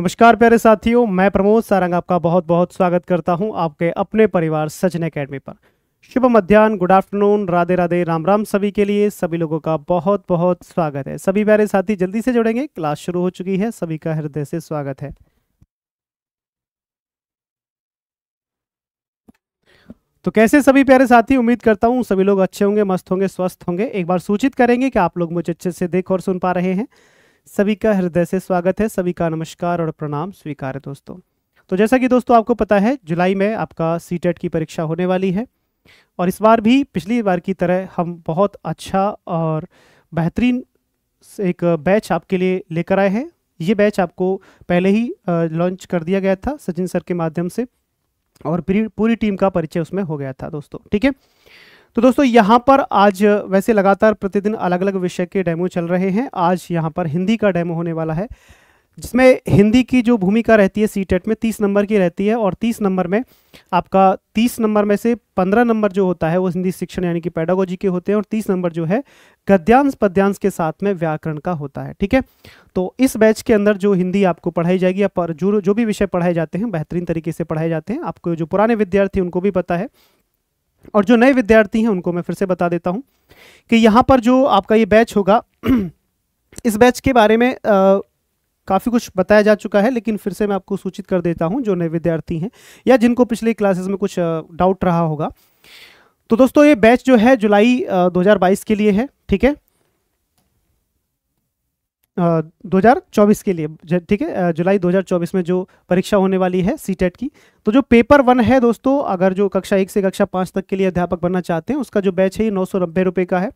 नमस्कार प्यारे साथियों मैं प्रमोद सारंग आपका बहुत बहुत स्वागत करता हूं आपके अपने परिवार सजन अकेडमी पर शुभ मध्यान्ह गुड आफ्टरनून राधे राधे राम राम सभी के लिए सभी लोगों का बहुत बहुत स्वागत है सभी प्यारे साथी जल्दी से जुड़ेंगे क्लास शुरू हो चुकी है सभी का हृदय से स्वागत है तो कैसे सभी प्यारे साथी उम्मीद करता हूँ सभी लोग अच्छे होंगे मस्त होंगे स्वस्थ होंगे एक बार सूचित करेंगे कि आप लोग मुझे अच्छे से देख और सुन पा रहे हैं सभी का हृदय से स्वागत है सभी का नमस्कार और प्रणाम स्वीकार है दोस्तों तो जैसा कि दोस्तों आपको पता है जुलाई में आपका सी e की परीक्षा होने वाली है और इस बार भी पिछली बार की तरह हम बहुत अच्छा और बेहतरीन एक बैच आपके लिए लेकर आए हैं ये बैच आपको पहले ही लॉन्च कर दिया गया था सचिन सर के माध्यम से और पूरी टीम का परिचय उसमें हो गया था दोस्तों ठीक है तो दोस्तों यहाँ पर आज वैसे लगातार प्रतिदिन अलग अलग विषय के डेमो चल रहे हैं आज यहाँ पर हिंदी का डेमो होने वाला है जिसमें हिंदी की जो भूमिका रहती है सी टेट e में तीस नंबर की रहती है और तीस नंबर में आपका तीस नंबर में से पंद्रह नंबर जो होता है वो हिंदी शिक्षण यानी कि पैडागोजी के होते हैं और तीस नंबर जो है गद्यांश पद्यांश के साथ में व्याकरण का होता है ठीक है तो इस बैच के अंदर जो हिंदी आपको पढ़ाई जाएगी या जो जो भी विषय पढ़ाए जाते हैं बेहतरीन तरीके से पढ़ाए जाते हैं आपको जो पुराने विद्यार्थी उनको भी पता है और जो नए विद्यार्थी हैं उनको मैं फिर से बता देता हूँ कि यहाँ पर जो आपका ये बैच होगा इस बैच के बारे में काफ़ी कुछ बताया जा चुका है लेकिन फिर से मैं आपको सूचित कर देता हूँ जो नए विद्यार्थी हैं या जिनको पिछले क्लासेस में कुछ डाउट रहा होगा तो दोस्तों ये बैच जो है जुलाई 2022 के लिए है ठीक है 2024 के लिए ठीक है जुलाई 2024 में जो परीक्षा होने वाली है सी e की तो जो पेपर वन है दोस्तों अगर जो कक्षा एक से कक्षा पाँच तक के लिए अध्यापक बनना चाहते हैं उसका जो बैच है ये नौ रुपए का है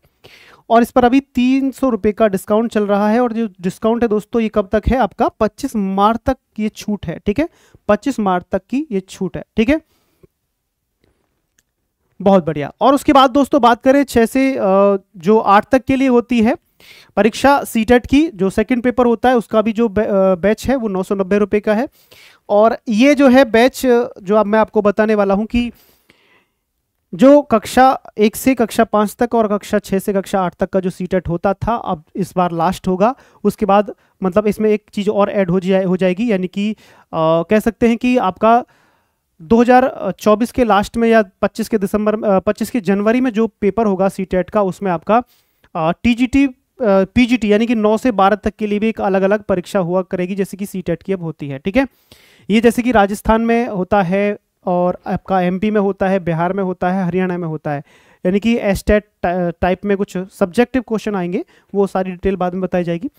और इस पर अभी तीन सौ का डिस्काउंट चल रहा है और जो डिस्काउंट है दोस्तों ये कब तक है आपका पच्चीस मार्च तक ये छूट है ठीक है पच्चीस मार्च तक की ये छूट है ठीक है बहुत बढ़िया और उसके बाद दोस्तों बात करें छः से जो आठ तक के लिए होती है परीक्षा सीटेट e की जो सेकंड पेपर होता है उसका भी जो बैच है वो नौ सौ का है और ये जो है बैच जो अब मैं आपको बताने वाला हूँ कि जो कक्षा एक से कक्षा पाँच तक और कक्षा छः से कक्षा आठ तक का जो सीटेट e होता था अब इस बार लास्ट होगा उसके बाद मतलब इसमें एक चीज़ और ऐड हो जाए हो जाएगी यानी कि कह सकते हैं कि आपका 2024 के लास्ट में या 25 के दिसंबर 25 के जनवरी में जो पेपर होगा सीटेट e का उसमें आपका टीजीटी पीजीटी यानी कि 9 से 12 तक के लिए भी एक अलग अलग परीक्षा हुआ करेगी जैसे कि सी e की अब होती है ठीक है ये जैसे कि राजस्थान में होता है और आपका एमपी में होता है बिहार में होता है हरियाणा में होता है यानी कि एस्टेट e टाइप में कुछ सब्जेक्टिव क्वेश्चन आएंगे वो सारी डिटेल बाद में बताई जाएगी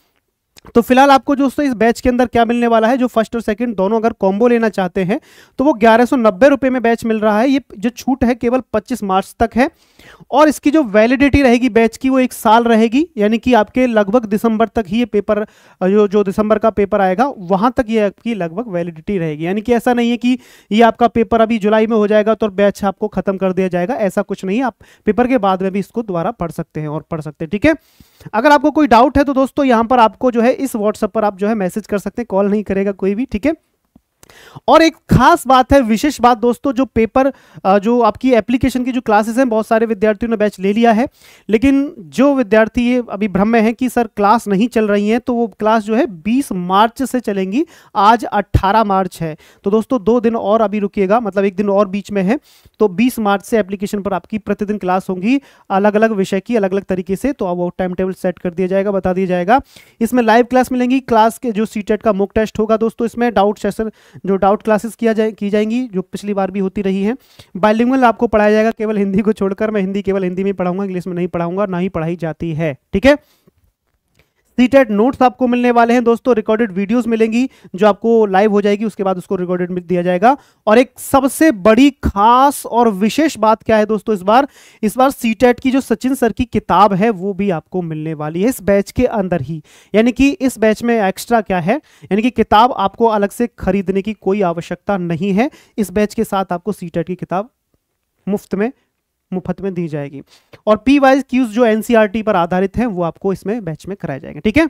तो फिलहाल आपको दोस्तों इस बैच के अंदर क्या मिलने वाला है जो फर्स्ट और सेकंड दोनों अगर कॉम्बो लेना चाहते हैं तो वो ग्यारह सौ में बैच मिल रहा है ये जो छूट है केवल 25 मार्च तक है और इसकी जो वैलिडिटी रहेगी बैच की वो एक साल रहेगी यानी कि आपके लगभग दिसंबर तक ही ये पेपर जो जो दिसंबर का पेपर आएगा वहाँ तक ये आपकी लगभग वैलिडिटी रहेगी यानी कि ऐसा नहीं है कि ये आपका पेपर अभी जुलाई में हो जाएगा तो बैच आपको ख़त्म कर दिया जाएगा ऐसा कुछ नहीं आप पेपर के बाद में भी इसको दोबारा पढ़ सकते हैं और पढ़ सकते हैं ठीक है अगर आपको कोई डाउट है तो दोस्तों यहाँ पर आपको जो है इस व्हाट्सअप पर आप जो है मैसेज कर सकते हैं कॉल नहीं करेगा कोई भी ठीक है और एक खास बात है विशेष बात दोस्तों जो पेपर जो आपकी एप्लीकेशन की जो क्लासेस हैं बहुत सारे विद्यार्थियों ने बैच ले लिया है लेकिन जो विद्यार्थी ये अभी भ्रम में है कि सर क्लास नहीं चल रही है तो वो क्लास जो है 20 मार्च से चलेंगी आज 18 मार्च है तो दोस्तों दो दिन और अभी रुकीगा मतलब एक दिन और बीच में है तो बीस मार्च से एप्लीकेशन पर आपकी प्रतिदिन क्लास होंगी अलग अलग विषय की अलग अलग तरीके से तो वो टाइम टेबल सेट कर दिया जाएगा बता दिया जाएगा इसमें लाइव क्लास मिलेंगी क्लास के जो सी e का मुक टेस्ट होगा दोस्तों इसमें डाउट सेशन जो डाउट क्लासेस किया जाए की जाएंगी जो पिछली बार भी होती रही है बायलिंगल आपको पढ़ाया जाएगा केवल हिंदी को छोड़कर मैं हिंदी केवल हिंदी में पढ़ाऊंगा इंग्लिश में नहीं पढ़ाऊंगा ना ही पढ़ाई जाती है ठीक है सीटेट नोट्स आपको मिलने वाले हैं दोस्तों रिकॉर्डेड वीडियोस मिलेंगी जो आपको लाइव हो जाएगी उसके बाद उसको रिकॉर्डेड दिया जाएगा और एक सबसे बड़ी खास और विशेष बात क्या है दोस्तों इस बार इस बार सीटेट e की जो सचिन सर की किताब है वो भी आपको मिलने वाली है इस बैच के अंदर ही यानी कि इस बैच में एक्स्ट्रा क्या है यानी कि किताब आपको अलग से खरीदने की कोई आवश्यकता नहीं है इस बैच के साथ आपको सीटेट e की किताब मुफ्त में मुफ्त में दी जाएगी और पी वाइज क्यूज जो एनसीईआरटी e पर आधारित है वो आपको इसमें बैच में कराया जाएगा ठीक है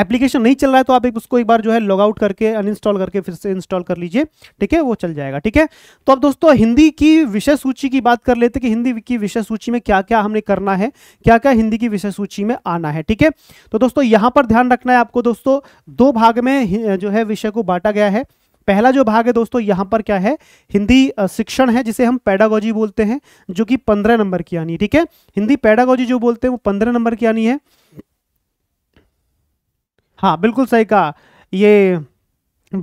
एप्लीकेशन नहीं चल रहा है तो आप एक उसको एक बार जो है लॉग आउट करके अनइंस्टॉल करके फिर से इंस्टॉल कर लीजिए ठीक है वो चल जाएगा ठीक है तो अब दोस्तों हिंदी की विषय सूची की बात कर लेते कि हिंदी की विषय सूची में क्या क्या हमने करना है क्या क्या हिंदी की विषय सूची में आना है ठीक है तो दोस्तों यहाँ पर ध्यान रखना है आपको दोस्तों दो भाग में जो है विषय को बांटा गया है पहला जो भाग है दोस्तों यहाँ पर क्या है हिंदी शिक्षण है जिसे हम पैडागोजी बोलते हैं जो कि पंद्रह नंबर की आनी है ठीक है हिंदी पैडागोजी जो बोलते हैं वो पंद्रह नंबर की आनी है हाँ बिल्कुल सही कहा ये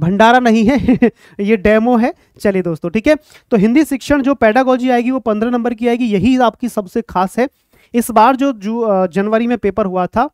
भंडारा नहीं है ये डेमो है चलिए दोस्तों ठीक है तो हिंदी शिक्षण जो पैडागोजी आएगी वो पंद्रह नंबर की आएगी यही आपकी सबसे खास है इस बार जो जनवरी में पेपर हुआ था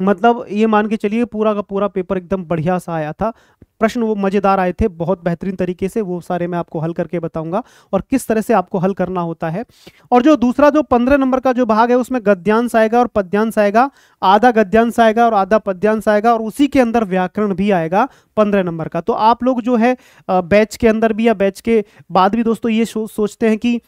मतलब ये मान के चलिए पूरा का पूरा पेपर एकदम बढ़िया सा आया था प्रश्न वो मज़ेदार आए थे बहुत बेहतरीन तरीके से वो सारे मैं आपको हल करके बताऊंगा और किस तरह से आपको हल करना होता है और जो दूसरा जो पंद्रह नंबर का जो भाग है उसमें गद्यांश आएगा और पद्यांश आएगा आधा गद्यांश आएगा और आधा पद्यांश आएगा और उसी के अंदर व्याकरण भी आएगा पंद्रह नंबर का तो आप लोग जो है बैच के अंदर भी या बैच के बाद भी दोस्तों ये सोचते हैं कि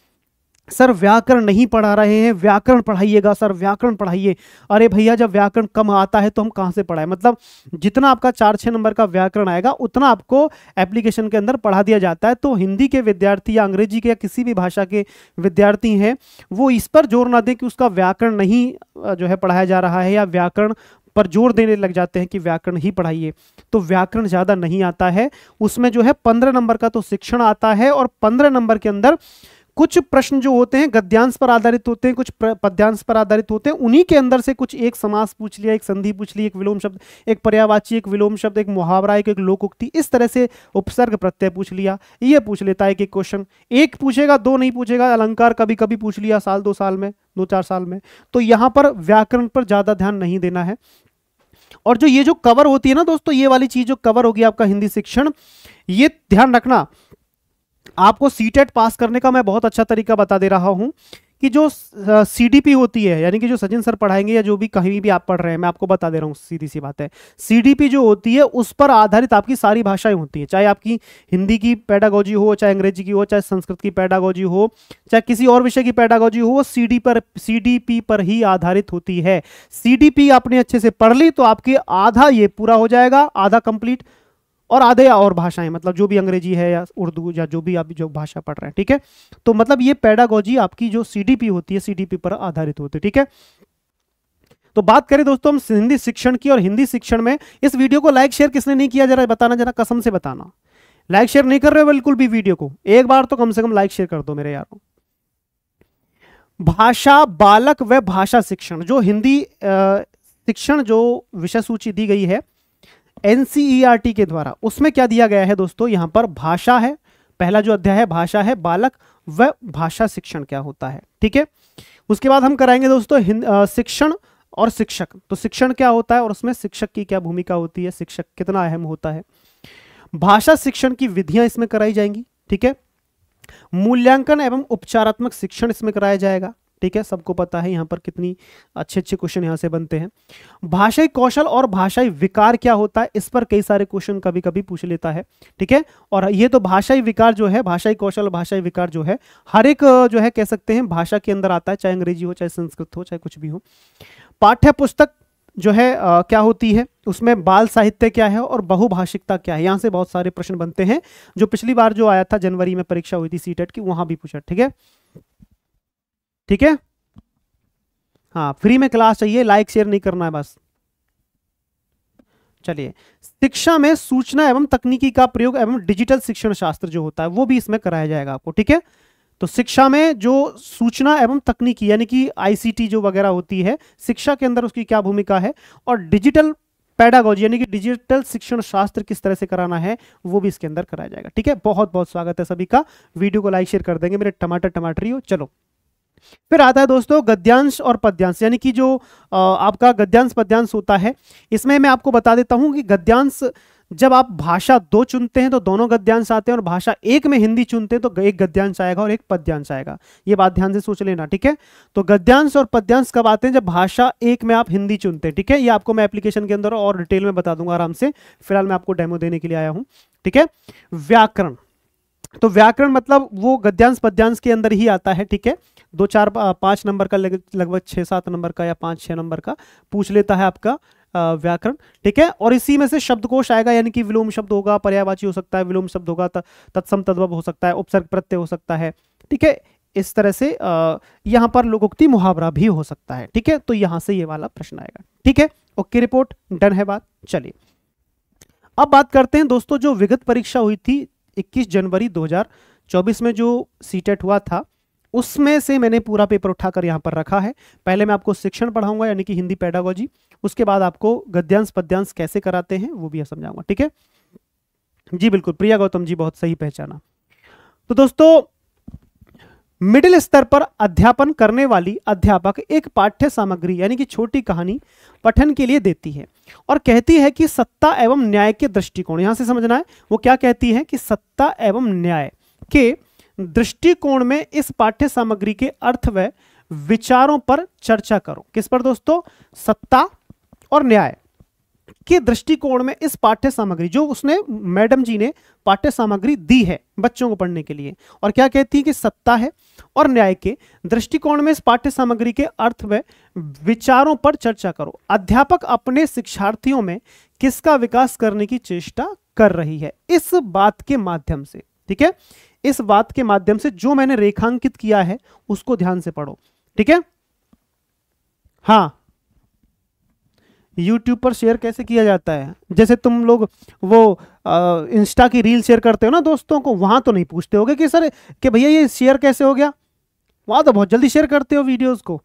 सर व्याकरण नहीं पढ़ा रहे हैं व्याकरण पढ़ाइएगा सर व्याकरण पढ़ाइए अरे भैया जब व्याकरण कम आता है तो हम कहाँ से पढ़ाएं मतलब जितना आपका चार छः नंबर का व्याकरण आएगा उतना आपको एप्लीकेशन के अंदर पढ़ा दिया जाता है तो हिंदी के विद्यार्थी या अंग्रेजी के या किसी भी भाषा के विद्यार्थी हैं वो इस पर जोर ना दें कि उसका व्याकरण नहीं जो है पढ़ाया जा रहा है या व्याकरण पर जोर देने लग जाते हैं कि व्याकरण ही पढ़ाइए तो व्याकरण ज़्यादा नहीं आता है उसमें जो है पंद्रह नंबर का तो शिक्षण आता है और पंद्रह नंबर के अंदर कुछ प्रश्न जो होते हैं गद्यांश पर आधारित होते हैं कुछ पद्यांश पर आधारित होते हैं उन्हीं के अंदर से कुछ एक समास पूछ लिया एक संधि पूछ ली एक विलोम शब्द एक पर्यावाची एक विलोम शब्द एक मुहावरा एक, एक लोकोक्ति इस तरह से उपसर्ग प्रत्यय पूछ लिया ये पूछ लेता है कि क्वेश्चन एक पूछेगा दो नहीं पूछेगा अलंकार कभी कभी पूछ लिया साल दो साल में दो चार साल में तो यहाँ पर व्याकरण पर ज़्यादा ध्यान नहीं देना है और जो ये जो कवर होती है ना दोस्तों ये वाली चीज़ जो कवर होगी आपका हिंदी शिक्षण ये ध्यान रखना आपको सी e पास करने का मैं बहुत अच्छा तरीका बता दे रहा हूँ कि जो सीडीपी होती है यानी कि जो सचिन सर पढ़ाएंगे या जो भी कहीं भी आप पढ़ रहे हैं मैं आपको बता दे रहा हूँ सीधी सी बात है सीडीपी जो होती है उस पर आधारित आपकी सारी भाषाएं होती हैं चाहे आपकी हिंदी की पैडागोजी हो चाहे अंग्रेजी की हो चाहे संस्कृत की पैडागोजी हो चाहे किसी और विषय की पैडागोजी हो सी पर सी पर ही आधारित होती है सी आपने अच्छे से पढ़ ली तो आपकी आधा ये पूरा हो जाएगा आधा कंप्लीट और आधे और भाषाएं मतलब जो भी अंग्रेजी है या उर्दू या जो भी आप जो भाषा पढ़ रहे हैं ठीक है तो मतलब ये पैडागोजी आपकी जो सीडीपी होती है सीडीपी पर आधारित होती है ठीक है तो बात करें दोस्तों हम हिंदी शिक्षण की और हिंदी शिक्षण में इस वीडियो को लाइक शेयर किसने नहीं किया जरा बताना जरा कसम से बताना लाइक शेयर नहीं कर रहे हो बिल्कुल भी वीडियो को एक बार तो कम से कम लाइक शेयर कर दो मेरे यार भाषा बालक व भाषा शिक्षण जो हिंदी शिक्षण जो विषय सूची दी गई है एनसीईआरटी के द्वारा उसमें क्या दिया गया है दोस्तों यहां पर भाषा है पहला जो अध्याय है भाषा है बालक व भाषा शिक्षण क्या होता है ठीक है उसके बाद हम कराएंगे दोस्तों शिक्षण और शिक्षक तो शिक्षण क्या होता है और उसमें शिक्षक की क्या भूमिका होती है शिक्षक कितना अहम होता है भाषा शिक्षण की विधियां इसमें कराई जाएंगी ठीक है मूल्यांकन एवं उपचारात्मक शिक्षण इसमें कराया जाएगा ठीक है सबको पता है यहाँ पर कितनी अच्छे अच्छे क्वेश्चन यहाँ से बनते हैं भाषाई कौशल और भाषाई विकार क्या होता है इस पर कई सारे क्वेश्चन कभी कभी पूछ लेता है ठीक है और ये तो भाषाई विकार जो है भाषाई कौशल भाषाई विकार जो है हर एक जो है कह सकते हैं भाषा के अंदर आता है चाहे अंग्रेजी हो चाहे संस्कृत हो चाहे कुछ भी हो पाठ्य पुस्तक जो है आ, क्या होती है उसमें बाल साहित्य क्या है और बहुभाषिकता क्या है यहाँ से बहुत सारे प्रश्न बनते हैं जो पिछली बार जो आया था जनवरी में परीक्षा हुई थी सीटेट e की वहाँ भी पूछा ठीक है ठीक है हाँ फ्री में क्लास चाहिए लाइक शेयर नहीं करना है बस चलिए शिक्षा में सूचना एवं तकनीकी का प्रयोग एवं डिजिटल शिक्षण शास्त्र जो होता है वो भी इसमें कराया जाएगा आपको ठीक है तो शिक्षा में जो सूचना एवं तकनीकी यानी कि आईसीटी जो वगैरह होती है शिक्षा के अंदर उसकी क्या भूमिका है और डिजिटल पैडागोजी यानी कि डिजिटल शिक्षण शास्त्र किस तरह से कराना है वो भी इसके अंदर कराया जाएगा ठीक है बहुत बहुत स्वागत है सभी का वीडियो को लाइक शेयर कर देंगे मेरे टमाटर टमाटरी हो चलो फिर आता है दोस्तों गद्यांश और पद्यांश यानी कि जो आपका गद्यांश पद्यांश होता है इसमें मैं आपको बता देता हूँ कि गद्यांश जब आप भाषा दो चुनते हैं तो दोनों गद्यांश आते हैं और भाषा एक में हिंदी चुनते हैं तो एक गद्यांश आएगा और एक पद्यांश आएगा ये बात ध्यान से सोच लेना ठीक है तो गद्यांश और पद्यांश कब आते हैं जब भाषा एक में आप हिंदी चुनते हैं ठीक है ये आपको मैं एप्लीकेशन के अंदर और डिटेल में बता दूंगा आराम से फिलहाल मैं आपको डेमो देने के लिए आया हूँ ठीक है व्याकरण तो व्याकरण मतलब वो गद्यांश पद्यांश के अंदर ही आता है ठीक है दो चार पाँच नंबर का लगभग छः सात नंबर का या पाँच छः नंबर का पूछ लेता है आपका व्याकरण ठीक है और इसी में से शब्दकोश आएगा यानी कि विलोम शब्द होगा पर्यावाची हो सकता है विलोम शब्द होगा तत्सम तद्भव हो सकता है उपसर्ग प्रत्यय हो सकता है ठीक है इस तरह से यहाँ पर लोकोक्ति मुहावरा भी हो सकता है ठीक है तो यहाँ से ये वाला प्रश्न आएगा ठीक है ओके रिपोर्ट डन है बात चलिए अब बात करते हैं दोस्तों जो विगत परीक्षा हुई थी 21 जनवरी 2024 में जो सीटेट हुआ था उसमें से मैंने पूरा पेपर उठाकर यहाँ पर रखा है पहले मैं आपको शिक्षण पढ़ाऊंगा यानी कि हिंदी पैडागोजी उसके बाद आपको गद्यांश पद्यांश कैसे कराते हैं वो भी समझाऊंगा ठीक है जी बिल्कुल प्रिया गौतम जी बहुत सही पहचाना तो दोस्तों मिडिल स्तर पर अध्यापन करने वाली अध्यापक एक पाठ्य सामग्री यानी कि छोटी कहानी पठन के लिए देती है और कहती है कि सत्ता एवं न्याय के दृष्टिकोण यहां से समझना है वो क्या कहती है कि सत्ता एवं न्याय के दृष्टिकोण में इस पाठ्य सामग्री के अर्थ व विचारों पर चर्चा करो किस पर दोस्तों सत्ता और न्याय के दृष्टिकोण में इस पाठ्य सामग्री जो उसने मैडम जी ने पाठ्य सामग्री दी है बच्चों को पढ़ने के लिए और क्या कहती है कि सत्ता है और न्याय के दृष्टिकोण में इस पाठ्य सामग्री के अर्थ व विचारों पर चर्चा करो अध्यापक अपने शिक्षार्थियों में किसका विकास करने की चेष्टा कर रही है इस बात के माध्यम से ठीक है इस बात के माध्यम से जो मैंने रेखांकित किया है उसको ध्यान से पढ़ो ठीक है हाँ यूट्यूब पर शेयर कैसे किया जाता है जैसे तुम लोग वो आ, इंस्टा की रील शेयर करते हो ना दोस्तों को वहां तो नहीं पूछते होगे कि सर कि भैया ये शेयर कैसे हो गया वहां तो बहुत जल्दी शेयर करते हो वीडियोस को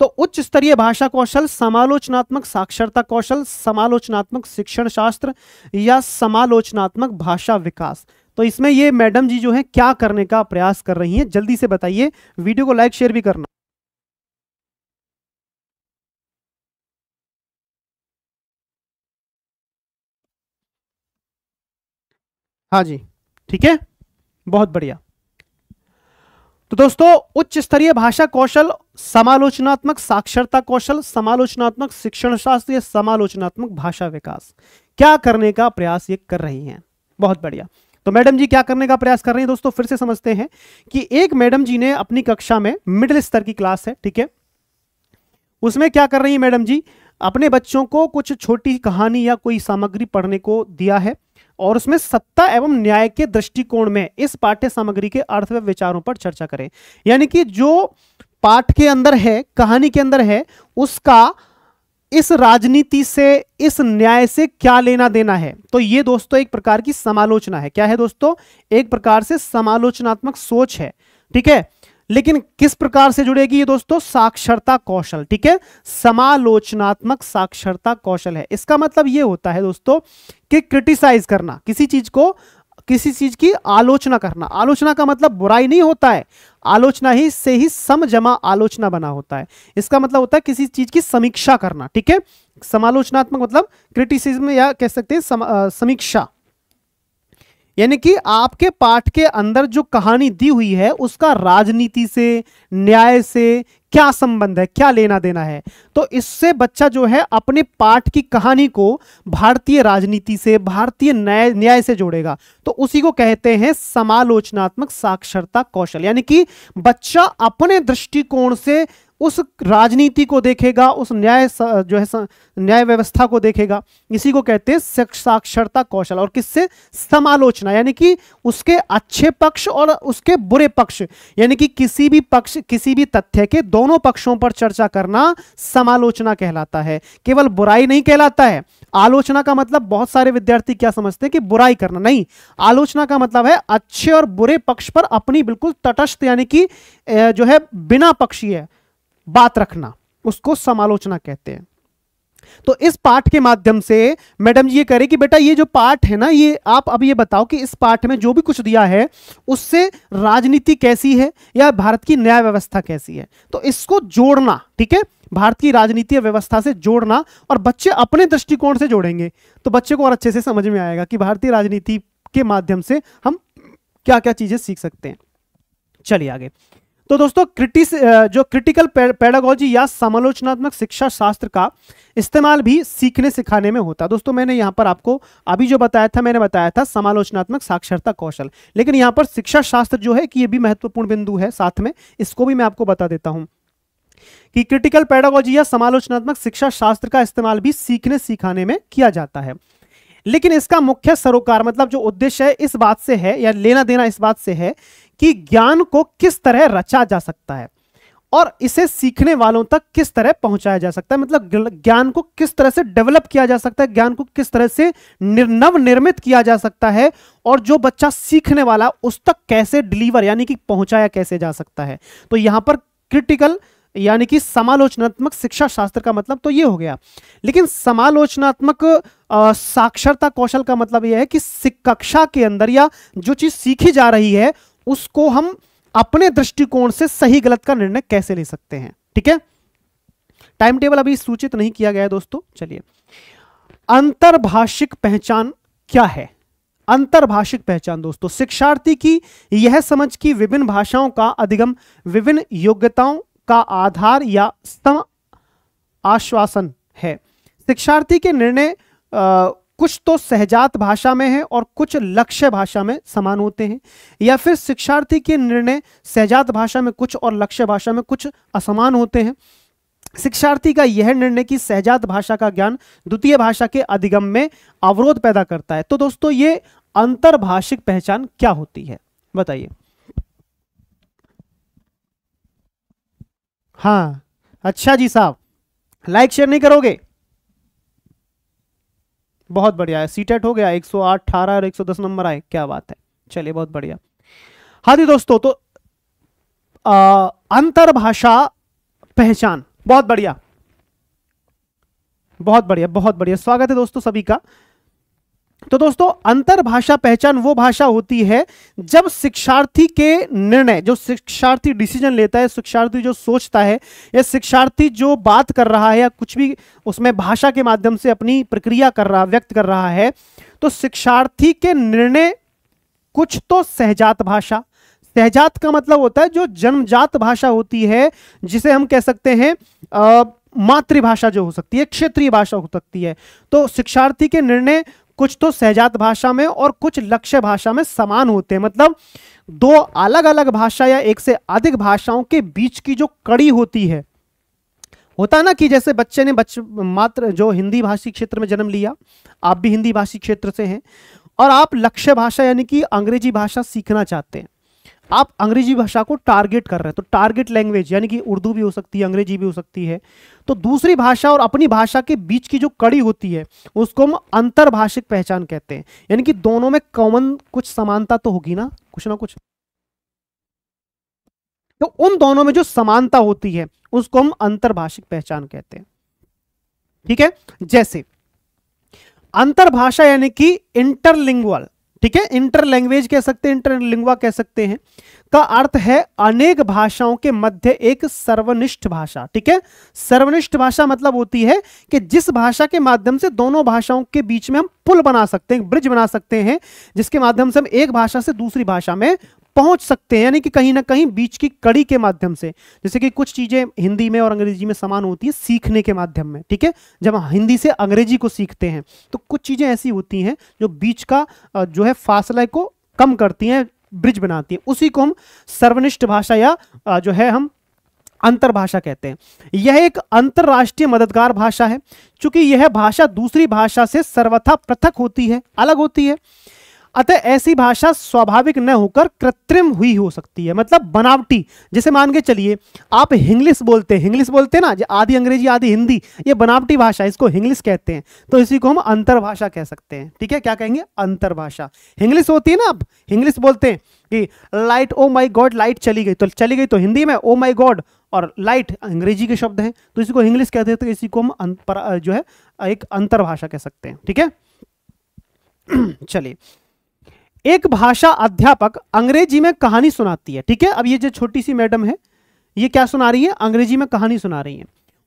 तो उच्च स्तरीय भाषा कौशल समालोचनात्मक साक्षरता कौशल समालोचनात्मक शिक्षण शास्त्र या समालोचनात्मक भाषा विकास तो इसमें ये मैडम जी जो है क्या करने का प्रयास कर रही हैं जल्दी से बताइए वीडियो को लाइक शेयर भी करना हाँ जी ठीक है बहुत बढ़िया तो दोस्तों उच्च स्तरीय भाषा कौशल समालोचनात्मक साक्षरता कौशल समालोचनात्मक शिक्षण शास्त्र या समालोचनात्मक भाषा विकास क्या करने का प्रयास ये कर रही हैं बहुत बढ़िया तो मैडम जी क्या करने का प्रयास कर रही हैं दोस्तों फिर से समझते हैं कि एक मैडम जी ने अपनी कक्षा में मिडिल स्तर की क्लास है ठीक है उसमें क्या कर रही है मैडम जी अपने बच्चों को कुछ छोटी कहानी या कोई सामग्री पढ़ने को दिया है और उसमें सत्ता एवं न्याय के दृष्टिकोण में इस पाठ्य सामग्री के अर्थ व विचारों पर चर्चा करें यानी कि जो पाठ के अंदर है कहानी के अंदर है उसका इस राजनीति से इस न्याय से क्या लेना देना है तो ये दोस्तों एक प्रकार की समालोचना है क्या है दोस्तों एक प्रकार से समालोचनात्मक सोच है ठीक है लेकिन किस प्रकार से जुड़ेगी ये दोस्तों साक्षरता कौशल ठीक है समालोचनात्मक साक्षरता कौशल है इसका मतलब ये होता है दोस्तों कि क्रिटिसाइज करना किसी चीज को किसी चीज की आलोचना करना आलोचना का मतलब बुराई नहीं होता है आलोचना ही से ही सम जमा आलोचना बना होता है इसका मतलब होता है किसी चीज की समीक्षा करना ठीक है समालोचनात्मक मतलब क्रिटिसिज्म या कह सकते हैं समीक्षा यानी कि आपके पाठ के अंदर जो कहानी दी हुई है उसका राजनीति से न्याय से क्या संबंध है क्या लेना देना है तो इससे बच्चा जो है अपने पाठ की कहानी को भारतीय राजनीति से भारतीय न्याय न्याय से जोड़ेगा तो उसी को कहते हैं समालोचनात्मक साक्षरता कौशल यानी कि बच्चा अपने दृष्टिकोण से उस राजनीति को देखेगा उस न्याय जो है न्याय व्यवस्था को देखेगा इसी को कहते हैं साक्षरता कौशल और किससे समालोचना यानी कि उसके अच्छे पक्ष और उसके बुरे पक्ष यानी कि किसी भी पक्ष किसी भी तथ्य के दोनों पक्षों पर चर्चा करना समालोचना कहलाता है केवल बुराई नहीं कहलाता है आलोचना का मतलब बहुत सारे विद्यार्थी क्या समझते हैं कि बुराई करना नहीं आलोचना का मतलब है अच्छे और बुरे पक्ष पर अपनी बिल्कुल तटस्थ यानी कि जो है बिना पक्षी है बात रखना उसको समालोचना कहते हैं तो इस पाठ के माध्यम से मैडम जी ये कह कि बेटा ये जो पाठ है ना ये आप अब ये बताओ कि इस पाठ में जो भी कुछ दिया है उससे राजनीति कैसी है या भारत की न्याय व्यवस्था कैसी है तो इसको जोड़ना ठीक है भारत की राजनीतिक व्यवस्था से जोड़ना और बच्चे अपने दृष्टिकोण से जोड़ेंगे तो बच्चे को और अच्छे से समझ में आएगा कि भारतीय राजनीति के माध्यम से हम क्या क्या चीजें सीख सकते हैं चलिए आगे तो दोस्तों क्रिटिस जो क्रिटिकल पेडागोजी या समालोचनात्मक शिक्षा शास्त्र का इस्तेमाल भी सीखने सिखाने में होता है दोस्तों मैंने यहाँ पर आपको अभी जो बताया था मैंने बताया था समालोचनात्मक साक्षरता कौशल लेकिन यहाँ पर शिक्षा शास्त्र जो है कि ये भी महत्वपूर्ण बिंदु है साथ में इसको भी मैं आपको बता देता हूँ कि क्रिटिकल पेडागोजी या समालोचनात्मक शिक्षा शास्त्र का इस्तेमाल भी सीखने सिखाने में किया जाता है लेकिन इसका मुख्य सरोकार मतलब जो उद्देश्य है इस बात से है या लेना देना इस बात से है कि ज्ञान को किस तरह रचा जा सकता है और इसे सीखने वालों तक किस तरह पहुंचाया जा सकता है मतलब ज्ञान को किस तरह से डेवलप किया जा सकता है ज्ञान को किस तरह से नव निर्मित किया जा सकता है और जो बच्चा सीखने वाला उस तक कैसे डिलीवर यानी कि पहुंचाया कैसे जा सकता है तो यहां पर क्रिटिकल यानी कि समालोचनात्मक शिक्षा शास्त्र का मतलब तो ये हो गया लेकिन समालोचनात्मक साक्षरता कौशल का मतलब यह है कि कक्षा के अंदर या जो चीज सीखी जा रही है उसको हम अपने दृष्टिकोण से सही गलत का निर्णय कैसे ले सकते हैं ठीक है टाइम टेबल अभी सूचित नहीं किया गया है दोस्तों चलिए अंतर्भाषिक पहचान क्या है अंतर्भाषिक पहचान दोस्तों शिक्षार्थी की यह समझ की विभिन्न भाषाओं का अधिगम विभिन्न योग्यताओं का आधार या सम आश्वासन है शिक्षार्थी के निर्णय कुछ तो सहजात भाषा में है और कुछ लक्ष्य भाषा में समान होते हैं या फिर शिक्षार्थी के निर्णय सहजात भाषा में कुछ और लक्ष्य भाषा में कुछ असमान होते हैं शिक्षार्थी का यह निर्णय कि सहजात भाषा का ज्ञान द्वितीय भाषा के अधिगम में अवरोध पैदा करता है तो दोस्तों ये अंतर्भाषिक पहचान क्या होती है बताइए हाँ अच्छा जी साहब लाइक शेयर नहीं करोगे बहुत बढ़िया है सीटेट e हो गया आठ अठारह और 110 नंबर आए क्या बात है चलिए बहुत बढ़िया हाँ जी दोस्तों तो अंतरभाषा पहचान बहुत बढ़िया बहुत बढ़िया बहुत बढ़िया स्वागत है दोस्तों सभी का तो दोस्तों अंतरभाषा पहचान वो भाषा होती है जब शिक्षार्थी के निर्णय जो शिक्षार्थी डिसीजन लेता है शिक्षार्थी जो सोचता है या शिक्षार्थी जो बात कर रहा है या कुछ भी उसमें भाषा के माध्यम से अपनी प्रक्रिया कर रहा व्यक्त कर रहा है तो शिक्षार्थी के निर्णय कुछ तो सहजात भाषा सहजात का मतलब होता है जो जन्मजात भाषा होती है जिसे हम कह सकते हैं मातृभाषा जो हो सकती है क्षेत्रीय भाषा हो सकती है तो शिक्षार्थी के निर्णय कुछ तो सहजात भाषा में और कुछ लक्ष्य भाषा में समान होते हैं मतलब दो अलग अलग भाषा या एक से अधिक भाषाओं के बीच की जो कड़ी होती है होता ना कि जैसे बच्चे ने बच्चे मात्र जो हिंदी भाषी क्षेत्र में जन्म लिया आप भी हिंदी भाषी क्षेत्र से हैं और आप लक्ष्य भाषा यानी कि अंग्रेजी भाषा सीखना चाहते हैं आप अंग्रेजी भाषा को टारगेट कर रहे हैं तो टारगेट लैंग्वेज यानी कि उर्दू भी हो सकती है अंग्रेजी भी हो सकती है तो दूसरी भाषा और अपनी भाषा के बीच की जो कड़ी होती है उसको हम अंतरभाषिक पहचान कहते हैं यानी कि दोनों में कॉमन कुछ समानता तो होगी ना कुछ ना कुछ तो उन दोनों में जो समानता होती है उसको हम अंतरभाषिक पहचान कहते हैं ठीक है जैसे अंतर्भाषा यानी कि इंटरलिंगुअल ठीक है इंटर लैंग्वेज कह सकते हैं इंटरलिंग्वा कह सकते हैं का अर्थ है अनेक भाषाओं के मध्य एक सर्वनिष्ठ भाषा ठीक है सर्वनिष्ठ भाषा मतलब होती है कि जिस भाषा के माध्यम से दोनों भाषाओं के बीच में हम पुल बना सकते हैं ब्रिज बना सकते हैं जिसके माध्यम से हम एक भाषा से दूसरी भाषा में पहुंच सकते हैं यानी कि कहीं ना कहीं बीच की कड़ी के माध्यम से जैसे कि कुछ चीजें हिंदी में और अंग्रेजी में समान होती है सीखने के माध्यम में ठीक है जब हम हिंदी से अंग्रेजी को सीखते हैं तो कुछ चीजें ऐसी होती हैं जो बीच का जो है फासले को कम करती हैं ब्रिज बनाती है उसी को हम सर्वनिष्ठ भाषा या जो है हम अंतरभाषा कहते हैं यह एक अंतरराष्ट्रीय मददगार भाषा है क्योंकि यह भाषा दूसरी भाषा से सर्वथा पृथक होती है अलग होती है अतः ऐसी भाषा स्वाभाविक न होकर कृत्रिम हुई हो सकती है मतलब बनावटी जैसे मान के चलिए आप हिंग्लिश बोलते हैं हिंग्लिश बोलते हैं ना आधी अंग्रेजी आधी हिंदी ये बनावटी भाषा इसको हिंग्लिश कहते हैं तो इसी को हम अंतरभाषा कह सकते हैं ठीक है क्या कहेंगे अंतरभाषा हिंग्लिश होती है ना आप हिंग्लिश बोलते हैं कि light oh my god light चली गई तो चली गई तो हिंदी में ओ माई गॉड और लाइट अंग्रेजी के शब्द हैं तो इसी को इंग्लिश कहते हैं तो इसी को हम अं, जो है एक अंतरभाषा कह सकते हैं ठीक है चलिए एक भाषा अध्यापक अंग्रेजी में कहानी सुनाती है ठीक है अब ये जो छोटी सी मैडम है ये क्या सुना रही है अंग्रेजी में कहानी सुना रही है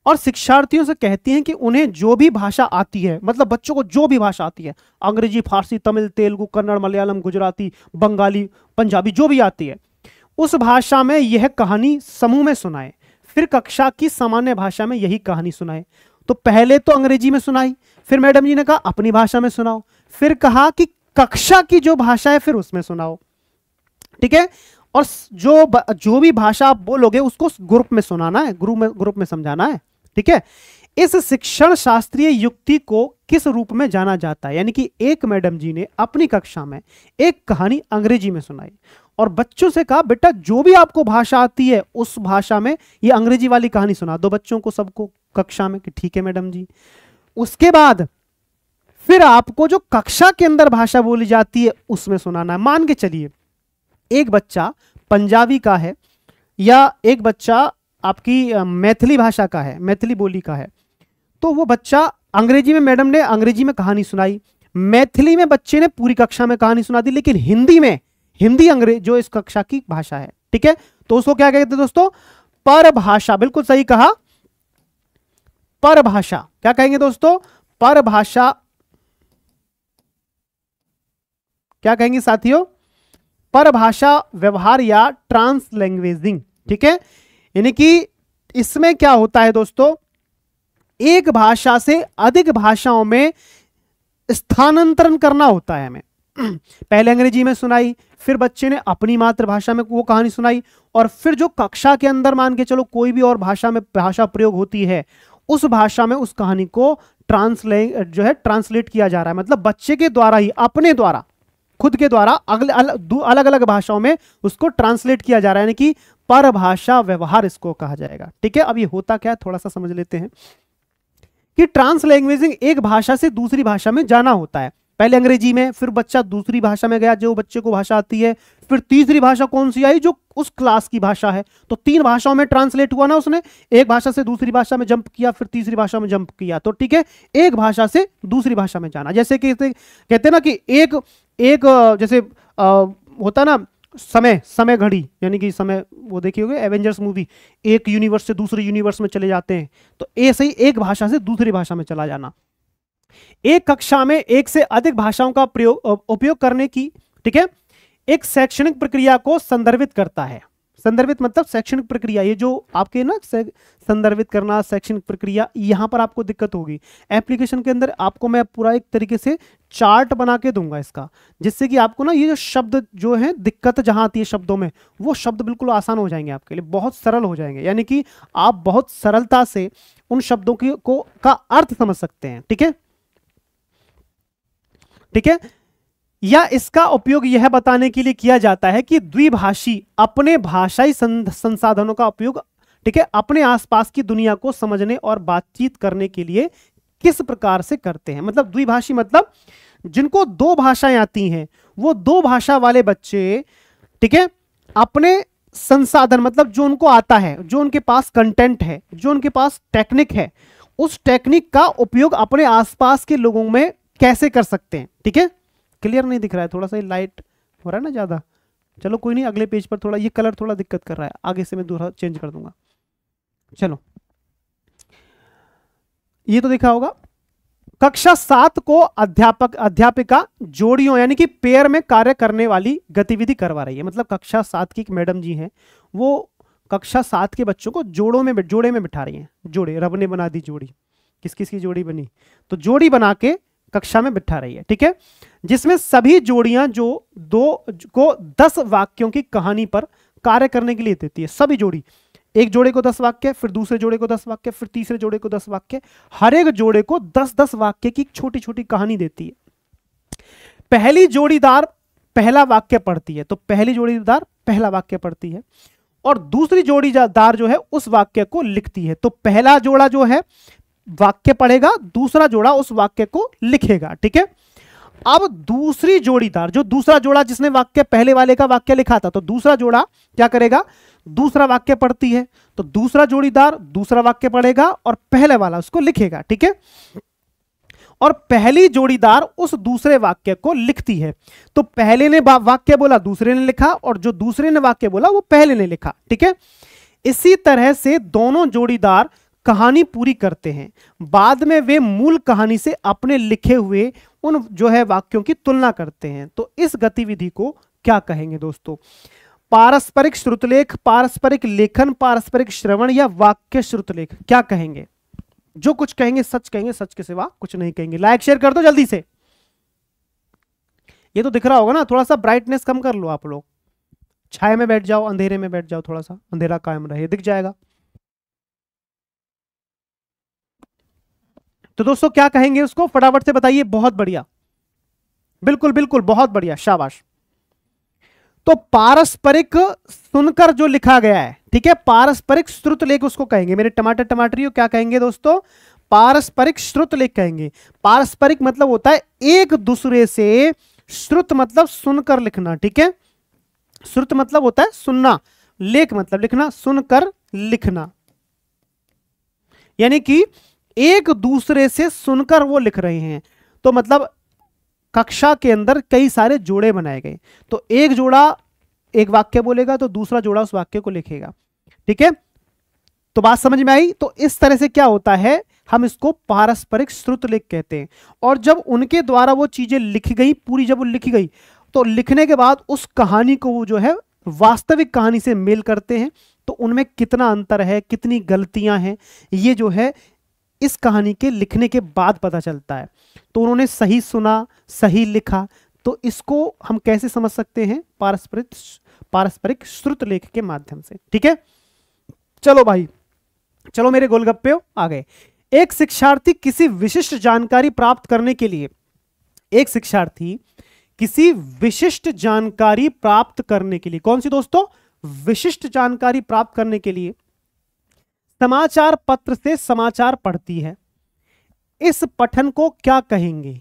और शिक्षार्थियों से कहती हैं कि उन्हें जो भी भाषा आती है मतलब बच्चों को जो भी भाषा आती है अंग्रेजी फारसी तमिल तेलुगु कन्नड़ मलयालम गुजराती बंगाली पंजाबी जो भी आती है उस भाषा में यह कहानी समूह में सुनाए फिर कक्षा की सामान्य भाषा में यही कहानी सुनाए तो पहले तो अंग्रेजी में सुनाई फिर मैडम जी ने कहा अपनी भाषा में सुनाओ फिर कहा कि कक्षा की जो भाषा है फिर उसमें सुनाओ ठीक है और जो जो भी भाषा आप बोलोगे उसको ग्रुप में सुनाना है ग्रुप में ग्रुप में समझाना है ठीक है इस शिक्षण शास्त्रीय युक्ति को किस रूप में जाना जाता है यानी कि एक मैडम जी ने अपनी कक्षा में एक कहानी अंग्रेजी में सुनाई और बच्चों से कहा बेटा जो भी आपको भाषा आती है उस भाषा में ये अंग्रेजी वाली कहानी सुना दो बच्चों को सबको कक्षा में कि ठीक है मैडम जी उसके बाद फिर आपको जो कक्षा के अंदर भाषा बोली जाती है उसमें सुनाना है मान के चलिए एक बच्चा पंजाबी का है या एक बच्चा आपकी मैथिली भाषा का है मैथिली बोली का है तो वो बच्चा अंग्रेजी में मैडम ने अंग्रेजी में कहानी सुनाई मैथिली में बच्चे ने पूरी कक्षा में कहानी सुना दी लेकिन हिंदी में हिंदी अंग्रेज जो इस कक्षा की भाषा है ठीक है तो उसको क्या कहते हैं दोस्तों परभाषा बिल्कुल सही कहा परभाषा क्या कहेंगे दोस्तों परभाषा क्या कहेंगे साथियों परभाषा व्यवहार या ट्रांस लैंग्वेजिंग ठीक है यानी कि इसमें क्या होता है दोस्तों एक भाषा से अधिक भाषाओं में स्थानांतरण करना होता है हमें पहले अंग्रेजी में सुनाई फिर बच्चे ने अपनी मातृभाषा में वो कहानी सुनाई और फिर जो कक्षा के अंदर मान के चलो कोई भी और भाषा में भाषा प्रयोग होती है उस भाषा में उस कहानी को ट्रांसले जो है ट्रांसलेट किया जा रहा है मतलब बच्चे के द्वारा ही अपने द्वारा खुद के द्वारा अगले अलग अलग भाषाओं में उसको ट्रांसलेट किया जा रहा है यानी कि परभाषा व्यवहार इसको कहा जाएगा ठीक है अब ये होता क्या है थोड़ा सा समझ लेते हैं कि ट्रांसलैंग्वेजिंग एक भाषा से दूसरी भाषा में जाना होता है पहले अंग्रेजी में फिर बच्चा दूसरी भाषा में गया जो बच्चे को भाषा आती है फिर तीसरी भाषा कौन सी आई जो उस क्लास की भाषा है तो तीन भाषाओं में ट्रांसलेट हुआ ना उसने एक भाषा से दूसरी भाषा में जंप किया फिर तीसरी भाषा में जंप किया तो ठीक है एक भाषा से दूसरी भाषा में जाना जैसे कि कहते हैं ना कि एक एक जैसे होता ना समय समय घड़ी यानी कि समय वो देखी होगी एवेंजर्स मूवी एक यूनिवर्स से दूसरे यूनिवर्स में चले जाते हैं तो ऐसे ही एक भाषा से दूसरी भाषा में चला जाना एक कक्षा में एक से अधिक भाषाओं का प्रयोग उपयोग करने की ठीक है एक शैक्षणिक प्रक्रिया को संदर्भित करता है संदर्भित मतलब शैक्षणिक प्रक्रिया ये जो आपके ना संदर्भित करना शैक्षणिक प्रक्रिया यहाँ पर आपको दिक्कत होगी एप्लीकेशन के अंदर आपको मैं पूरा एक तरीके से चार्ट बना के दूंगा इसका जिससे कि आपको ना ये जो शब्द जो है दिक्कत जहाँ आती है शब्दों में वो शब्द बिल्कुल आसान हो जाएंगे आपके लिए बहुत सरल हो जाएंगे यानी कि आप बहुत सरलता से उन शब्दों की को का अर्थ समझ सकते हैं ठीक है ठीक है या इसका उपयोग यह बताने के लिए किया जाता है कि द्विभाषी अपने भाषाई संसाधनों का उपयोग ठीक है अपने आसपास की दुनिया को समझने और बातचीत करने के लिए किस प्रकार से करते हैं मतलब द्विभाषी मतलब जिनको दो भाषाएं आती हैं वो दो भाषा वाले बच्चे ठीक है अपने संसाधन मतलब जो उनको आता है जो उनके पास कंटेंट है जो उनके पास टेक्निक है उस टेक्निक का उपयोग अपने आसपास के लोगों में कैसे कर सकते हैं ठीक है क्लियर नहीं दिख रहा है थोड़ा सा लाइट हो रहा है ना ज़्यादा चलो कोई नहीं अगले पेज पर थोड़ा ये कलर थोड़ा दिक्कत कर रहा है आगे से मैं दूसरा चेंज कर दूंगा चलो ये तो देखा होगा कक्षा सात को अध्यापक अध्यापिका जोड़ियों यानी कि पेयर में कार्य करने वाली गतिविधि करवा रही है मतलब कक्षा सात की मैडम जी हैं वो कक्षा सात के बच्चों को जोड़ों में जोड़े में बिठा रही हैं जोड़े रब ने बना दी जोड़ी किस किस की जोड़ी बनी तो जोड़ी बना के कक्षा में बिठा रही है ठीक है जिसमें सभी जोड़ियां जो दो को दस वाक्यों की कहानी पर कार्य करने के लिए देती है सभी जोड़ी एक जोड़े को दस वाक्य फिर दूसरे जोड़े को दस वाक्य फिर तीसरे जोड़े को दस वाक्य हर एक जोड़े को दस दस वाक्य की छोटी छोटी कहानी देती है पहली जोड़ीदार पहला वाक्य पढ़ती है तो पहली जोड़ीदार पहला वाक्य पढ़ती है और दूसरी जोड़ीदार जो है उस वाक्य को लिखती है तो पहला जोड़ा जो है वाक्य पढ़ेगा दूसरा जोड़ा उस वाक्य को लिखेगा ठीक है अब दूसरी जोड़ीदार जो दूसरा जोड़ा जिसने वाक्य पहले वाले का वाक्य लिखा था तो दूसरा जोड़ा क्या करेगा दूसरा वाक्य पढ़ती है तो दूसरा जोड़ीदार दूसरा वाक्य पढ़ेगा और पहले वाला उसको लिखेगा ठीक है और पहली जोड़ीदार उस दूसरे वाक्य को लिखती है तो पहले ने वाक्य बोला दूसरे ने लिखा और जो दूसरे ने वाक्य बोला वो पहले ने लिखा ठीक है इसी तरह से दोनों जोड़ीदार कहानी पूरी करते हैं बाद में वे मूल कहानी से अपने लिखे हुए उन जो है वाक्यों की तुलना करते हैं तो इस गतिविधि को क्या कहेंगे दोस्तों पारस्परिक श्रुतलेख पारस्परिक लेखन पारस्परिक श्रवण या वाक्य श्रुतलेख क्या कहेंगे जो कुछ कहेंगे सच कहेंगे सच के सिवा कुछ नहीं कहेंगे लाइक शेयर कर दो जल्दी से ये तो दिख रहा होगा ना थोड़ा सा ब्राइटनेस कम कर लो आप लोग छाया में बैठ जाओ अंधेरे में बैठ जाओ थोड़ा सा अंधेरा कायम रहे दिख जाएगा तो दोस्तों क्या कहेंगे उसको फटाफट से बताइए बहुत बढ़िया बिल्कुल बिल्कुल बहुत बढ़िया शाबाश तो पारस्परिक सुनकर जो लिखा गया है ठीक है पारस्परिक श्रुत लेख उसको कहेंगे मेरे टमाटर टमाटरी क्या कहेंगे दोस्तों पारस्परिक श्रुत लेख कहेंगे पारस्परिक मतलब होता है एक दूसरे से श्रुत मतलब सुनकर लिखना ठीक है श्रुत मतलब होता है सुनना लेख मतलब लिखना सुनकर लिखना यानी कि एक दूसरे से सुनकर वो लिख रहे हैं तो मतलब कक्षा के अंदर कई सारे जोड़े बनाए गए तो एक जोड़ा एक वाक्य बोलेगा तो दूसरा जोड़ा उस वाक्य को लिखेगा ठीक है तो बात समझ में आई तो इस तरह से क्या होता है हम इसको पारस्परिक श्रुत लिख कहते हैं और जब उनके द्वारा वो चीजें लिखी गई पूरी जब वो लिखी गई तो लिखने के बाद उस कहानी को वो जो है वास्तविक कहानी से मेल करते हैं तो उनमें कितना अंतर है कितनी गलतियां हैं ये जो है इस कहानी के लिखने के बाद पता चलता है तो उन्होंने सही सुना सही लिखा तो इसको हम कैसे समझ सकते हैं पारस्परिक पारस्परिक श्रुत लेख के माध्यम से ठीक है चलो भाई चलो मेरे गोलगप्पे आ गए एक शिक्षार्थी किसी विशिष्ट जानकारी प्राप्त करने के लिए एक शिक्षार्थी किसी विशिष्ट जानकारी प्राप्त करने के लिए कौन सी दोस्तों विशिष्ट जानकारी प्राप्त करने के लिए समाचार पत्र से समाचार पढ़ती है इस पठन को क्या कहेंगे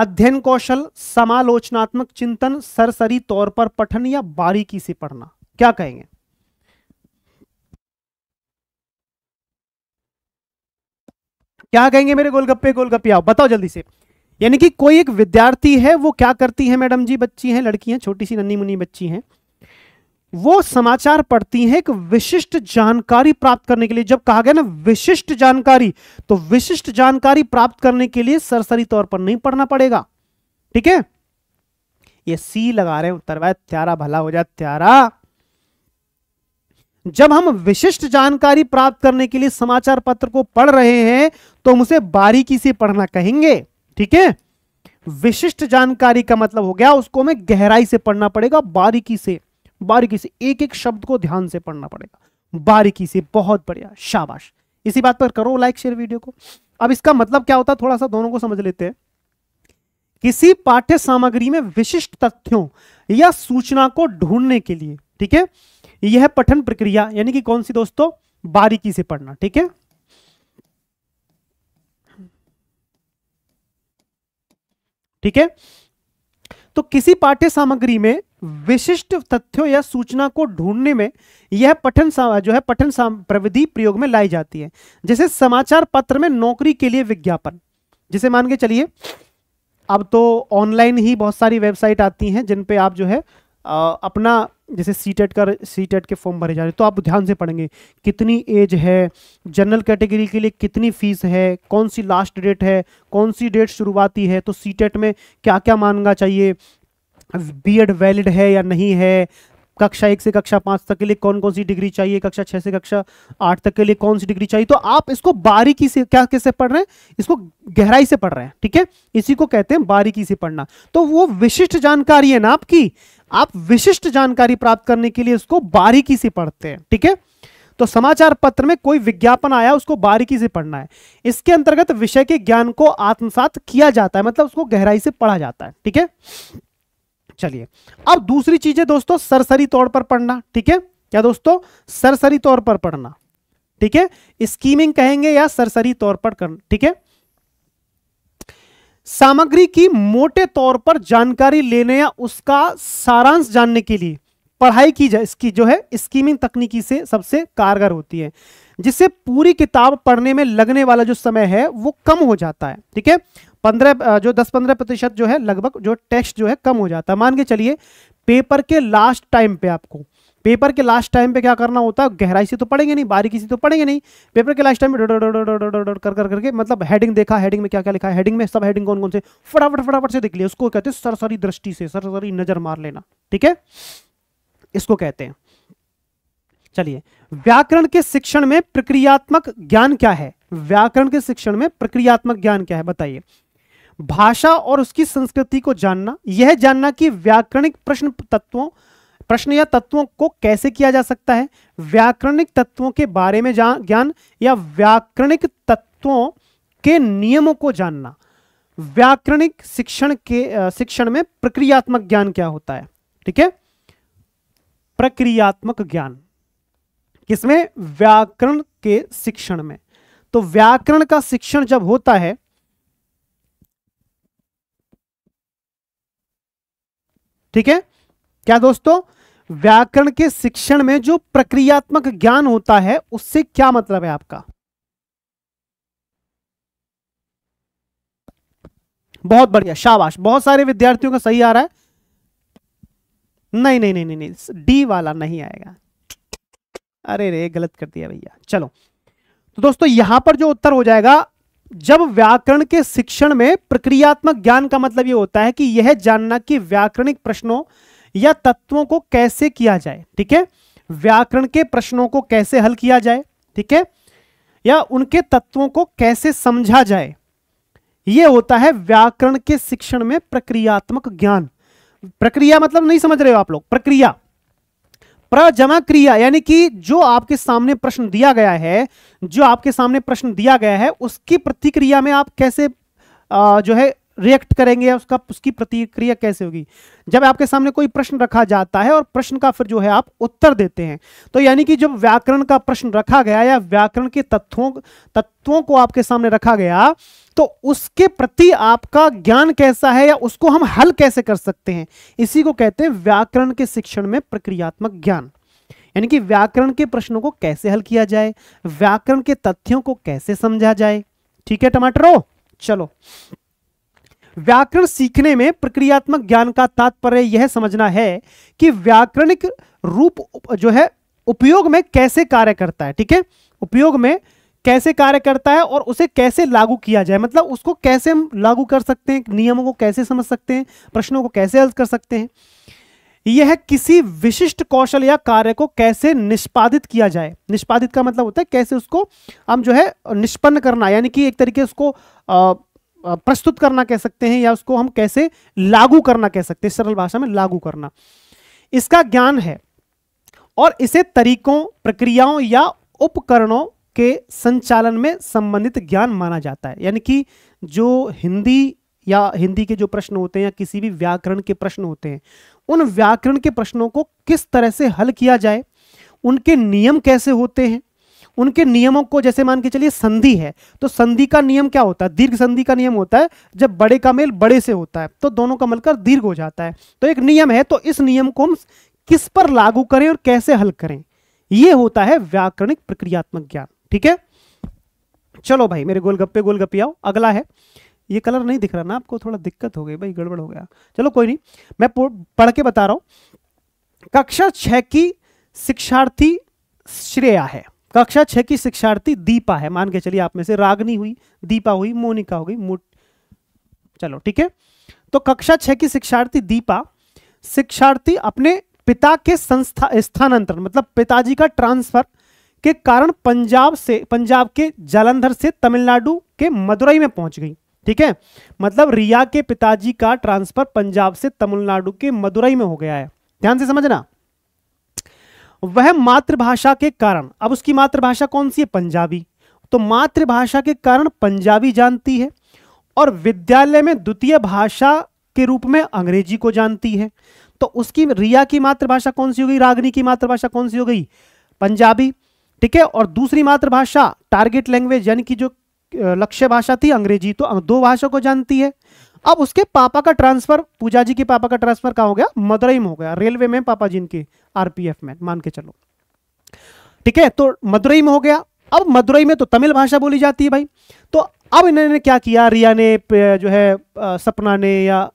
अध्ययन कौशल समालोचनात्मक चिंतन सरसरी तौर पर पठन या बारीकी से पढ़ना क्या कहेंगे क्या कहेंगे मेरे गोलगप्पे गोलगप्पे आओ बताओ जल्दी से यानी कि कोई एक विद्यार्थी है वो क्या करती है मैडम जी बच्ची हैं लड़की हैं छोटी सी नन्ही मुन्नी बच्ची हैं वो समाचार पढ़ती हैं एक विशिष्ट जानकारी प्राप्त करने के लिए जब कहा गया ना विशिष्ट जानकारी तो विशिष्ट जानकारी प्राप्त करने के लिए सरसरी तौर पर नहीं पढ़ना पड़ेगा ठीक है ये सी लगा रहे हैं उत्तर वाय त्यारा भला हो जाए त्यारा जब हम विशिष्ट जानकारी प्राप्त करने के लिए समाचार पत्र को पढ़ रहे हैं तो हम उसे बारीकी से पढ़ना कहेंगे ठीक है विशिष्ट जानकारी का मतलब हो गया उसको हमें गहराई से पढ़ना पड़ेगा बारीकी से बारीकी से एक एक शब्द को ध्यान से पढ़ना पड़ेगा बारीकी से बहुत बढ़िया शाबाश इसी बात पर करो लाइक शेयर वीडियो को अब इसका मतलब क्या होता है थोड़ा सा दोनों को समझ लेते हैं किसी पाठ्य सामग्री में विशिष्ट तथ्यों या सूचना को ढूंढने के लिए ठीक है यह पठन प्रक्रिया यानी कि कौन सी दोस्तों बारीकी से पढ़ना ठीक है ठीक है तो किसी पाठ्य सामग्री में विशिष्ट तथ्यों या सूचना को ढूंढने में यह पठन जो है पठन प्रविधि प्रयोग में लाई जाती है जैसे समाचार पत्र में नौकरी के लिए विज्ञापन जिसे मान के चलिए अब तो ऑनलाइन ही बहुत सारी वेबसाइट आती हैं जिन पे आप जो है आ, अपना जैसे सी टेट का सी टेट के फॉर्म भरे जा रहे हैं तो आप ध्यान से पढ़ेंगे कितनी एज है जनरल कैटेगरी के लिए कितनी फीस है कौन सी लास्ट डेट है कौन सी डेट शुरुआती है तो सी टेट e में क्या क्या मांगा चाहिए बीएड वैलिड है या नहीं है कक्षा एक से कक्षा पाँच तक के लिए कौन कौन सी डिग्री चाहिए कक्षा छः से कक्षा आठ तक के लिए कौन सी डिग्री चाहिए तो आप इसको बारीकी से क्या कैसे पढ़ रहे हैं इसको गहराई से पढ़ रहे हैं ठीक है इसी को कहते हैं बारीकी से पढ़ना तो वो विशिष्ट जानकारी है ना आपकी आप विशिष्ट जानकारी प्राप्त करने के लिए इसको बारीकी से पढ़ते हैं ठीक है ठीके? तो समाचार पत्र में कोई विज्ञापन आया उसको बारीकी से पढ़ना है इसके अंतर्गत विषय के ज्ञान को आत्मसात किया जाता है मतलब उसको गहराई से पढ़ा जाता है ठीक है चलिए अब दूसरी चीज है दोस्तों सरसरी तौर पर पढ़ना ठीक है क्या दोस्तों सरसरी तौर पर पढ़ना ठीक है स्कीमिंग कहेंगे या सरसरी तौर पर करना ठीक है सामग्री की मोटे तौर पर जानकारी लेने या उसका सारांश जानने के लिए पढ़ाई की जाए इसकी जो है स्कीमिंग तकनीकी से सबसे कारगर होती है जिससे पूरी किताब पढ़ने में लगने वाला जो समय है वो कम हो जाता है ठीक है पंद्रह जो दस पंद्रह प्रतिशत जो है लगभग जो टेक्स्ट जो है कम हो जाता है मान के चलिए पेपर के लास्ट टाइम पे आपको पेपर के लास्ट टाइम पे क्या करना होता है गहराई से तो पढ़ेंगे नहीं बारीकी से तो पढ़ेंगे नहीं पेपर के लास्ट टाइम में कर कर करके मतलब हेडिंग देखा हेडिंग में क्या क्या लिखा है हेडिंग में सब हेडिंग कौन कौन से फटाफट फटाफट से देख लिया उसको कहते हैं सरसरी दृष्टि से सरसरी नजर मार लेना ठीक है इसको कहते हैं चलिए व्याकरण के शिक्षण में प्रक्रियात्मक ज्ञान क्या है व्याकरण के शिक्षण में प्रक्रियात्मक ज्ञान क्या है बताइए भाषा और उसकी संस्कृति को जानना यह जानना कि व्याकरणिक प्रश्न तत्वों प्रश्न या तत्वों को कैसे किया जा सकता है व्याकरणिक तत्वों के बारे में ज्ञान या व्याकरणिक तत्वों के नियमों को जानना व्याकरणिक शिक्षण के शिक्षण में प्रक्रियात्मक ज्ञान क्या होता है ठीक है प्रक्रियात्मक ज्ञान किसमें व्याकरण के शिक्षण में तो व्याकरण का शिक्षण जब होता है ठीक है क्या दोस्तों व्याकरण के शिक्षण में जो प्रक्रियात्मक ज्ञान होता है उससे क्या मतलब है आपका बहुत बढ़िया शाबाश बहुत सारे विद्यार्थियों का सही आ रहा है नहीं नहीं नहीं नहीं डी वाला नहीं आएगा अरे रे गलत कर दिया भैया चलो तो दोस्तों यहां पर जो उत्तर हो जाएगा जब व्याकरण के शिक्षण में प्रक्रियात्मक ज्ञान का मतलब यह होता है कि यह जानना कि व्याकरणिक प्रश्नों या तत्वों को कैसे किया जाए ठीक है व्याकरण के प्रश्नों को कैसे हल किया जाए ठीक है या उनके तत्वों को कैसे समझा जाए यह होता है व्याकरण के शिक्षण में प्रक्रियात्मक ज्ञान प्रक्रिया मतलब नहीं समझ रहे हो आप लोग प्रक्रिया प्रजमा क्रिया यानी कि जो आपके सामने प्रश्न दिया गया है जो आपके सामने प्रश्न दिया गया है उसकी प्रतिक्रिया में आप कैसे आ, जो है रिएक्ट करेंगे उसका उसकी प्रतिक्रिया कैसे होगी जब आपके सामने कोई प्रश्न रखा जाता है और प्रश्न का फिर जो है आप उत्तर देते हैं तो यानी कि जब व्याकरण का प्रश्न रखा गया या व्याकरण के तत्वों तत्वों को आपके सामने रखा गया तो उसके प्रति आपका ज्ञान कैसा है या उसको हम हल कैसे कर सकते हैं इसी को कहते हैं व्याकरण के शिक्षण में प्रक्रियात्मक ज्ञान यानी कि व्याकरण के प्रश्नों को कैसे हल किया जाए व्याकरण के तथ्यों को कैसे समझा जाए ठीक है टमाटरो चलो व्याकरण सीखने में प्रक्रियात्मक ज्ञान का तात्पर्य यह समझना है कि व्याकरणिक रूप जो है उपयोग में कैसे कार्य करता है ठीक है उपयोग में कैसे कार्य करता है और उसे कैसे लागू किया जाए मतलब उसको कैसे हम लागू कर सकते हैं नियमों को कैसे समझ सकते हैं प्रश्नों को कैसे हल कर सकते हैं यह है किसी विशिष्ट कौशल या कार्य को कैसे निष्पादित किया जाए निष्पादित का मतलब होता है कैसे उसको हम जो है निष्पन्न करना यानी कि एक तरीके उसको प्रस्तुत करना कह सकते हैं या उसको हम कैसे लागू करना कह सकते हैं सरल भाषा में लागू करना इसका ज्ञान है और इसे तरीकों प्रक्रियाओं या उपकरणों के संचालन में संबंधित ज्ञान माना जाता है यानी कि जो हिंदी या हिंदी के जो प्रश्न होते हैं या किसी भी व्याकरण के प्रश्न होते हैं उन व्याकरण के प्रश्नों को किस तरह से हल किया जाए उनके नियम कैसे होते हैं उनके नियमों को जैसे मान के चलिए संधि है तो संधि का नियम क्या होता है दीर्घ संधि का नियम होता है जब बड़े का मेल बड़े से होता है तो दोनों का मिलकर दीर्घ हो जाता है तो एक नियम है तो इस नियम को हम किस पर लागू करें और कैसे हल करें यह होता है व्याकरणिक प्रक्रियात्मक ज्ञान ठीक है चलो भाई मेरे गोलगप्पे गोलगप्पे आओ अगला है ये कलर नहीं दिख रहा ना आपको थोड़ा दिक्कत हो गई भाई गड़बड़ हो गया चलो कोई नहीं मैं पढ़ के बता रहा हूं कक्षा छः की शिक्षार्थी श्रेया है कक्षा छ की शिक्षार्थी दीपा है मान के चलिए आप में से रागनी हुई दीपा हुई मोनिका हो गई मोट चलो ठीक है तो कक्षा छह की शिक्षार्थी दीपा शिक्षार्थी अपने पिता के संस्था स्थानांतरण मतलब पिताजी का ट्रांसफर के कारण पंजाब से पंजाब के जालंधर से तमिलनाडु के मदुरई में पहुंच गई ठीक है मतलब रिया के पिताजी का ट्रांसफर पंजाब से तमिलनाडु के मदुरई में हो गया है ध्यान से समझना वह मातृभाषा के कारण अब उसकी मातृभाषा कौन सी है पंजाबी तो मातृभाषा के कारण पंजाबी जानती है और विद्यालय में द्वितीय भाषा के रूप में अंग्रेजी को जानती है तो उसकी रिया की मातृभाषा कौन सी हो गई रागनी की मातृभाषा कौन सी हो गई पंजाबी ठीक है और दूसरी मातृभाषा टारगेट लैंग्वेज यानी कि जो लक्ष्य भाषा थी अंग्रेजी तो दो भाषा को जानती है अब उसके पापा का ट्रांसफर पूजा जी के पापा का ट्रांसफर कहा हो गया मदुरई में हो गया रेलवे में पापा जी इनके आरपीएफ में मान के चलो ठीक है तो मदुरई में हो गया अब मदुरई में तो तमिल भाषा बोली जाती है भाई तो अब इन्होंने क्या किया रिया ने जो है सपना ने या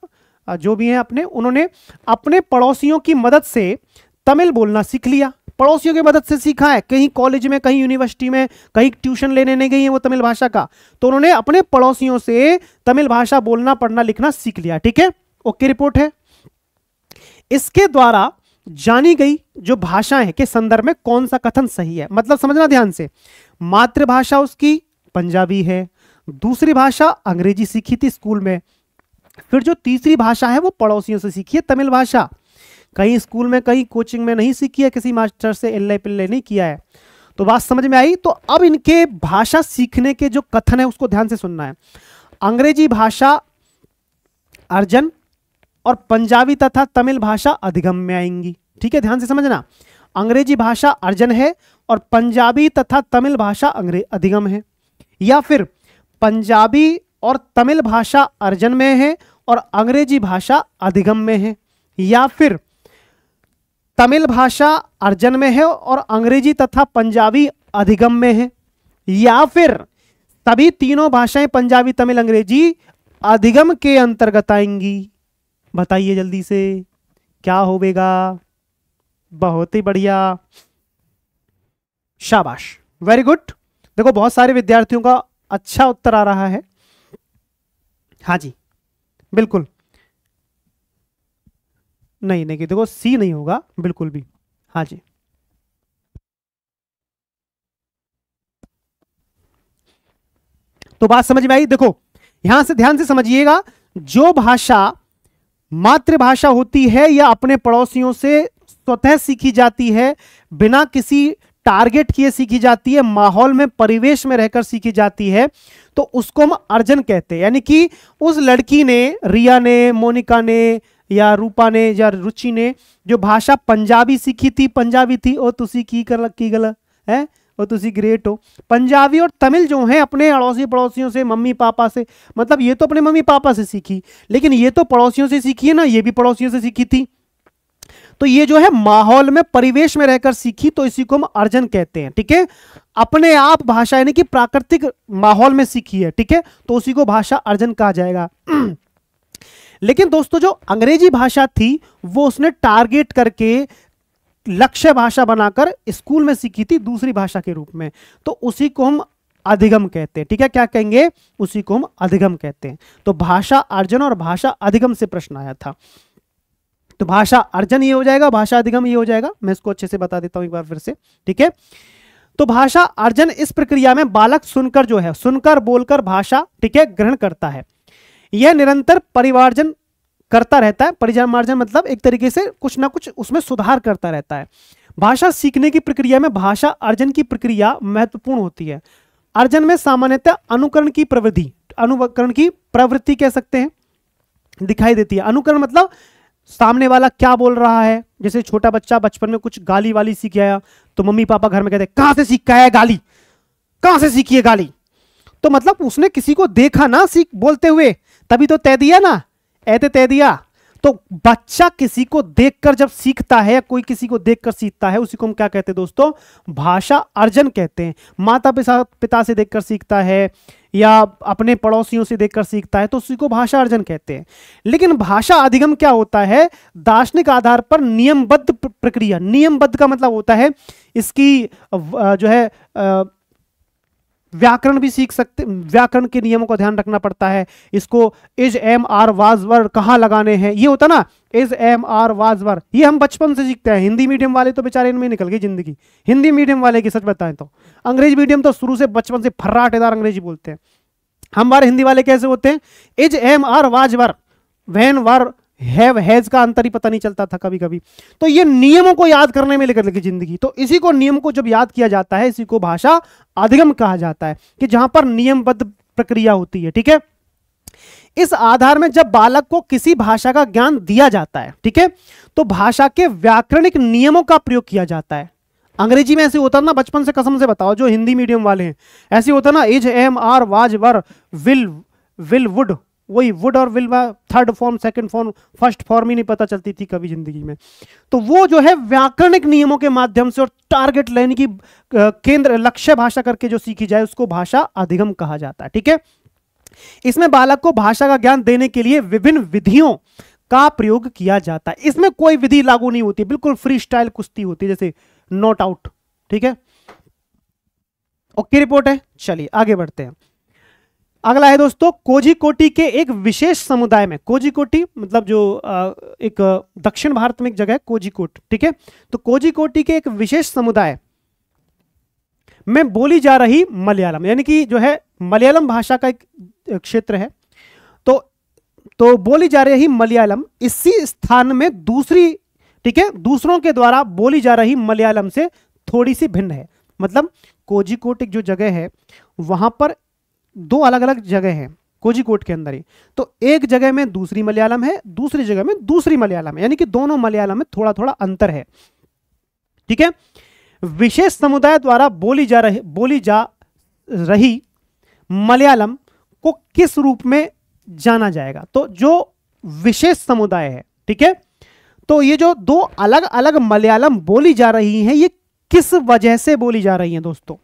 जो भी है अपने उन्होंने अपने पड़ोसियों की मदद से तमिल बोलना सीख लिया पड़ोसियों की मदद से सीखा है कहीं कॉलेज में कहीं यूनिवर्सिटी में कहीं ट्यूशन लेने नहीं गई है वो तमिल भाषा का तो उन्होंने अपने पड़ोसियों से तमिल भाषा बोलना पढ़ना लिखना सीख लिया ठीक है ओके रिपोर्ट है इसके द्वारा जानी गई जो भाषा है के संदर्भ में कौन सा कथन सही है मतलब समझना ध्यान से मातृभाषा उसकी पंजाबी है दूसरी भाषा अंग्रेजी सीखी थी स्कूल में फिर जो तीसरी भाषा है वो पड़ोसियों से सीखी है तमिल भाषा कहीं स्कूल में कहीं कोचिंग में नहीं सीखी है किसी मास्टर से इल्ले पिल्ले नहीं किया है तो बात समझ में आई तो अब इनके भाषा सीखने के जो कथन है उसको ध्यान से सुनना है अंग्रेजी भाषा अर्जन और पंजाबी तथा तमिल भाषा अधिगम में आएंगी ठीक है ध्यान से समझना अंग्रेजी भाषा अर्जन है और पंजाबी तथा तमिल भाषा अधिगम है या फिर पंजाबी और तमिल भाषा अर्जन में है और अंग्रेजी भाषा अधिगम में है या फिर तमिल भाषा अर्जन में है और अंग्रेजी तथा पंजाबी अधिगम में है या फिर तभी तीनों भाषाएं पंजाबी तमिल अंग्रेजी अधिगम के अंतर्गत आएंगी बताइए जल्दी से क्या होवेगा बहुत ही बढ़िया शाबाश वेरी गुड देखो बहुत सारे विद्यार्थियों का अच्छा उत्तर आ रहा है हाँ जी बिल्कुल नहीं नहीं देखो सी नहीं होगा बिल्कुल भी हाँ जी तो बात समझ में आई देखो यहां से ध्यान से समझिएगा जो भाषा मातृभाषा होती है या अपने पड़ोसियों से स्वतः सीखी जाती है बिना किसी टारगेट किए सीखी जाती है माहौल में परिवेश में रहकर सीखी जाती है तो उसको हम अर्जन कहते हैं यानी कि उस लड़की ने रिया ने मोनिका ने या रूपा ने या रुचि ने जो भाषा पंजाबी सीखी थी पंजाबी थी और तुसी की कर की गल है और तुसी ग्रेट हो पंजाबी और तमिल जो हैं अपने अड़ोसी पड़ोसियों से मम्मी पापा से मतलब ये तो अपने मम्मी पापा से सीखी लेकिन ये तो पड़ोसियों से सीखी है ना ये भी पड़ोसियों से सीखी थी तो ये जो है माहौल में परिवेश में रहकर सीखी तो इसी को हम अर्जन कहते हैं ठीक है अपने आप भाषा यानी कि प्राकृतिक माहौल में सीखी है ठीक है तो उसी को भाषा अर्जन कहा जाएगा लेकिन दोस्तों जो अंग्रेजी भाषा थी वो उसने टारगेट करके लक्ष्य भाषा बनाकर स्कूल में सीखी थी दूसरी भाषा के रूप में तो उसी को हम अधिगम कहते हैं ठीक है क्या कहेंगे उसी को हम अधिगम कहते हैं तो भाषा अर्जन और भाषा अधिगम से प्रश्न आया था तो भाषा अर्जन ये हो जाएगा भाषा अधिगम ये हो जाएगा मैं इसको अच्छे से बता देता हूं एक बार फिर से ठीक है तो भाषा अर्जन इस प्रक्रिया में बालक सुनकर जो है सुनकर बोलकर भाषा ठीक है ग्रहण करता है यह निरंतर परिवारजन करता रहता है परिजन मार्जन मतलब एक तरीके से कुछ ना कुछ उसमें सुधार करता रहता है भाषा सीखने की प्रक्रिया में भाषा अर्जन की प्रक्रिया महत्वपूर्ण होती है अर्जन में सामान्यतः अनुकरण की प्रवृत्ति अनुकरण की प्रवृत्ति कह सकते हैं दिखाई देती है अनुकरण मतलब सामने वाला क्या बोल रहा है जैसे छोटा बच्चा बचपन में कुछ गाली वाली सीख आया तो मम्मी पापा घर में कहते हैं से सीखा है गाली कहां से सीखी है गाली तो मतलब उसने किसी को देखा ना सीख बोलते हुए तभी तो तय दिया ना ऐते तो तय दिया तो बच्चा किसी को देखकर जब सीखता है या कोई किसी को देखकर सीखता है उसी को हम क्या कहते हैं दोस्तों भाषा अर्जन कहते हैं माता पिता पिता से देखकर सीखता है या अपने पड़ोसियों से देखकर सीखता है तो उसी को भाषा अर्जन कहते हैं लेकिन भाषा अधिगम क्या होता है दार्शनिक आधार पर नियमबद्ध प्रक्रिया नियमबद्ध का मतलब होता है इसकी जो है व्याकरण भी सीख सकते व्याकरण के नियमों का ध्यान रखना पड़ता है इसको इज एम आर वाजवर कहाँ लगाने हैं ये होता ना इज एम आर वाजवर ये हम बचपन से सीखते हैं हिंदी मीडियम वाले तो बेचारे इनमें निकल गई जिंदगी हिंदी मीडियम वाले की सच बताएं तो अंग्रेजी मीडियम तो शुरू से बचपन से फर्राटेदार अंग्रेजी बोलते हैं हमारे हिंदी वाले कैसे होते हैं is am are was were when were have has का अंतर ही पता नहीं चलता था कभी कभी तो ये नियमों को याद करने में लेकर लगी जिंदगी तो इसी को नियम को जब याद किया जाता है इसी को भाषा अधिगम कहा जाता है कि जहां पर नियमबद्ध प्रक्रिया होती है ठीक है इस आधार में जब बालक को किसी भाषा का ज्ञान दिया जाता है ठीक है तो भाषा के व्याकरणिक नियमों का प्रयोग किया जाता है अंग्रेजी में ऐसे होता है ना बचपन से कसम से बताओ जो हिंदी मीडियम वाले हैं ऐसे होता है ना is am are was were will will would वही वुड और विल्वा third form second form first form ही नहीं पता चलती थी कभी जिंदगी में तो वो जो है व्याकरणिक नियमों के माध्यम से और टारगेट लाइन की केंद्र लक्ष्य भाषा करके जो सीखी जाए उसको भाषा अधिगम कहा जाता है ठीक है इसमें बालक को भाषा का ज्ञान देने के लिए विभिन्न विधियों का प्रयोग किया जाता है इसमें कोई विधि लागू नहीं होती बिल्कुल फ्री स्टाइल कुश्ती होती जैसे नोट आउट ठीक है ओके रिपोर्ट है चलिए आगे बढ़ते हैं अगला है दोस्तों कोजिकोटी के एक विशेष समुदाय में कोझिकोटी मतलब जो एक दक्षिण भारत में एक जगह है कोजिकोट ठीक है तो कोजिकोटी के एक विशेष समुदाय में बोली जा रही मलयालम यानी कि जो है मलयालम भाषा का एक क्षेत्र है तो तो बोली जा रही मलयालम इसी स्थान में दूसरी ठीक है दूसरों के द्वारा बोली जा रही मलयालम से थोड़ी सी भिन्न है मतलब कोजिकोट एक जो जगह है वहां पर दो अलग अलग जगह हैं कोजिकोट के अंदर ही तो एक जगह में दूसरी मलयालम है दूसरी जगह में दूसरी मलयालम है यानी कि दोनों मलयालम में थोड़ा थोड़ा अंतर है ठीक है विशेष समुदाय द्वारा बोली जा रही बोली जा रही मलयालम को किस रूप में जाना जाएगा तो जो विशेष समुदाय है ठीक है तो ये जो दो अलग अलग मलयालम बोली जा रही हैं ये किस वजह से बोली जा रही हैं दोस्तों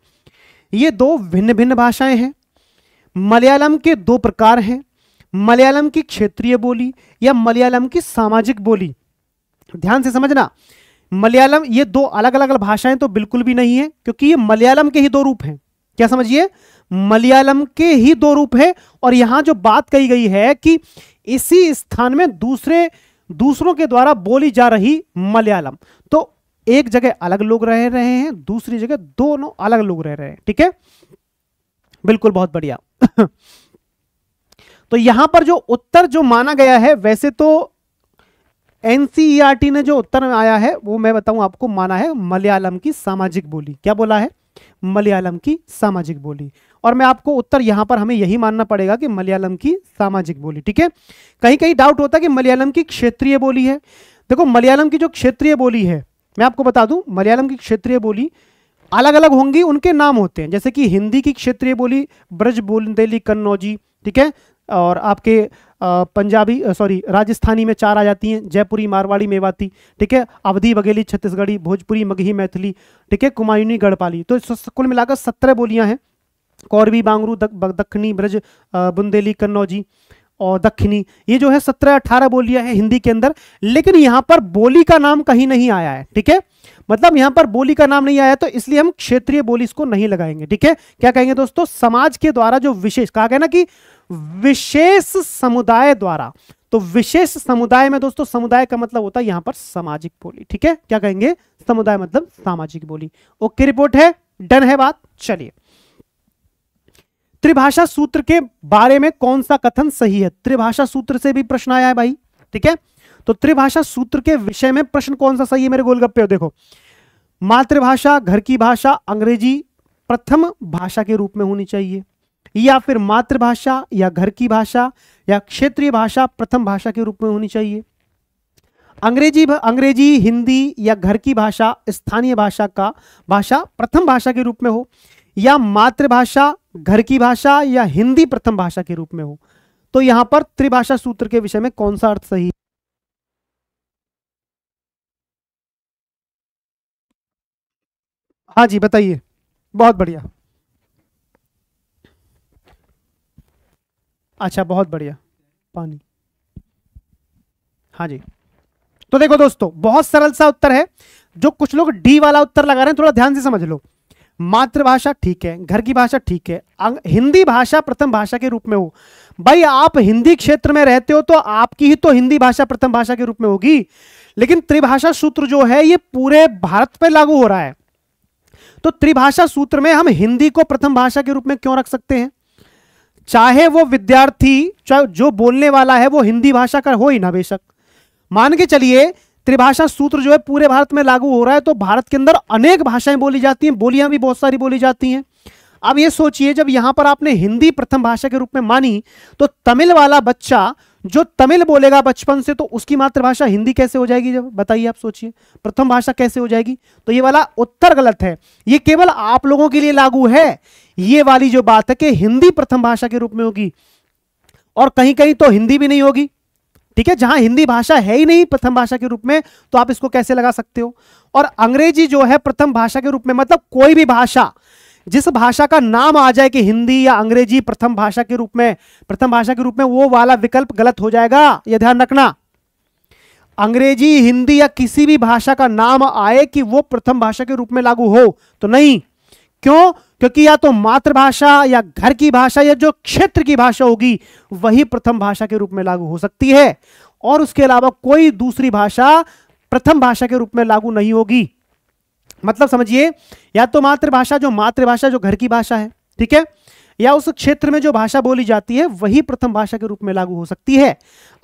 ये दो भिन्न भिन्न भाषाएं हैं मलयालम के दो प्रकार हैं मलयालम की क्षेत्रीय बोली या मलयालम की सामाजिक बोली ध्यान से समझना मलयालम ये दो अलग अलग भाषाएं तो बिल्कुल भी नहीं है क्योंकि ये मलयालम के ही दो रूप हैं क्या समझिए मलयालम के ही दो रूप है और यहां जो बात कही गई है कि इसी स्थान में दूसरे दूसरों के द्वारा बोली जा रही मलयालम तो एक जगह अलग लोग रह रहे हैं दूसरी जगह दोनों अलग लोग रह रहे हैं ठीक है बिल्कुल बहुत बढ़िया तो यहां पर जो उत्तर जो माना गया है वैसे तो एनसीईआरटी ने जो उत्तर आया है वो मैं बताऊं आपको माना है मलयालम की सामाजिक बोली क्या बोला है मलयालम की सामाजिक बोली और मैं आपको उत्तर यहां पर हमें यही मानना पड़ेगा कि मलयालम की सामाजिक बोली ठीक है कहीं कहीं डाउट होता है कि मलयालम की क्षेत्रीय बोली है देखो मलयालम की जो क्षेत्रीय बोली है मैं आपको बता दूं मलयालम की क्षेत्रीय बोली अलग अलग होंगी उनके नाम होते हैं जैसे कि हिंदी की क्षेत्रीय बोली ब्रज बुंदेली कन्नौजी ठीक है और आपके पंजाबी सॉरी राजस्थानी में चार आ जाती हैं जयपुरी मारवाड़ी मेवाती ठीक है अवधि बघेली छत्तीसगढ़ी भोजपुरी मगही मैथिली ठीक है कुमायूनी गढ़पाली तो कुल मिलाकर सत्रह बोलियां हैं कौरवी बांगरू दक्षिणी ब्रज बुंदेली कन्नौजी और दक्षिणी ये जो है सत्रह अठारह बोलियां हैं हिंदी के अंदर लेकिन यहाँ पर बोली का नाम कहीं नहीं आया है ठीक है मतलब यहां पर बोली का नाम नहीं आया तो इसलिए हम क्षेत्रीय बोली इसको नहीं लगाएंगे ठीक है क्या कहेंगे दोस्तों समाज के द्वारा जो विशेष कहा गया ना कि विशेष समुदाय द्वारा तो विशेष समुदाय में दोस्तों समुदाय का मतलब होता है यहां पर सामाजिक बोली ठीक है क्या कहेंगे समुदाय मतलब सामाजिक बोली ओके रिपोर्ट है डन है बात चलिए त्रिभाषा सूत्र के बारे में कौन सा कथन सही है त्रिभाषा सूत्र से भी प्रश्न आया है भाई ठीक है तो त्रिभाषा सूत्र के विषय में प्रश्न कौन सा सही है मेरे गोलगप्पे देखो मातृभाषा घर की भाषा अंग्रेजी प्रथम भाषा के रूप में होनी चाहिए या फिर मातृभाषा या घर की भाषा या क्षेत्रीय भाषा प्रथम भाषा के रूप में होनी चाहिए अंग्रेजी अंग्रेजी हिंदी या घर की भाषा स्थानीय भाषा का भाषा प्रथम भाषा के रूप में हो या मातृभाषा घर की भाषा या हिंदी प्रथम भाषा के रूप में हो तो यहां पर त्रिभाषा सूत्र के विषय में कौन सा अर्थ सही हाँ जी बताइए बहुत बढ़िया अच्छा बहुत बढ़िया पानी हाँ जी तो देखो दोस्तों बहुत सरल सा उत्तर है जो कुछ लोग डी वाला उत्तर लगा रहे हैं थोड़ा ध्यान से समझ लो मातृभाषा ठीक है घर की भाषा ठीक है हिंदी भाषा प्रथम भाषा के रूप में हो भाई आप हिंदी क्षेत्र में रहते हो तो आपकी ही तो हिंदी भाषा प्रथम भाषा के रूप में होगी लेकिन त्रिभाषा सूत्र जो है ये पूरे भारत पर लागू हो रहा है तो त्रिभाषा सूत्र में हम हिंदी को प्रथम भाषा के रूप में क्यों रख सकते हैं चाहे वो विद्यार्थी चाहे जो बोलने वाला है वो हिंदी भाषा का हो ही ना बेशक मान के चलिए त्रिभाषा सूत्र जो है पूरे भारत में लागू हो रहा है तो भारत के अंदर अनेक भाषाएं बोली जाती हैं बोलियां भी बहुत सारी बोली जाती हैं अब ये सोचिए जब यहां पर आपने हिंदी प्रथम भाषा के रूप में मानी तो तमिल वाला बच्चा जो तमिल बोलेगा बचपन से तो उसकी मातृभाषा हिंदी कैसे हो जाएगी जब बताइए आप सोचिए प्रथम भाषा कैसे हो जाएगी तो ये वाला उत्तर गलत है ये केवल आप लोगों के लिए लागू है ये वाली जो बात है कि हिंदी प्रथम भाषा के रूप में होगी और कहीं कहीं तो हिंदी भी नहीं होगी ठीक है जहां हिंदी भाषा है ही नहीं प्रथम भाषा के रूप में तो आप इसको कैसे लगा सकते हो और अंग्रेजी जो है प्रथम भाषा के रूप में मतलब कोई भी भाषा जिस भाषा का नाम आ जाए कि हिंदी या अंग्रेजी प्रथम भाषा के रूप में प्रथम भाषा के रूप में वो वाला विकल्प गलत हो जाएगा यह ध्यान रखना अंग्रेजी हिंदी या किसी भी भाषा का नाम आए कि वो प्रथम भाषा के रूप में लागू हो तो नहीं क्यों क्योंकि या तो मातृभाषा या घर की भाषा या जो क्षेत्र की भाषा होगी वही प्रथम भाषा के रूप में लागू हो सकती है और उसके अलावा कोई दूसरी भाषा प्रथम भाषा के रूप में लागू नहीं होगी मतलब समझिए या तो मातृभाषा जो मातृभाषा जो घर की भाषा है ठीक है या उस क्षेत्र में जो भाषा बोली जाती है वही प्रथम भाषा के रूप में लागू हो सकती है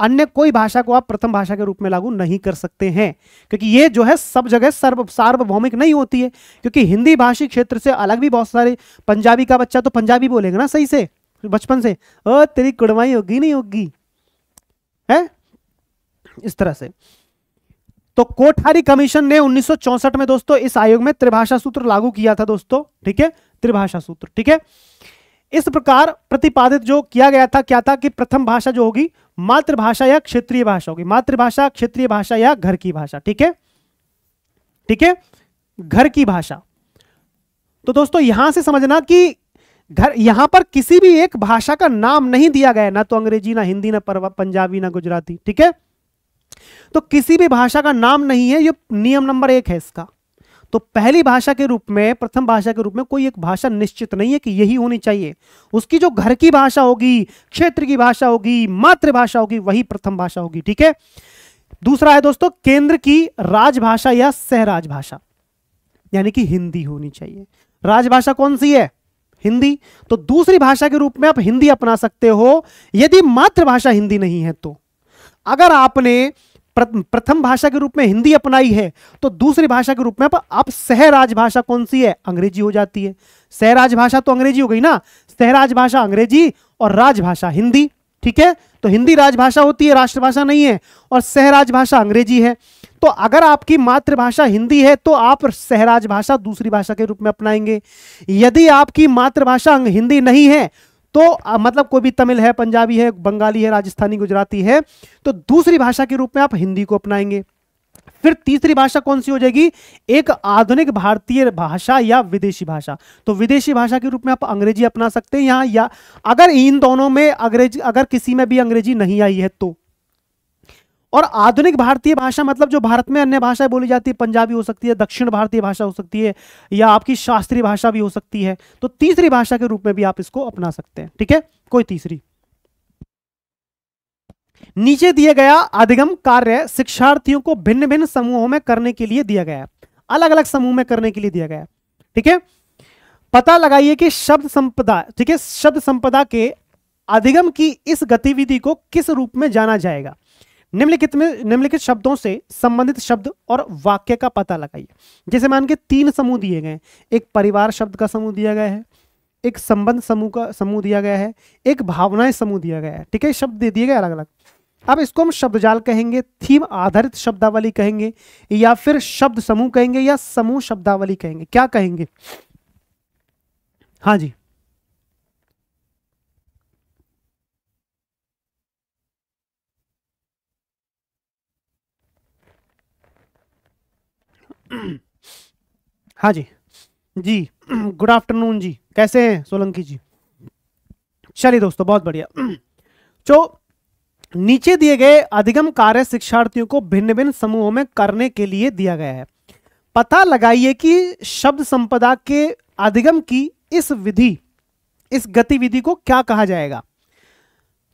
अन्य कोई भाषा को आप प्रथम भाषा के रूप में लागू नहीं कर सकते हैं क्योंकि ये जो है सब जगह सर्व सार्वभौमिक नहीं होती है क्योंकि हिंदी भाषी क्षेत्र से अलग भी बहुत सारे पंजाबी का बच्चा तो पंजाबी बोलेगा ना सही से बचपन से अ तेरी कुड़वाई होगी नहीं होगी है इस तरह से तो कोठारी कमीशन ने 1964 में दोस्तों इस आयोग में त्रिभाषा सूत्र लागू किया था दोस्तों ठीक है त्रिभाषा सूत्र ठीक है इस प्रकार प्रतिपादित जो किया गया था क्या था कि प्रथम भाषा जो होगी मातृभाषा या क्षेत्रीय भाषा होगी मातृभाषा क्षेत्रीय भाषा या घर की भाषा ठीक है ठीक है घर की भाषा तो दोस्तों यहां से समझना कि घर यहां पर किसी भी एक भाषा का नाम नहीं दिया गया ना तो अंग्रेजी ना हिंदी ना पंजाबी ना गुजराती ठीक है तो किसी भी भाषा का नाम नहीं है ये नियम नंबर एक है इसका तो पहली भाषा के रूप में प्रथम भाषा के रूप में कोई एक भाषा निश्चित नहीं है कि यही होनी चाहिए उसकी जो घर की भाषा होगी क्षेत्र की भाषा होगी मातृभाषा होगी वही प्रथम भाषा होगी ठीक है दूसरा है दोस्तों केंद्र की राजभाषा या सहराज भाषा यानी कि हिंदी होनी चाहिए राजभाषा कौन सी है हिंदी तो दूसरी भाषा के रूप में आप हिंदी अपना सकते हो यदि मातृभाषा हिंदी नहीं है तो अगर आपने प्रथम भाषा के रूप में हिंदी अपनाई है तो दूसरी भाषा के रूप में आप सहराज भाषा कौन सी है अंग्रेजी हो जाती है सहराज भाषा तो अंग्रेजी हो गई ना सहराज भाषा अंग्रेजी और राजभाषा हिंदी ठीक है तो हिंदी राजभाषा होती है राष्ट्रभाषा नहीं है और सहराज भाषा अंग्रेजी है तो अगर आपकी मातृभाषा हिंदी है तो आप सहराज भाषा दूसरी भाषा के रूप में अपनाएंगे यदि आपकी मातृभाषा हिंदी नहीं है तो आ, मतलब कोई भी तमिल है पंजाबी है बंगाली है राजस्थानी गुजराती है तो दूसरी भाषा के रूप में आप हिंदी को अपनाएंगे फिर तीसरी भाषा कौन सी हो जाएगी एक आधुनिक भारतीय भाषा या विदेशी भाषा तो विदेशी भाषा के रूप में आप अंग्रेजी अपना सकते हैं यहाँ या अगर इन दोनों में अंग्रेजी अगर किसी में भी अंग्रेजी नहीं आई है तो और आधुनिक भारतीय भाषा मतलब जो भारत में अन्य भाषाएं बोली जाती है पंजाबी हो सकती है दक्षिण भारतीय भाषा हो सकती है या आपकी शास्त्रीय भाषा भी हो सकती है तो तीसरी भाषा के रूप में भी आप इसको अपना सकते हैं ठीक है कोई तीसरी नीचे दिया गया अधिगम कार्य शिक्षार्थियों को भिन्न भिन्न समूहों में करने के लिए दिया गया है अलग अलग समूह में करने के लिए दिया गया ठीक है पता लगाइए कि शब्द संपदा ठीक है शब्द संपदा के अधिगम की इस गतिविधि को किस रूप में जाना जाएगा निम्नलिखित में निम्नलिखित शब्दों से संबंधित शब्द और वाक्य का पता लगाइए जैसे मान के तीन समूह दिए गए एक परिवार शब्द का समूह दिया गया है एक संबंध समूह का समूह दिया गया है एक भावनाएं समूह दिया गया है ठीक है शब्द दे दिए गए अलग अलग अब इसको हम शब्द जाल कहेंगे थीम आधारित शब्दावली कहेंगे या फिर शब्द समूह कहेंगे या समूह शब्दावली कहेंगे क्या कहेंगे हाँ जी हाँ जी जी गुड आफ्टरनून जी कैसे हैं सोलंकी जी चलिए दोस्तों बहुत बढ़िया जो तो, नीचे दिए गए अधिगम कार्य शिक्षार्थियों को भिन्न भिन्न समूहों में करने के लिए दिया गया है पता लगाइए कि शब्द संपदा के अधिगम की इस विधि इस गतिविधि को क्या कहा जाएगा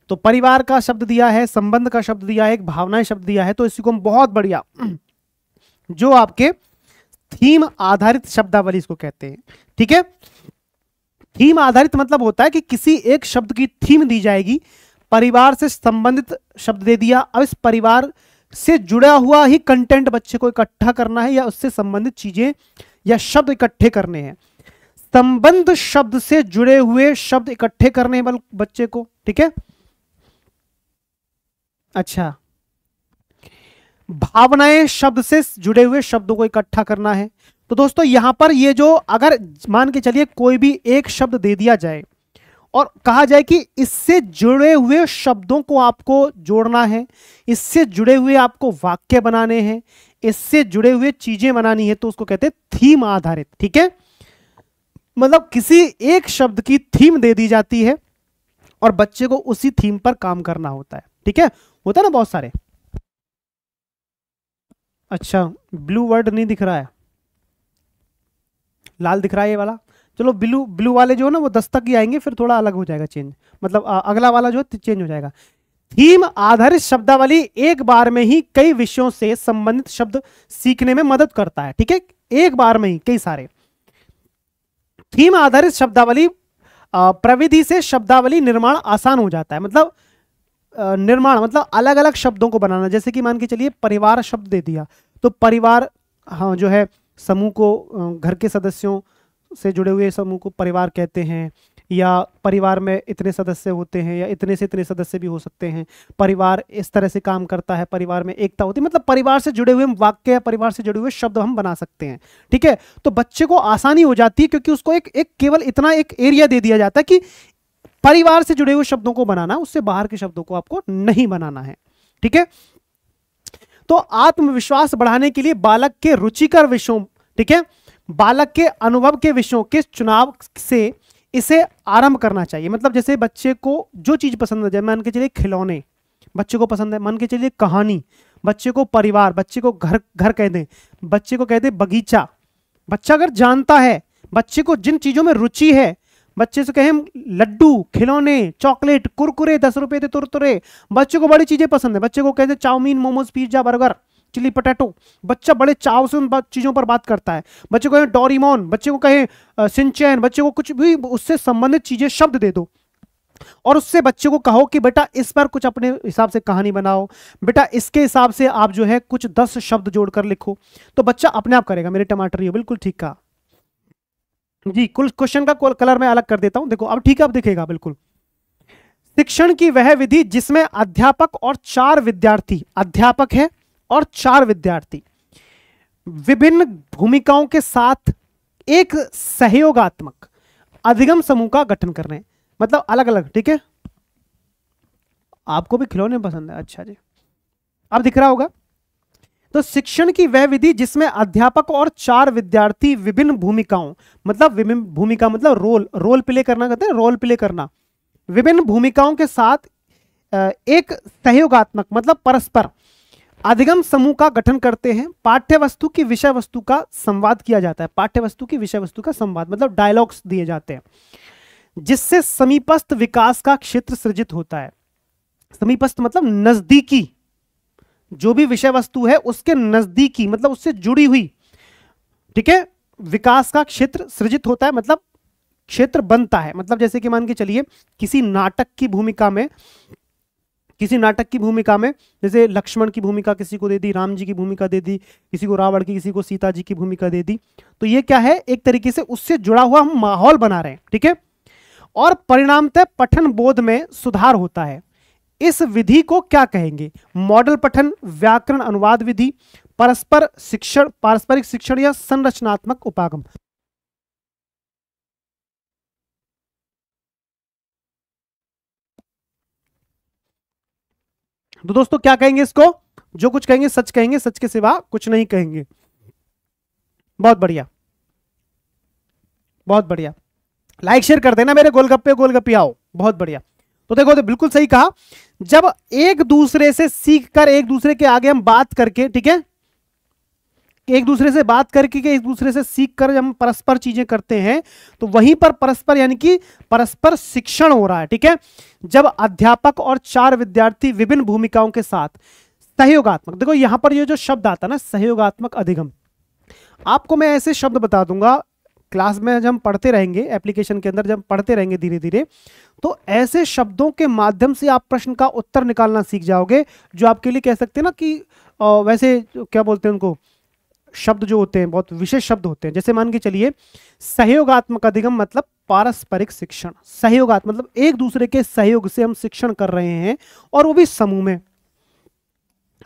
तो परिवार का शब्द दिया है संबंध का शब्द दिया है एक भावनाएं शब्द दिया है तो इसी को हम बहुत बढ़िया जो आपके थीम आधारित शब्दावली इसको कहते हैं ठीक है थीम आधारित मतलब होता है कि किसी एक शब्द की थीम दी जाएगी परिवार से संबंधित शब्द दे दिया अब इस परिवार से जुड़ा हुआ ही कंटेंट बच्चे को इकट्ठा करना है या उससे संबंधित चीजें या शब्द इकट्ठे करने हैं संबंध शब्द से जुड़े हुए शब्द इकट्ठे करने हैं बच्चे को ठीक है अच्छा भावनाएं शब्द से जुड़े हुए शब्दों को इकट्ठा करना है तो दोस्तों यहां पर ये जो अगर मान के चलिए कोई भी एक शब्द दे दिया जाए और कहा जाए कि इससे जुड़े हुए शब्दों को आपको जोड़ना है इससे जुड़े हुए आपको वाक्य बनाने हैं इससे जुड़े हुए चीजें बनानी है तो उसको कहते हैं थीम आधारित ठीक है मतलब किसी एक शब्द की थीम दे दी जाती है और बच्चे को उसी थीम पर काम करना होता है ठीक है होता है ना बहुत सारे अच्छा ब्लू वर्ड नहीं दिख रहा है लाल दिख रहा है ये वाला चलो ब्लू ब्लू वाले जो है ना वो दस तक ही आएंगे फिर थोड़ा अलग हो जाएगा चेंज मतलब आ, अगला वाला जो है चेंज तो हो जाएगा थीम आधारित शब्दावली एक बार में ही कई विषयों से संबंधित शब्द सीखने में मदद करता है ठीक है एक बार में ही कई सारे थीम आधारित शब्दावली प्रविधि से शब्दावली निर्माण आसान हो जाता है मतलब निर्माण मतलब अलग अलग शब्दों को बनाना जैसे कि मान के चलिए परिवार शब्द दे दिया तो परिवार हाँ जो है समूह को घर के सदस्यों से जुड़े हुए समूह को परिवार कहते हैं या परिवार में इतने सदस्य होते हैं या इतने से इतने सदस्य भी हो सकते हैं परिवार इस तरह से काम करता है परिवार में एकता होती है मतलब परिवार से जुड़े हुए वाक्य या परिवार से जुड़े हुए शब्द हम बना सकते हैं ठीक है तो बच्चे को आसानी हो जाती है क्योंकि उसको एक एक केवल इतना एक एरिया दे दिया जाता है कि परिवार से जुड़े हुए शब्दों को बनाना उससे बाहर के शब्दों को आपको नहीं बनाना है ठीक है तो आत्मविश्वास बढ़ाने के लिए बालक के रुचिकर विषयों ठीक है बालक के अनुभव के विषयों के चुनाव से इसे आरंभ करना चाहिए मतलब जैसे बच्चे को जो चीज़ पसंद है मान के चलिए खिलौने बच्चे को पसंद है मान के चलिए कहानी बच्चे को परिवार बच्चे को घर घर कह दें बच्चे को कह दें बगीचा बच्चा अगर जानता है बच्चे को जिन चीज़ों में रुचि है बच्चे से कहें लड्डू खिलौने चॉकलेट कुरकुरे दस रुपए दे तुरतुरे बच्चे को बड़ी चीजें पसंद है बच्चे को कहते हैं chowmein momos pizza burger chilli potato बच्चा बड़े चाव से उन चीज़ों पर बात करता है बच्चे को कहें डोरीमोन बच्चे को कहें सिंचैन बच्चे को कुछ भी उससे संबंधित चीज़ें शब्द दे दो और उससे बच्चे को कहो कि बेटा इस पर कुछ अपने हिसाब से कहानी बनाओ बेटा इसके हिसाब से आप जो है कुछ दस शब्द जोड़कर लिखो तो बच्चा अपने आप करेगा मेरे टमाटर ये बिल्कुल ठीक कहा जी कुल क्वेश्चन का कलर मैं अलग कर देता हूं देखो अब ठीक है अब दिखेगा बिल्कुल शिक्षण की वह विधि जिसमें अध्यापक और चार विद्यार्थी अध्यापक है और चार विद्यार्थी विभिन्न भूमिकाओं के साथ एक सहयोगात्मक अधिगम समूह का गठन कर रहे हैं मतलब अलग अलग ठीक है आपको भी खिलौने पसंद है अच्छा जी अब दिख रहा होगा तो शिक्षण की वह विधि जिसमें अध्यापक और चार विद्यार्थी विभिन्न भूमिकाओं मतलब विभिन्न भूमिका मतलब रोल रोल प्ले करना कहते हैं रोल प्ले करना विभिन्न भूमिकाओं के साथ एक सहयोगात्मक मतलब परस्पर अधिगम समूह का गठन करते हैं पाठ्य वस्तु की विषय वस्तु का संवाद किया जाता है पाठ्य वस्तु की विषय वस्तु का संवाद मतलब डायलॉग्स दिए जाते हैं जिससे समीपस्थ विकास का क्षेत्र सृजित होता है समीपस्थ मतलब नजदीकी जो भी विषय वस्तु है उसके नजदीकी मतलब उससे जुड़ी हुई ठीक है विकास का क्षेत्र सृजित होता है मतलब क्षेत्र बनता है मतलब जैसे कि मान के चलिए किसी नाटक की भूमिका में किसी नाटक की भूमिका में जैसे लक्ष्मण की भूमिका किसी को दे दी राम जी की भूमिका दे दी किसी को रावण की किसी को सीता जी की भूमिका दे दी तो ये क्या है एक तरीके से उससे जुड़ा हुआ हम माहौल बना रहे हैं ठीक है और परिणामतः पठन बोध में सुधार होता है इस विधि को क्या कहेंगे मॉडल पठन व्याकरण अनुवाद विधि परस्पर शिक्षण पारस्परिक शिक्षण या संरचनात्मक उपागम तो दोस्तों क्या कहेंगे इसको जो कुछ कहेंगे सच कहेंगे सच के सिवा कुछ नहीं कहेंगे बहुत बढ़िया बहुत बढ़िया लाइक शेयर कर देना मेरे गोलगप्पे गोलगप्पी आओ बहुत बढ़िया तो देखो तो बिल्कुल सही कहा जब एक दूसरे से सीख कर एक दूसरे के आगे हम बात करके ठीक है एक दूसरे से बात करके एक दूसरे से सीख कर हम परस्पर चीजें करते हैं तो वहीं पर परस्पर यानी कि परस्पर शिक्षण हो रहा है ठीक है जब अध्यापक और चार विद्यार्थी विभिन्न भूमिकाओं के साथ सहयोगात्मक देखो यहां पर ये जो शब्द आता है ना सहयोगात्मक अधिगम आपको मैं ऐसे शब्द बता दूंगा क्लास में जब हम पढ़ते रहेंगे एप्लीकेशन के अंदर जब पढ़ते रहेंगे धीरे धीरे तो ऐसे शब्दों के माध्यम से आप प्रश्न का उत्तर निकालना सीख जाओगे जो आपके लिए कह सकते हैं ना कि वैसे क्या बोलते हैं उनको शब्द जो होते हैं बहुत विशेष शब्द होते हैं जैसे मान के चलिए सहयोगात्मक अधिगम मतलब पारस्परिक शिक्षण सहयोगात्मक मतलब एक दूसरे के सहयोग से हम शिक्षण कर रहे हैं और वो भी समूह में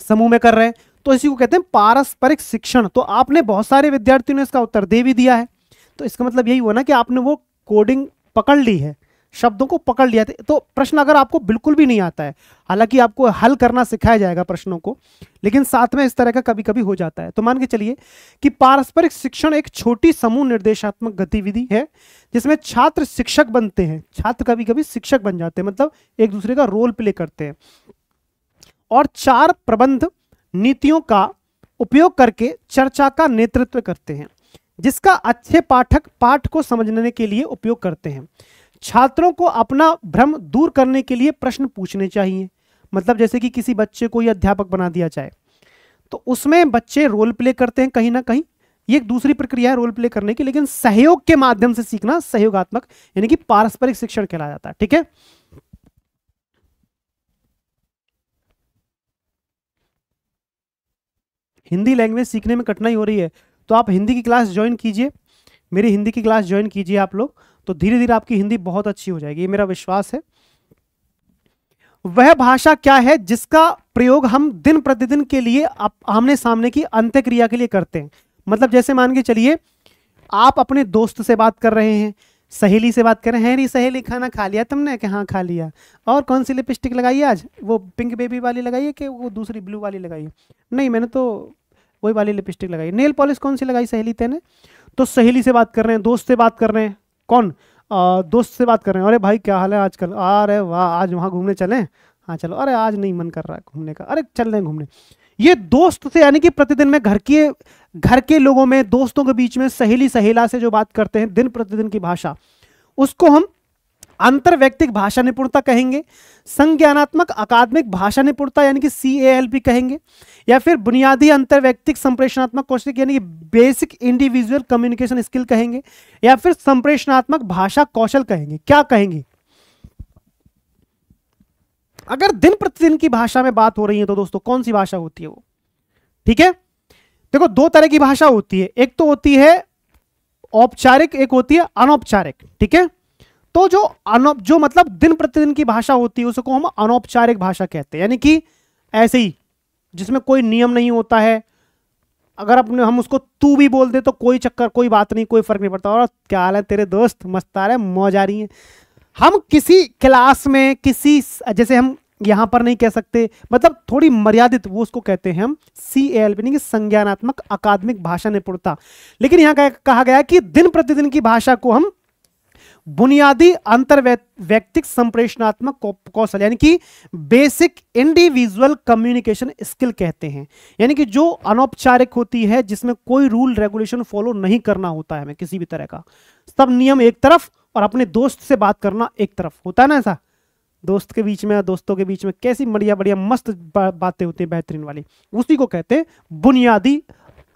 समूह में कर रहे हैं तो इसी को कहते हैं पारस्परिक शिक्षण तो आपने बहुत सारे विद्यार्थियों ने इसका उत्तर दे भी दिया है तो इसका मतलब यही हुआ ना कि आपने वो कोडिंग पकड़ ली है शब्दों को पकड़ लिया तो प्रश्न अगर आपको बिल्कुल भी नहीं आता है हालांकि आपको हल करना सिखाया जाएगा प्रश्नों को लेकिन साथ में इस तरह का कभी कभी हो जाता है तो मान के चलिए कि पारस्परिक शिक्षण एक छोटी समूह निर्देशात्मक गतिविधि है जिसमें छात्र शिक्षक बनते हैं छात्र कभी कभी शिक्षक बन जाते हैं मतलब एक दूसरे का रोल प्ले करते हैं और चार प्रबंध नीतियों का उपयोग करके चर्चा का नेतृत्व करते हैं जिसका अच्छे पाठक पाठ को समझने के लिए उपयोग करते हैं छात्रों को अपना भ्रम दूर करने के लिए प्रश्न पूछने चाहिए मतलब जैसे कि किसी बच्चे को यह अध्यापक बना दिया जाए तो उसमें बच्चे रोल प्ले करते हैं कहीं ना कहीं ये एक दूसरी प्रक्रिया है रोल प्ले करने की लेकिन सहयोग के माध्यम से सीखना सहयोगात्मक यानी कि पारस्परिक शिक्षण कहलाया जाता है ठीक है हिंदी लैंग्वेज सीखने में कठिनाई हो रही है तो आप हिंदी की क्लास ज्वाइन कीजिए मेरी हिंदी की क्लास ज्वाइन कीजिए आप लोग तो धीरे धीरे आपकी हिंदी बहुत अच्छी हो जाएगी ये मेरा विश्वास है वह भाषा क्या है जिसका प्रयोग हम दिन प्रतिदिन के लिए आमने सामने की अंत्यक्रिया के लिए करते हैं मतलब जैसे मान के चलिए आप अपने दोस्त से बात कर रहे हैं सहेली से बात कर रहे हैं नहीं सहेली खाना खा लिया तुमने कि हाँ खा लिया और कौन सी लिपस्टिक लगाई आज वो पिंक बेबी वाली लगाइए कि वो दूसरी ब्लू वाली लगाइए नहीं मैंने तो वही वाली लिपस्टिक लगाई नेल पॉलिश कौन सी लगाई सहेली तेने तो सहेली से बात कर रहे हैं दोस्त से बात कर रहे हैं कौन आ, दोस्त से बात कर रहे हैं अरे भाई क्या हाल है आजकल अरे वाह आज वहाँ घूमने चलें हाँ चलो अरे आज नहीं मन कर रहा है घूमने का अरे चल रहे घूमने ये दोस्त से यानी कि प्रतिदिन में घर के घर के लोगों में दोस्तों के बीच में सहेली सहेला से जो बात करते हैं दिन प्रतिदिन की भाषा उसको हम अंतर्वैयक्तिक भाषा निपुणता कहेंगे संज्ञानात्मक अकादमिक भाषा निपुणता यानी कि सी एल भी कहेंगे या फिर बुनियादी अंतर्वैयक्तिक संप्रेषणात्मक कौशल यानी कि बेसिक इंडिविजुअल कम्युनिकेशन स्किल कहेंगे या फिर संप्रेषणात्मक भाषा कौशल कहेंगे क्या कहेंगे अगर दिन प्रतिदिन की भाषा में बात हो रही है तो दोस्तों कौन सी भाषा होती है वो ठीक है देखो दो तरह की भाषा होती है एक तो होती है औपचारिक एक होती है अनौपचारिक ठीक है तो जो अनौप जो मतलब दिन प्रतिदिन की भाषा होती है उसको हम अनौपचारिक भाषा कहते हैं यानी कि ऐसे ही जिसमें कोई नियम नहीं होता है अगर अपने हम उसको तू भी बोल दे तो कोई चक्कर कोई बात नहीं कोई फर्क नहीं पड़ता और क्या हाल है तेरे दोस्त मस्त आ रहे मौज आ रही है हम किसी क्लास में किसी जैसे हम यहाँ पर नहीं कह सकते मतलब थोड़ी मर्यादित वो उसको कहते हैं हम सी एल यानी कि संज्ञानात्मक अकादमिक भाषा निपुणता लेकिन यहाँ कहा गया कि दिन प्रतिदिन की भाषा को हम बुनियादी अंतर व्यक्तिक संप्रेषणात्मक कौशल यानी कि बेसिक इंडिविजुअल कम्युनिकेशन स्किल कहते हैं यानी कि जो अनौपचारिक होती है जिसमें कोई रूल रेगुलेशन फॉलो नहीं करना होता है हमें किसी भी तरह का सब नियम एक तरफ और अपने दोस्त से बात करना एक तरफ होता है ना ऐसा दोस्त के बीच में दोस्तों के बीच में कैसी बढ़िया बढ़िया मस्त बातें होती हैं बेहतरीन वाली उसी को कहते हैं बुनियादी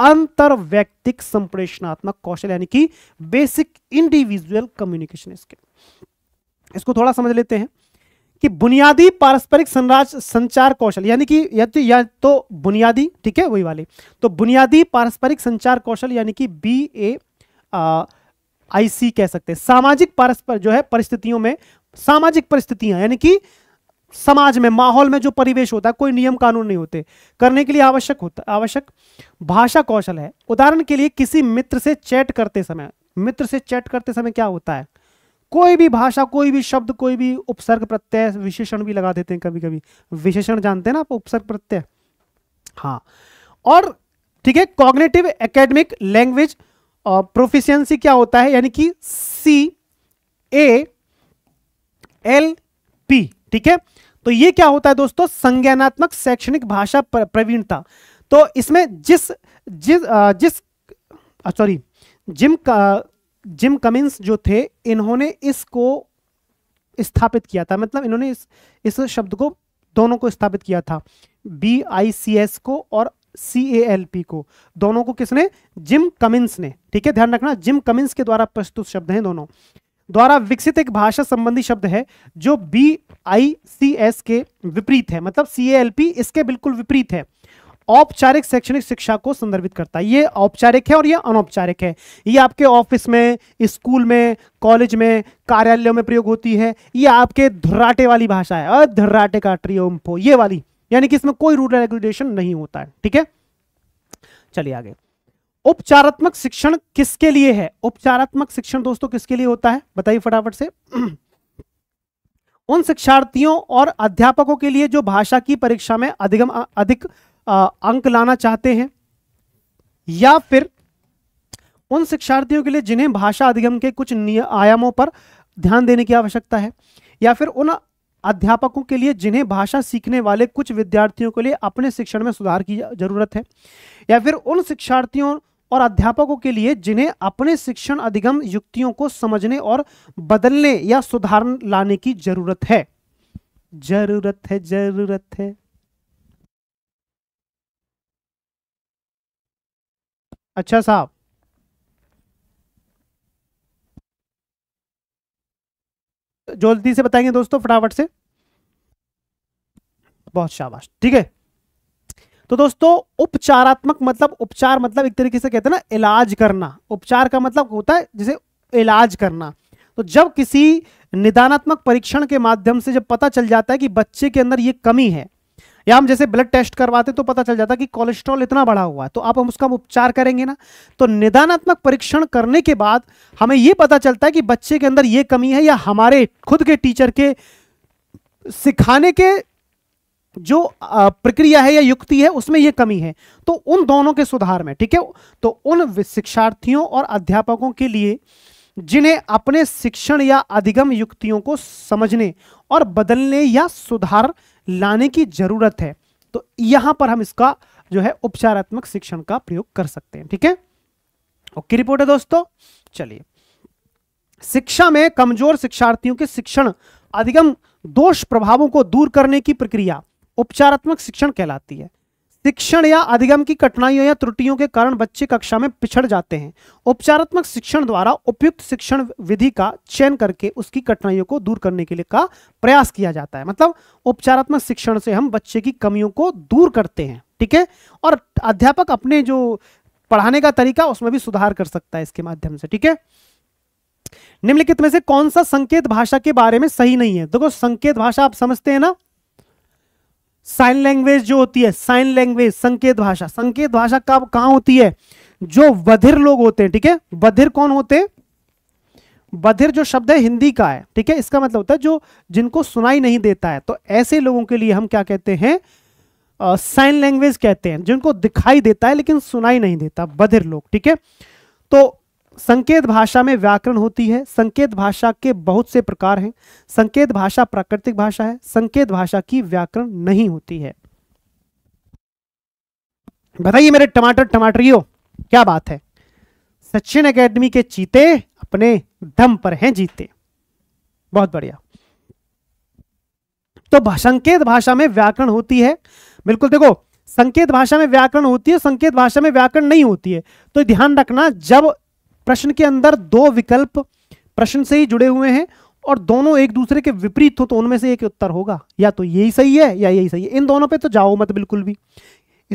अंतर्व्यक्तिक संप्रेषणात्मक कौशल यानी कि बेसिक इंडिविजुअल कम्युनिकेशन स्किल इसको थोड़ा समझ लेते हैं कि बुनियादी पारस्परिक संराज संचार कौशल यानी कि तो, या तो बुनियादी ठीक है वही वाले तो बुनियादी पारस्परिक संचार कौशल यानी कि बी ए आई सी कह सकते हैं सामाजिक पारस्पर जो है परिस्थितियों में सामाजिक परिस्थितियां यानी कि समाज में माहौल में जो परिवेश होता है कोई नियम कानून नहीं होते करने के लिए आवश्यक होता आवश्यक भाषा कौशल है उदाहरण के लिए किसी मित्र से चैट करते समय मित्र से चैट करते समय क्या होता है कोई भी भाषा कोई भी शब्द कोई भी उपसर्ग प्रत्यय विशेषण भी लगा देते हैं कभी कभी विशेषण जानते हैं ना आप उपसर्ग प्रत्यय हाँ और ठीक है कॉग्नेटिव एकेडमिक लैंग्वेज प्रोफिशियंसी क्या होता है यानी कि सी ए एल पी ठीक है तो ये क्या होता है दोस्तों संज्ञानात्मक शैक्षणिक भाषा प्रवीणता तो इसमें जिस जिस जिस सॉरी जिम जिम कमिंस जो थे इन्होंने इसको स्थापित किया था मतलब इन्होंने इस इस शब्द को दोनों को स्थापित किया था बी आई सी एस को और सी ए एल पी को दोनों को किसने जिम कमिंस ने ठीक है ध्यान रखना जिम कमिंस के द्वारा प्रस्तुत शब्द हैं दोनों द्वारा विकसित एक भाषा संबंधी शब्द है जो बी आई सी एस के विपरीत है मतलब सी एल पी इसके बिल्कुल विपरीत है औपचारिक शैक्षणिक शिक्षा को संदर्भित करता है ये औपचारिक है और ये अनौपचारिक है ये आपके ऑफिस में स्कूल में कॉलेज में कार्यालयों में प्रयोग होती है ये आपके धर्राटे वाली भाषा है अधर्राटे का ट्रियोम्फो ये वाली यानी कि इसमें कोई रूल रेगुलेशन नहीं होता है ठीक है चलिए आगे उपचारात्मक शिक्षण किसके लिए है उपचारात्मक शिक्षण दोस्तों किसके लिए होता है बताइए फटाफट से उन शिक्षार्थियों और अध्यापकों के लिए जो भाषा की परीक्षा में अधिगम अधिक अंक लाना चाहते हैं या फिर उन शिक्षार्थियों के लिए जिन्हें भाषा अधिगम के कुछ आयामों पर ध्यान देने की आवश्यकता है या फिर उन अध्यापकों के लिए जिन्हें भाषा सीखने वाले कुछ विद्यार्थियों के लिए अपने शिक्षण में सुधार की जरूरत है या फिर उन शिक्षार्थियों और अध्यापकों के लिए जिन्हें अपने शिक्षण अधिगम युक्तियों को समझने और बदलने या सुधार लाने की जरूरत है जरूरत है जरूरत है अच्छा साहब जल्दी से बताएंगे दोस्तों फटाफट से बहुत शाबाश ठीक है तो दोस्तों उपचारात्मक मतलब उपचार मतलब एक तरीके से कहते हैं ना इलाज करना उपचार का मतलब होता है जिसे इलाज करना तो जब किसी निदानात्मक परीक्षण के माध्यम से जब पता चल जाता है कि बच्चे के अंदर ये कमी है या हम जैसे ब्लड टेस्ट करवाते तो पता चल जाता है कि कोलेस्ट्रॉल इतना बढ़ा हुआ है तो आप हम उसका उपचार करेंगे ना तो निदानात्मक परीक्षण करने के बाद हमें ये पता चलता है कि बच्चे के अंदर ये कमी है या हमारे खुद के टीचर के सिखाने के जो प्रक्रिया है या युक्ति है उसमें यह कमी है तो उन दोनों के सुधार में ठीक है तो उन शिक्षार्थियों और अध्यापकों के लिए जिन्हें अपने शिक्षण या अधिगम युक्तियों को समझने और बदलने या सुधार लाने की जरूरत है तो यहां पर हम इसका जो है उपचारात्मक शिक्षण का प्रयोग कर सकते हैं ठीक है ओके रिपोर्ट है दोस्तों चलिए शिक्षा में कमजोर शिक्षार्थियों के शिक्षण अधिगम दोष प्रभावों को दूर करने की प्रक्रिया उपचारात्मक शिक्षण कहलाती है शिक्षण या अधिगम की कठिनाइयों या त्रुटियों के कारण बच्चे कक्षा में पिछड़ जाते हैं उपचारात्मक शिक्षण द्वारा उपयुक्त शिक्षण विधि का चयन करके उसकी कठिनाइयों को दूर करने के लिए का प्रयास किया जाता है मतलब उपचारात्मक शिक्षण से हम बच्चे की कमियों को दूर करते हैं ठीक है और अध्यापक अपने जो पढ़ाने का तरीका उसमें भी सुधार कर सकता है इसके माध्यम से ठीक है निम्नलिखित में से कौन सा संकेत भाषा के बारे में सही नहीं है देखो संकेत भाषा आप समझते हैं ना साइन लैंग्वेज जो होती है साइन लैंग्वेज संकेत भाषा संकेत भाषा कब कहाँ होती है जो बधिर लोग होते हैं ठीक है बधिर कौन होते हैं बधिर जो शब्द है हिंदी का है ठीक है इसका मतलब होता है जो जिनको सुनाई नहीं देता है तो ऐसे लोगों के लिए हम क्या कहते हैं साइन लैंग्वेज कहते हैं जिनको दिखाई देता है लेकिन सुनाई नहीं देता बधिर लोग ठीक है तो संकेत भाषा में व्याकरण होती है संकेत भाषा के बहुत से प्रकार हैं संकेत भाषा प्राकृतिक भाषा है संकेत भाषा की व्याकरण नहीं होती है बताइए मेरे टमाटर टमाटरियो क्या बात है सचिन एकेडमी के चीते अपने दम पर हैं जीते बहुत बढ़िया तो संकेत भाषा में व्याकरण होती है बिल्कुल देखो संकेत भाषा में व्याकरण होती है संकेत भाषा में व्याकरण नहीं होती है तो ध्यान रखना जब प्रश्न के अंदर दो विकल्प प्रश्न से ही जुड़े हुए हैं और दोनों एक दूसरे के विपरीत हो तो उनमें से एक उत्तर होगा या तो यही सही है या यही सही है इन दोनों पे तो जाओ मत बिल्कुल भी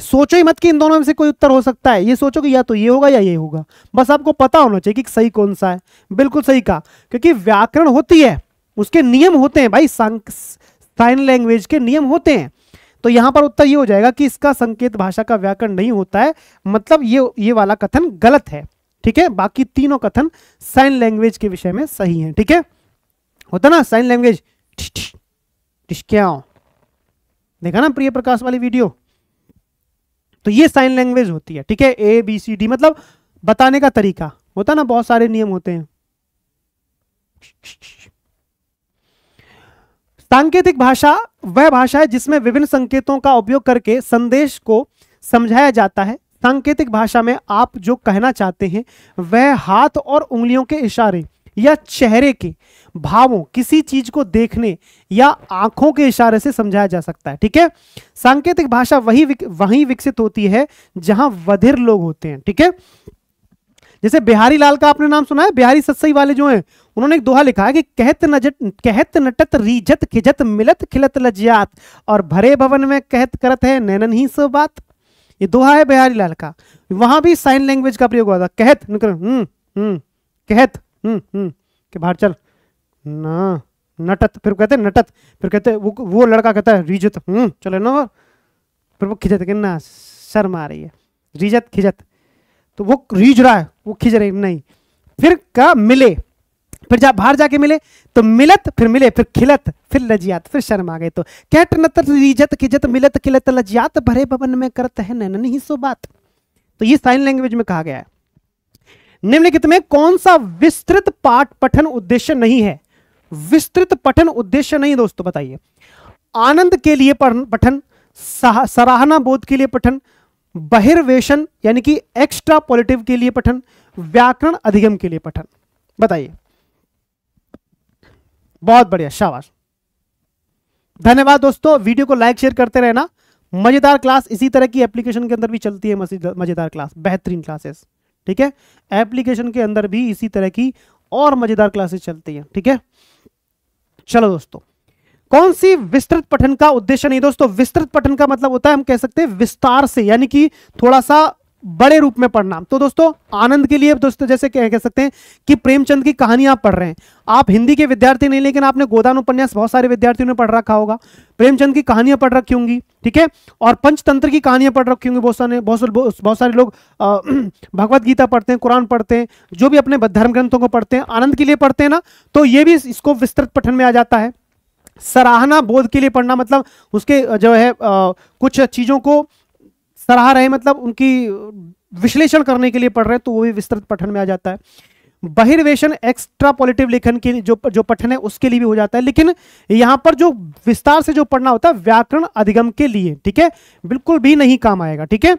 सोचो ही मत कि इन दोनों में से कोई उत्तर हो सकता है ये सोचो कि या तो ये होगा या ये होगा बस आपको पता होना चाहिए कि सही कौन सा है बिल्कुल सही का क्योंकि व्याकरण होती है उसके नियम होते हैं भाई साइन लैंग्वेज के नियम होते हैं तो यहां पर उत्तर ये हो जाएगा कि इसका संकेत भाषा का व्याकरण नहीं होता है मतलब ये ये वाला कथन गलत है ठीक है बाकी तीनों कथन साइन लैंग्वेज के विषय में सही है ठीक है होता ना साइन लैंग्वेज क्या देखा ना प्रिय प्रकाश वाली वीडियो तो ये साइन लैंग्वेज होती है ठीक है ए बी सी डी मतलब बताने का तरीका होता ना बहुत सारे नियम होते हैं सांकेतिक भाषा वह भाषा है जिसमें विभिन्न संकेतों का उपयोग करके संदेश को समझाया जाता है सांकेतिक भाषा में आप जो कहना चाहते हैं वह हाथ और उंगलियों के इशारे या चेहरे के भावों किसी चीज को देखने या आंखों के इशारे से समझाया जा सकता है ठीक है सांकेतिक भाषा वही विक, वही विकसित होती है जहां वधिर लोग होते हैं ठीक है जैसे बिहारी लाल का आपने नाम सुना है बिहारी सत्सई वाले जो हैं उन्होंने एक दोहा लिखा है कि कहत नजत कहत नटत रीझत खिजत मिलत खिलत लज्जात और भरे भवन में कहत करत है नैनन ही सो बात ये दोहा है बिहारी लाल का वहां भी साइन लैंग्वेज का प्रयोग हुआ था कहत निकल हम्म हम्म कहत हम्म हम्म के बाहर चल ना नटत फिर कहते नटत फिर कहते वो वो लड़का कहता है रिजत हम्म चले ना फिर वो खिजत ना शर्म आ रही है रिजत खिजत तो वो रीझ रहा है वो खिज रही नहीं फिर का मिले फिर जब बाहर जाके मिले तो मिलत फिर मिले फिर खिलत फिर लजियात फिर शर्म आ गए तो कैट नत रीजत किजत मिलत खिलत लजियात भरे भवन में करत है नन ही सो बात तो ये साइन लैंग्वेज में कहा गया है निम्नलिखित में कौन सा विस्तृत पाठ पठन उद्देश्य नहीं है विस्तृत पठन उद्देश्य नहीं दोस्तों बताइए आनंद के लिए पठन सराहना बोध के लिए पठन बहिर्वेशन यानी कि एक्स्ट्रा पॉलिटिव के लिए पठन व्याकरण अधिगम के लिए पठन बताइए बहुत बढ़िया शाबाश धन्यवाद दोस्तों वीडियो को लाइक शेयर करते रहना मजेदार क्लास इसी तरह की एप्लीकेशन के अंदर भी चलती है मजेदार क्लास बेहतरीन क्लासेस ठीक है एप्लीकेशन के अंदर भी इसी तरह की और मजेदार क्लासेस चलती हैं ठीक है चलो दोस्तों कौन सी विस्तृत पठन का उद्देश्य नहीं दोस्तों विस्तृत पठन का मतलब होता है हम कह सकते हैं विस्तार से यानी कि थोड़ा सा बड़े रूप में पढ़ना तो दोस्तों आनंद के लिए दोस्तों जैसे कह, सकते हैं कि प्रेमचंद की कहानी आप पढ़ रहे हैं आप हिंदी के विद्यार्थी नहीं लेकिन आपने गोदान उपन्यास बहुत सारे विद्यार्थियों ने पढ़ रखा होगा प्रेमचंद की कहानियां पढ़ रखी होंगी ठीक है और पंचतंत्र की कहानियां पढ़ रखी होंगी बहुत सारे बहुत सारे लोग भगवत गीता पढ़ते हैं कुरान पढ़ते हैं जो भी अपने धर्म ग्रंथों को पढ़ते हैं आनंद के लिए पढ़ते हैं ना तो ये भी इसको विस्तृत पठन में आ जाता है सराहना बोध के लिए पढ़ना मतलब उसके जो है आ, कुछ चीज़ों को सराह रहे मतलब उनकी विश्लेषण करने के लिए पढ़ रहे हैं तो वो भी विस्तृत पठन में आ जाता है बहिर्वेशन एक्स्ट्रा पॉलिटिव लेखन के जो जो पठन है उसके लिए भी हो जाता है लेकिन यहाँ पर जो विस्तार से जो पढ़ना होता है व्याकरण अधिगम के लिए ठीक है बिल्कुल भी नहीं काम आएगा ठीक है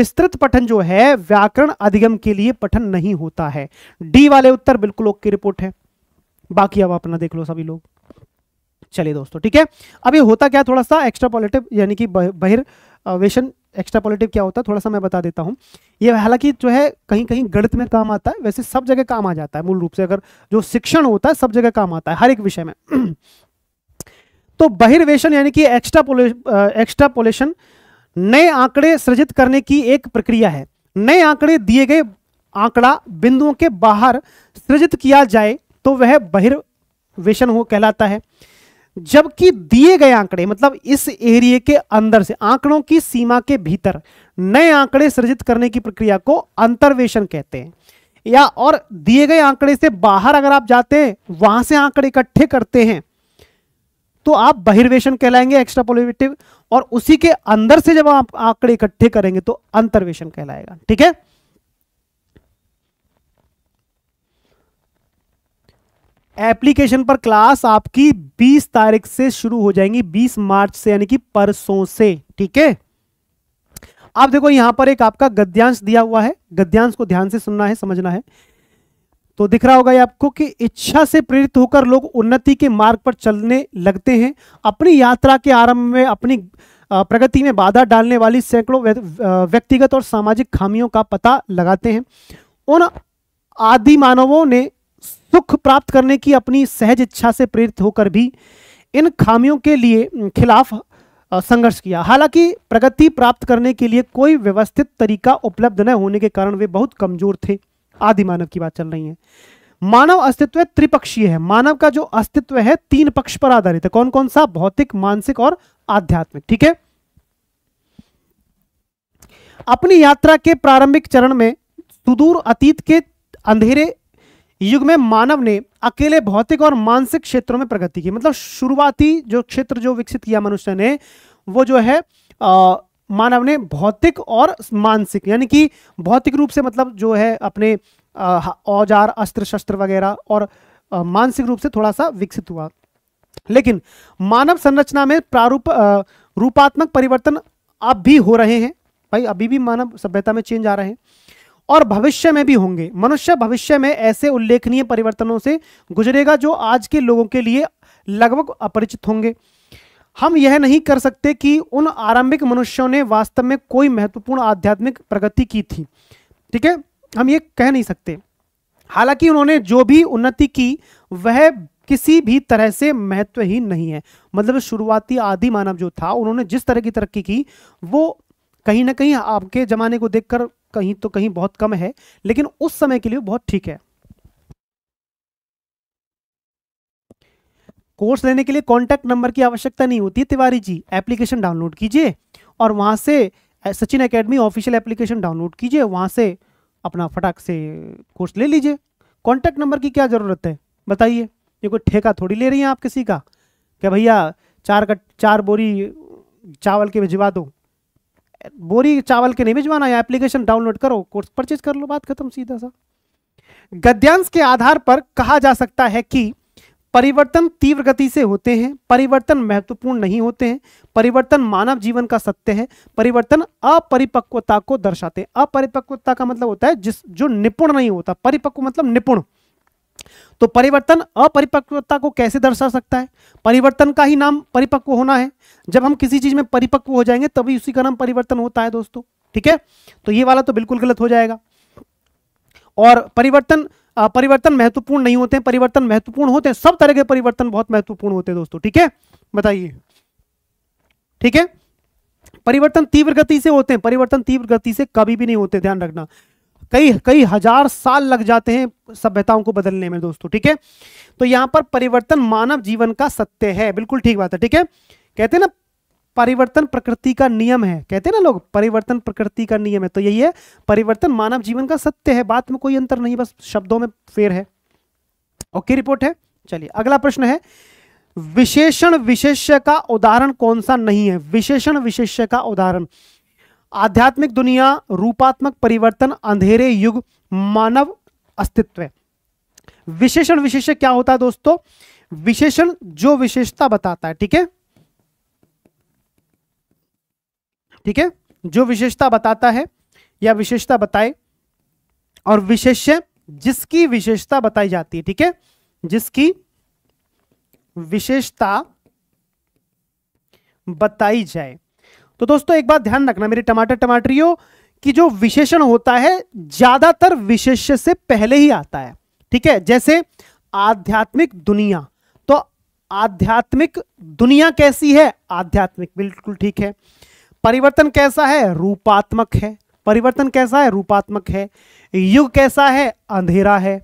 विस्तृत पठन जो है व्याकरण अधिगम के लिए पठन नहीं होता है डी वाले उत्तर बिल्कुल ओके रिपोर्ट है बाकी अब अपना देख लो सभी लोग चलिए दोस्तों ठीक है अब ये होता क्या थोड़ा सा एक्स्ट्रा पॉलिटिव यानी कि बहिर्वेशन एक्स्ट्रा पॉलिटिव क्या होता है थोड़ा सा मैं बता देता हूँ ये हालांकि जो है कहीं कहीं गणित में काम आता है वैसे सब जगह काम आ जाता है मूल रूप से अगर जो शिक्षण होता है सब जगह काम आता है हर एक विषय में तो बहिर्वेशन यानी कि एक्स्ट्रा एक्स्ट्रा पोलेशन नए आंकड़े सृजित करने की एक प्रक्रिया है नए आंकड़े दिए गए आंकड़ा बिंदुओं के बाहर सृजित किया जाए तो वह बहिर्वेशन हो कहलाता है जबकि दिए गए आंकड़े मतलब इस एरिए के अंदर से आंकड़ों की सीमा के भीतर नए आंकड़े सृजित करने की प्रक्रिया को अंतर्वेशन कहते हैं या और दिए गए आंकड़े से बाहर अगर आप जाते हैं वहां से आंकड़े इकट्ठे करते हैं तो आप बहिर्वेशन कहलाएंगे एक्स्ट्रापोलेटिव और उसी के अंदर से जब आप आंकड़े इकट्ठे करेंगे तो अंतर्वेशन कहलाएगा ठीक है एप्लीकेशन पर क्लास आपकी 20 तारीख से शुरू हो जाएंगी 20 मार्च से यानी कि परसों से ठीक है आप देखो यहां पर एक आपका गद्यांश दिया हुआ है गद्यांश को ध्यान से सुनना है समझना है तो दिख रहा होगा ये आपको कि इच्छा से प्रेरित होकर लोग उन्नति के मार्ग पर चलने लगते हैं अपनी यात्रा के आरंभ में अपनी प्रगति में बाधा डालने वाली सैकड़ों व्यक्तिगत और सामाजिक खामियों का पता लगाते हैं उन आदि मानवों ने सुख प्राप्त करने की अपनी सहज इच्छा से प्रेरित होकर भी इन खामियों के लिए खिलाफ संघर्ष किया हालांकि प्रगति प्राप्त करने के लिए कोई व्यवस्थित तरीका उपलब्ध न होने के कारण वे बहुत कमजोर थे आदि मानव की बात चल रही है मानव अस्तित्व त्रिपक्षीय है मानव का जो अस्तित्व है तीन पक्ष पर आधारित है कौन कौन सा भौतिक मानसिक और आध्यात्मिक ठीक है अपनी यात्रा के प्रारंभिक चरण में सुदूर अतीत के अंधेरे युग में मानव ने अकेले भौतिक और मानसिक क्षेत्रों में प्रगति की मतलब शुरुआती जो क्षेत्र जो विकसित किया मनुष्य ने वो जो है आ, मानव ने भौतिक और मानसिक यानी कि भौतिक रूप से मतलब जो है अपने औजार अस्त्र शस्त्र वगैरह और मानसिक रूप से थोड़ा सा विकसित हुआ लेकिन मानव संरचना में प्रारूप रूपात्मक परिवर्तन अब भी हो रहे हैं भाई अभी भी मानव सभ्यता में चेंज आ रहे हैं और भविष्य में भी होंगे मनुष्य भविष्य में ऐसे उल्लेखनीय परिवर्तनों से गुजरेगा जो आज के लोगों के लिए लगभग अपरिचित होंगे हम यह नहीं कर सकते कि उन आरंभिक मनुष्यों ने वास्तव में कोई महत्वपूर्ण आध्यात्मिक प्रगति की थी ठीक है हम ये कह नहीं सकते हालांकि उन्होंने जो भी उन्नति की वह किसी भी तरह से महत्वहीन नहीं है मतलब शुरुआती आदि मानव जो था उन्होंने जिस तरह की तरक्की की वो कहीं ना कहीं आपके ज़माने को देखकर कहीं तो कहीं बहुत कम है लेकिन उस समय के लिए बहुत ठीक है कोर्स लेने के लिए कॉन्टैक्ट नंबर की आवश्यकता नहीं होती है तिवारी जी एप्लीकेशन डाउनलोड कीजिए और वहां से Sachin academy official application download कीजिए वहां से अपना फटाक से कोर्स ले लीजिए कॉन्टैक्ट नंबर की क्या ज़रूरत है बताइए ये कोई ठेका थोड़ी ले रही हैं आप किसी का क्या भैया चार का चार बोरी चावल के भिजवा दो बोरी चावल के नहीं भिजवाना या एप्लीकेशन डाउनलोड करो कोर्स परचेज कर लो बात खत्म सीधा सा गद्यांश के आधार पर कहा जा सकता है कि परिवर्तन तीव्र गति से होते हैं परिवर्तन महत्वपूर्ण नहीं होते हैं परिवर्तन मानव जीवन का सत्य है परिवर्तन अपरिपक्वता को दर्शाते हैं अपरिपक्वता का मतलब होता है जिस जो निपुण नहीं होता परिपक्व मतलब निपुण तो परिवर्तन अपरिपक्वता को कैसे दर्शा सकता है परिवर्तन का ही नाम परिपक्व होना है जब हम किसी चीज में परिपक्व हो जाएंगे तभी उसी का नाम परिवर्तन होता है दोस्तों ठीक है तो ये वाला तो बिल्कुल गलत हो जाएगा और परिवर्तन परिवर्तन महत्वपूर्ण नहीं होते हैं परिवर्तन महत्वपूर्ण होते हैं सब तरह के परिवर्तन बहुत महत्वपूर्ण होते हैं दोस्तों ठीक है बताइए ठीक है परिवर्तन तीव्र गति से होते हैं परिवर्तन तीव्र गति से कभी भी नहीं होते ध्यान रखना कई कई हजार साल लग जाते हैं सभ्यताओं को बदलने में दोस्तों ठीक है तो यहां पर परिवर्तन मानव जीवन का सत्य है बिल्कुल ठीक बात है ठीक है कहते हैं ना परिवर्तन प्रकृति का नियम है कहते हैं ना लोग परिवर्तन प्रकृति का नियम है तो यही है परिवर्तन मानव जीवन का सत्य है बात में कोई अंतर नहीं बस शब्दों में फेर है ओके रिपोर्ट है चलिए अगला प्रश्न है विशेषण विशेष्य का उदाहरण कौन सा नहीं है विशेषण विशेष्य का उदाहरण आध्यात्मिक दुनिया रूपात्मक परिवर्तन अंधेरे युग मानव अस्तित्व विशेषण विशेष क्या होता है दोस्तों विशेषण जो विशेषता बताता है ठीक है ठीक है जो विशेषता बताता है या विशेषता बताए और विशेष जिसकी विशेषता बताई जाती है ठीक है जिसकी विशेषता बताई जाए तो दोस्तों एक बात ध्यान रखना मेरे टमाटर टमाटरियों कि जो विशेषण होता है ज्यादातर विशेष से पहले ही आता है ठीक है जैसे आध्यात्मिक दुनिया तो आध्यात्मिक दुनिया कैसी है आध्यात्मिक बिल्कुल ठीक है परिवर्तन कैसा है रूपात्मक है परिवर्तन कैसा है रूपात्मक है युग कैसा है अंधेरा है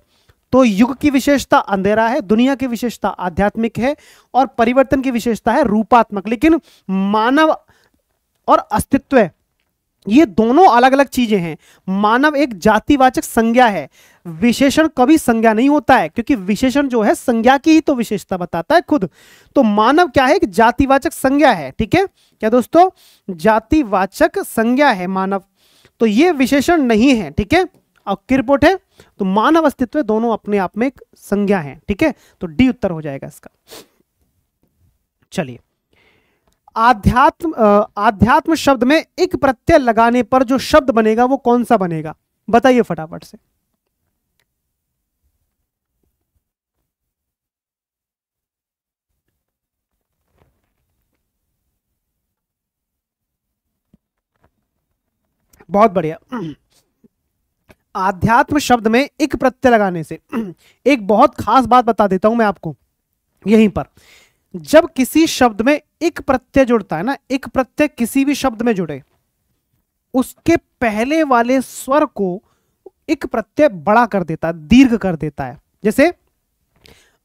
तो युग की विशेषता अंधेरा है दुनिया की विशेषता आध्यात्मिक है और परिवर्तन की विशेषता है रूपात्मक लेकिन मानव और अस्तित्व ये दोनों अलग अलग चीजें हैं मानव एक जातिवाचक संज्ञा है विशेषण कभी संज्ञा नहीं होता है क्योंकि विशेषण जो है संज्ञा की ही तो विशेषता बताता है खुद तो मानव क्या है एक जातिवाचक संज्ञा है ठीक है क्या दोस्तों जातिवाचक संज्ञा है मानव तो ये विशेषण नहीं है ठीक है और रिपोर्ट है तो मानव अस्तित्व दोनों अपने आप में एक संज्ञा है ठीक है तो डी उत्तर हो जाएगा इसका चलिए आध्यात्म आध्यात्म शब्द में एक प्रत्यय लगाने पर जो शब्द बनेगा वो कौन सा बनेगा बताइए फटाफट से बहुत बढ़िया आध्यात्म शब्द में एक प्रत्यय लगाने से एक बहुत खास बात बता देता हूं मैं आपको यहीं पर जब किसी शब्द में एक प्रत्यय जुड़ता है ना एक प्रत्यय किसी भी शब्द में जुड़े उसके पहले वाले स्वर को एक प्रत्यय बड़ा कर देता है दीर्घ कर देता है जैसे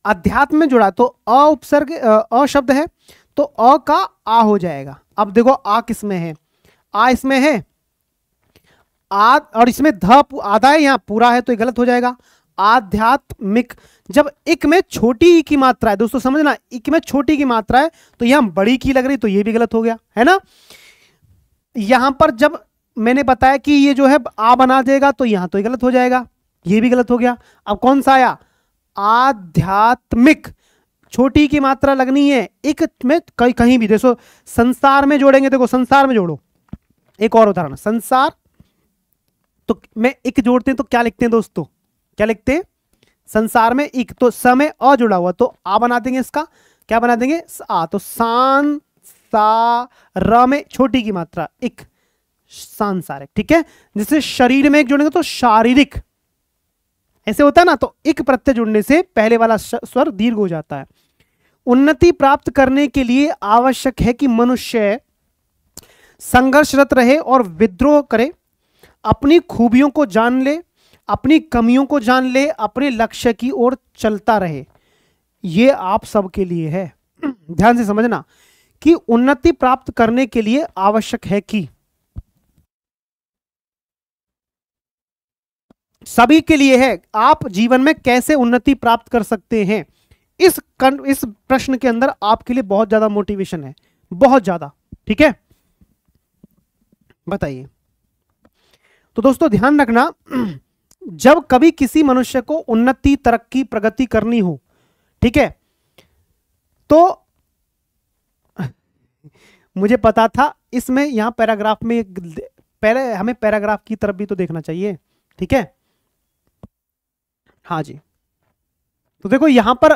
अध्यात्म में जुड़ा तो अ उपसर्ग अ शब्द है तो अ का आ हो जाएगा अब देखो आ किस में है आ इसमें है आ और इसमें ध आधा है यहां पूरा है तो यह गलत हो जाएगा आध्यात्मिक जब एक में छोटी की मात्रा है दोस्तों समझना एक में छोटी की मात्रा है तो यहां बड़ी की लग रही तो ये भी गलत हो गया है ना यहां पर जब मैंने बताया कि ये जो है आ बना देगा तो यहां तो ये गलत हो जाएगा ये भी गलत हो गया अब कौन सा आया आध्यात्मिक छोटी की मात्रा लगनी है एक में कहीं कहीं भी देखो संसार में जोड़ेंगे देखो संसार में जोड़ो एक और उदाहरण संसार तो मैं एक जोड़ते हैं तो क्या लिखते हैं दोस्तों क्या लिखते हैं संसार में एक तो समय अ जुड़ा हुआ तो आ बना देंगे इसका क्या बना देंगे आ तो सान सा र में छोटी की मात्रा एक सांसारिक ठीक है जिससे शरीर में एक जुड़ेंगे तो शारीरिक ऐसे होता है ना तो एक प्रत्यय जुड़ने से पहले वाला स्वर दीर्घ हो जाता है उन्नति प्राप्त करने के लिए आवश्यक है कि मनुष्य संघर्षरत रहे और विद्रोह करे अपनी खूबियों को जान ले अपनी कमियों को जान ले अपने लक्ष्य की ओर चलता रहे ये आप सबके लिए है ध्यान से समझना कि उन्नति प्राप्त करने के लिए आवश्यक है कि सभी के लिए है आप जीवन में कैसे उन्नति प्राप्त कर सकते हैं इस कन, इस प्रश्न के अंदर आपके लिए बहुत ज्यादा मोटिवेशन है बहुत ज्यादा ठीक है बताइए तो दोस्तों ध्यान रखना जब कभी किसी मनुष्य को उन्नति तरक्की प्रगति करनी हो ठीक है तो मुझे पता था इसमें यहां पैराग्राफ में पहले हमें पैराग्राफ की तरफ भी तो देखना चाहिए ठीक है हाँ जी तो देखो यहां पर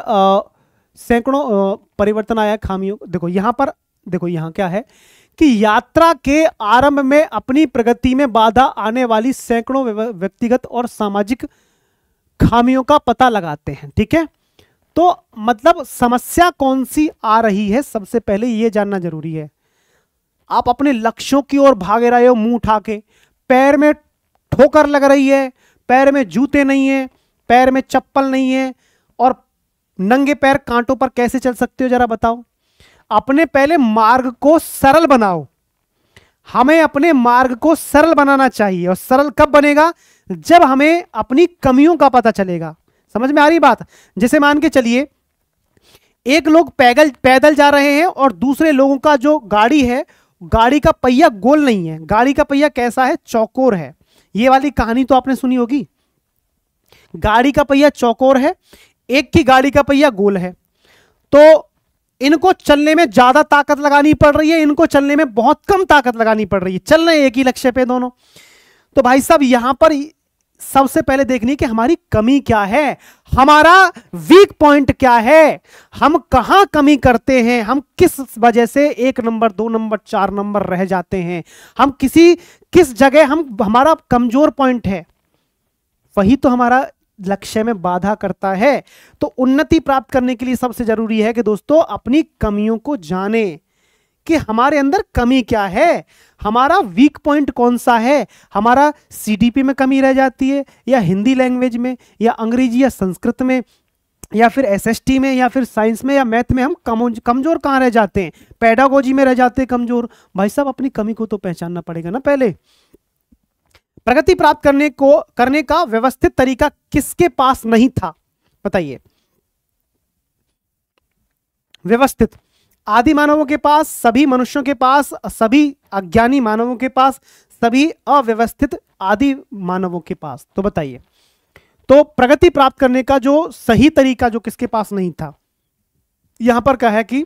सैकड़ों परिवर्तन आया खामियों देखो यहां पर देखो यहां क्या है कि यात्रा के आरंभ में अपनी प्रगति में बाधा आने वाली सैकड़ों व्यक्तिगत और सामाजिक खामियों का पता लगाते हैं ठीक है तो मतलब समस्या कौन सी आ रही है सबसे पहले यह जानना जरूरी है आप अपने लक्ष्यों की ओर भागे रहे हो मुंह उठा के पैर में ठोकर लग रही है पैर में जूते नहीं है पैर में चप्पल नहीं है और नंगे पैर कांटों पर कैसे चल सकते हो जरा बताओ अपने पहले मार्ग को सरल बनाओ हमें अपने मार्ग को सरल बनाना चाहिए और सरल कब बनेगा जब हमें अपनी कमियों का पता चलेगा समझ में आ रही बात जैसे मान के चलिए एक लोग पैदल पैदल जा रहे हैं और दूसरे लोगों का जो गाड़ी है गाड़ी का पहिया गोल नहीं है गाड़ी का पहिया कैसा है चौकोर है ये वाली कहानी तो आपने सुनी होगी गाड़ी का पहिया चौकोर है एक की गाड़ी का पहिया गोल है तो इनको चलने में ज्यादा ताकत लगानी पड़ रही है इनको चलने में बहुत कम ताकत लगानी पड़ रही है चल रहे एक ही लक्ष्य पे दोनों तो भाई साहब यहां पर सबसे पहले देखनी कि हमारी कमी क्या है हमारा वीक पॉइंट क्या है हम कहां कमी करते हैं हम किस वजह से एक नंबर दो नंबर चार नंबर रह जाते हैं हम किसी किस जगह हम हमारा कमजोर पॉइंट है वही तो हमारा लक्ष्य में बाधा करता है तो उन्नति प्राप्त करने के लिए सबसे जरूरी है कि दोस्तों अपनी कमियों को जाने कि हमारे अंदर कमी क्या है हमारा वीक पॉइंट कौन सा है हमारा सीडीपी में कमी रह जाती है या हिंदी लैंग्वेज में या अंग्रेजी या संस्कृत में या फिर एसएसटी में या फिर साइंस में या मैथ में हम कम कमज़ोर कहाँ रह जाते हैं पैडागोजी में रह जाते हैं कमज़ोर भाई साहब अपनी कमी को तो पहचानना पड़ेगा ना पहले प्रगति प्राप्त करने को करने का व्यवस्थित तरीका किसके पास नहीं था बताइए व्यवस्थित आदि मानवों के पास सभी मनुष्यों के पास सभी अज्ञानी मानवों के पास सभी अव्यवस्थित आदि मानवों के पास तो बताइए तो प्रगति प्राप्त करने का जो सही तरीका जो किसके पास नहीं था यहां पर कहा है कि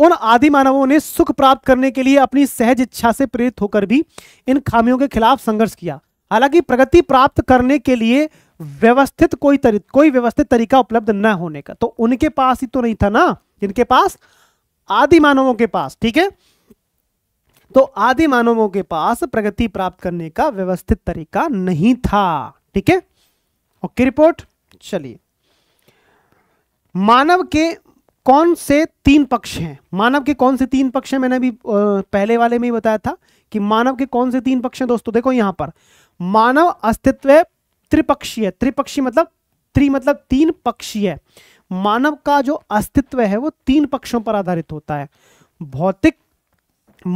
उन आदि मानवों ने सुख प्राप्त करने के लिए अपनी सहज इच्छा से प्रेरित होकर भी इन खामियों के खिलाफ संघर्ष किया हालांकि प्रगति प्राप्त करने के लिए व्यवस्थित कोई तरी, कोई व्यवस्थित तरीका उपलब्ध न होने का तो उनके पास ही तो नहीं था ना जिनके पास आदि मानवों के पास ठीक है तो आदि मानवों के पास प्रगति प्राप्त करने का व्यवस्थित तरीका नहीं था ठीक है ओके रिपोर्ट चलिए मानव के कौन से तीन पक्ष हैं मानव के कौन से तीन पक्ष हैं मैंने अभी पहले वाले में ही बताया था कि मानव के कौन से तीन पक्ष हैं दोस्तों देखो यहां पर मानव अस्तित्व त्रिपक्षीय त्रिपक्षी मतलब त्रि मतलब तीन पक्षीय मानव का जो अस्तित्व है वो तीन पक्षों पर आधारित होता है भौतिक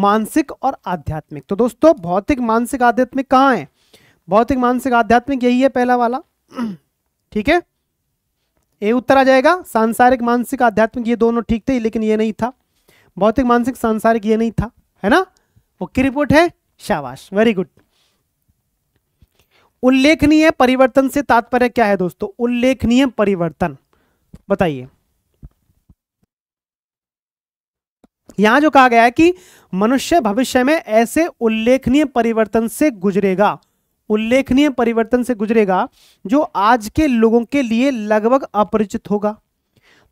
मानसिक और आध्यात्मिक तो दोस्तों भौतिक मानसिक आध्यात्मिक कहाँ है भौतिक मानसिक आध्यात्मिक यही है पहला वाला ठीक है ए उत्तर आ जाएगा सांसारिक मानसिक आध्यात्मिक ये दोनों ठीक थे लेकिन ये नहीं था भौतिक मानसिक सांसारिक ये नहीं था है ना वो की रिपोर्ट है शाबाश वेरी गुड उल्लेखनीय परिवर्तन से तात्पर्य क्या है दोस्तों उल्लेखनीय परिवर्तन बताइए यहां जो कहा गया है कि मनुष्य भविष्य में ऐसे उल्लेखनीय परिवर्तन से गुजरेगा उल्लेखनीय परिवर्तन से गुजरेगा जो आज के लोगों के लिए लगभग अपरिचित होगा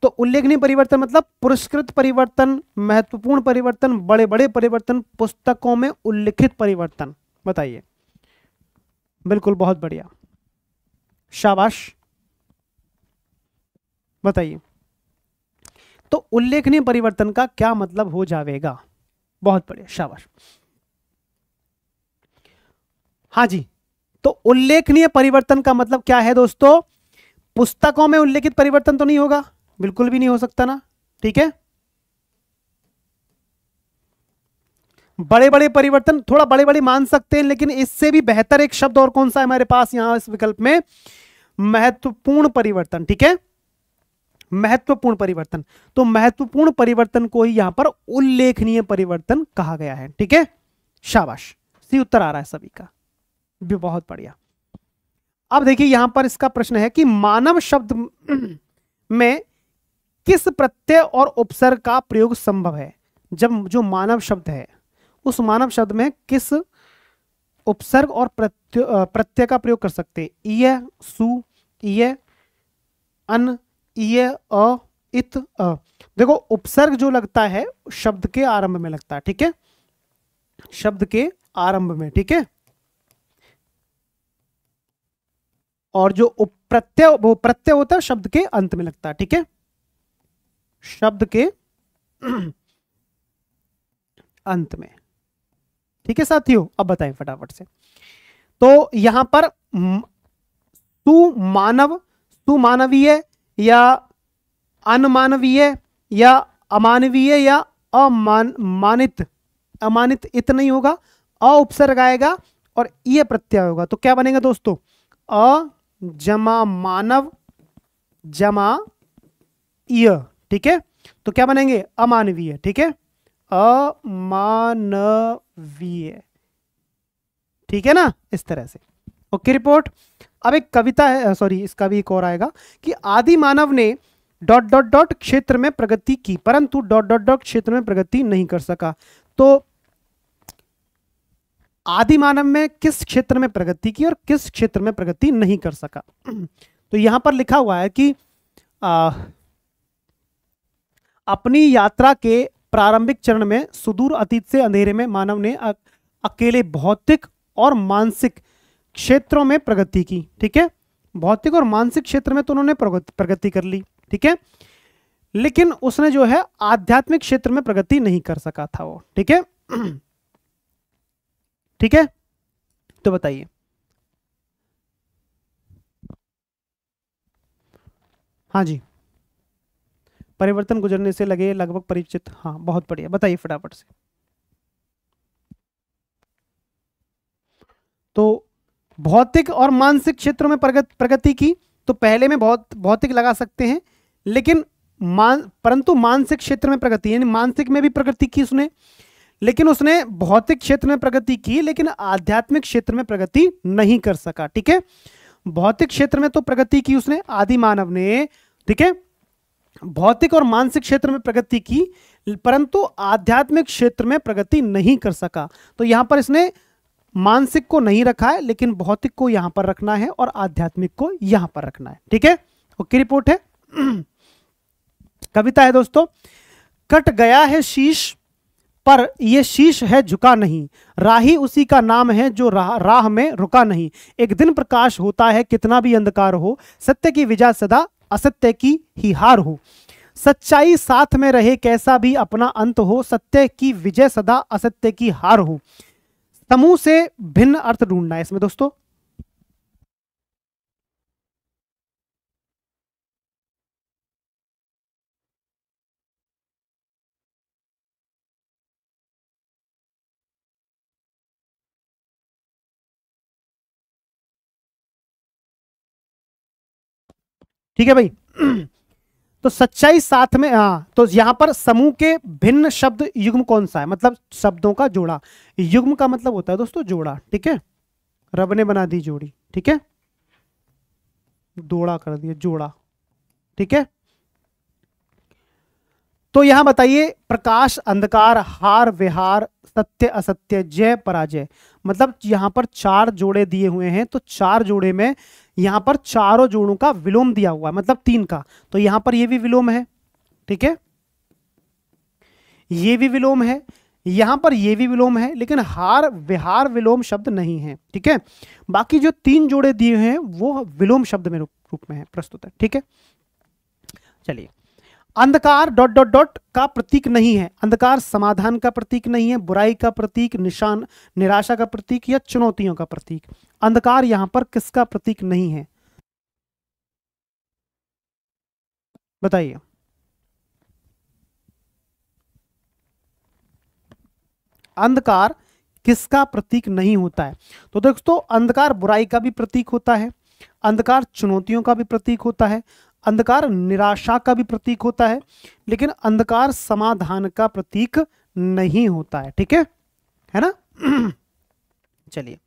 तो उल्लेखनीय परिवर्तन मतलब पुरस्कृत परिवर्तन महत्वपूर्ण परिवर्तन बड़े बड़े परिवर्तन पुस्तकों में उल्लिखित परिवर्तन बताइए बिल्कुल बहुत बढ़िया शाबाश बताइए तो उल्लेखनीय परिवर्तन का क्या मतलब हो जाएगा बहुत बढ़िया शाबाश हाँ जी तो उल्लेखनीय परिवर्तन का मतलब क्या है दोस्तों पुस्तकों में उल्लेखित परिवर्तन तो नहीं होगा बिल्कुल भी नहीं हो सकता ना ठीक है बड़े बड़े परिवर्तन थोड़ा बड़े बड़े मान सकते हैं लेकिन इससे भी बेहतर एक शब्द और कौन सा है हमारे पास यहां इस विकल्प में महत्वपूर्ण परिवर्तन ठीक है महत्वपूर्ण परिवर्तन तो महत्वपूर्ण परिवर्तन को ही यहां पर उल्लेखनीय परिवर्तन कहा गया है ठीक है शाबाश सी उत्तर आ रहा है सभी का भी बहुत बढ़िया अब देखिए यहां पर इसका प्रश्न है कि मानव शब्द में किस प्रत्यय और उपसर्ग का प्रयोग संभव है जब जो मानव शब्द है उस मानव शब्द में किस उपसर्ग और प्रत्यय प्रत्यय का प्रयोग कर सकते हैं ये सु अन अ इत अ देखो उपसर्ग जो लगता है शब्द के आरंभ में लगता है ठीक है शब्द के आरंभ में ठीक है और जो प्रत्यय वो प्रत्यय होता है शब्द के अंत में लगता है ठीक है शब्द के अंत में ठीक है साथियों अब बताएं फटाफट से तो यहां पर तू मानवीय या अनमानवीय या अमानवीय या अमान मानित अमानित इत नहीं होगा अ उपसर्ग आएगा और ये प्रत्यय होगा तो क्या बनेगा दोस्तों अ जमा मानव जमा य ठीक है तो क्या बनेंगे अमानवीय ठीक है अमानवीय ठीक है ना इस तरह से ओके रिपोर्ट अब एक कविता है सॉरी इसका भी एक और आएगा कि आदि मानव ने डॉट डॉट डॉट क्षेत्र में प्रगति की परंतु डॉट डॉट डॉट क्षेत्र में प्रगति नहीं कर सका तो आदि मानव में किस क्षेत्र में प्रगति की और किस क्षेत्र में प्रगति नहीं कर सका तो यहां पर लिखा हुआ है कि आ, अपनी यात्रा के प्रारंभिक चरण में सुदूर अतीत से अंधेरे में मानव ने अकेले भौतिक और मानसिक क्षेत्रों में प्रगति की ठीक है भौतिक और मानसिक क्षेत्र में तो उन्होंने प्रगति कर ली ठीक है लेकिन उसने जो है आध्यात्मिक क्षेत्र में प्रगति नहीं कर सका था वो ठीक है ठीक है तो बताइए हाँ जी परिवर्तन गुजरने से लगे लगभग परिचित हाँ बहुत बढ़िया बताइए फटाफट से तो भौतिक और मानसिक क्षेत्रों में प्रगति की तो पहले में बहुत भौतिक लगा सकते हैं लेकिन मान परंतु मानसिक क्षेत्र में प्रगति यानी मानसिक में भी प्रगति की उसने लेकिन उसने भौतिक क्षेत्र में प्रगति की लेकिन आध्यात्मिक क्षेत्र में प्रगति नहीं कर सका ठीक है भौतिक क्षेत्र में तो प्रगति की उसने आदि मानव ने ठीक है भौतिक और मानसिक क्षेत्र में प्रगति की परंतु आध्यात्मिक क्षेत्र में प्रगति नहीं कर सका तो यहां पर इसने मानसिक को नहीं रखा है लेकिन भौतिक को यहां पर रखना है और आध्यात्मिक को यहां पर रखना है ठीक है ओके रिपोर्ट है कविता है दोस्तों कट गया है शीश पर यह शीश है झुका नहीं राही उसी का नाम है जो राह, राह में रुका नहीं एक दिन प्रकाश होता है कितना भी अंधकार हो सत्य की विजय सदा असत्य की ही हार हो सच्चाई साथ में रहे कैसा भी अपना अंत हो सत्य की विजय सदा असत्य की हार हो समूह से भिन्न अर्थ ढूंढना है इसमें दोस्तों ठीक है भाई तो सच्चाई साथ में हाँ तो यहां पर समूह के भिन्न शब्द युग्म कौन सा है मतलब शब्दों का जोड़ा युग्म का मतलब होता है दोस्तों जोड़ा ठीक है रब ने बना दी जोड़ी ठीक है दोड़ा कर दिया जोड़ा ठीक है तो यहां बताइए प्रकाश अंधकार हार विहार सत्य असत्य जय पराजय मतलब यहां पर चार जोड़े दिए हुए हैं तो चार जोड़े में यहां पर चारों जोड़ों का विलोम दिया हुआ है मतलब तीन का तो यहां पर यह भी विलोम है ठीक है ये भी विलोम है यहां पर यह भी विलोम है लेकिन हार विहार विलोम शब्द नहीं है ठीक है बाकी जो तीन जोड़े दिए हुए हैं वो विलोम शब्द में रूप में है प्रस्तुत है ठीक है चलिए अंधकार डॉट डॉट डॉट का प्रतीक नहीं है अंधकार समाधान का प्रतीक नहीं है बुराई का प्रतीक निशान निराशा का प्रतीक या चुनौतियों का प्रतीक अंधकार यहां पर किसका प्रतीक नहीं है बताइए अंधकार किसका प्रतीक नहीं होता है तो दोस्तों अंधकार बुराई का भी प्रतीक होता है अंधकार चुनौतियों का भी प्रतीक होता है अंधकार निराशा का भी प्रतीक होता है लेकिन अंधकार समाधान का प्रतीक नहीं होता है ठीक है है ना चलिए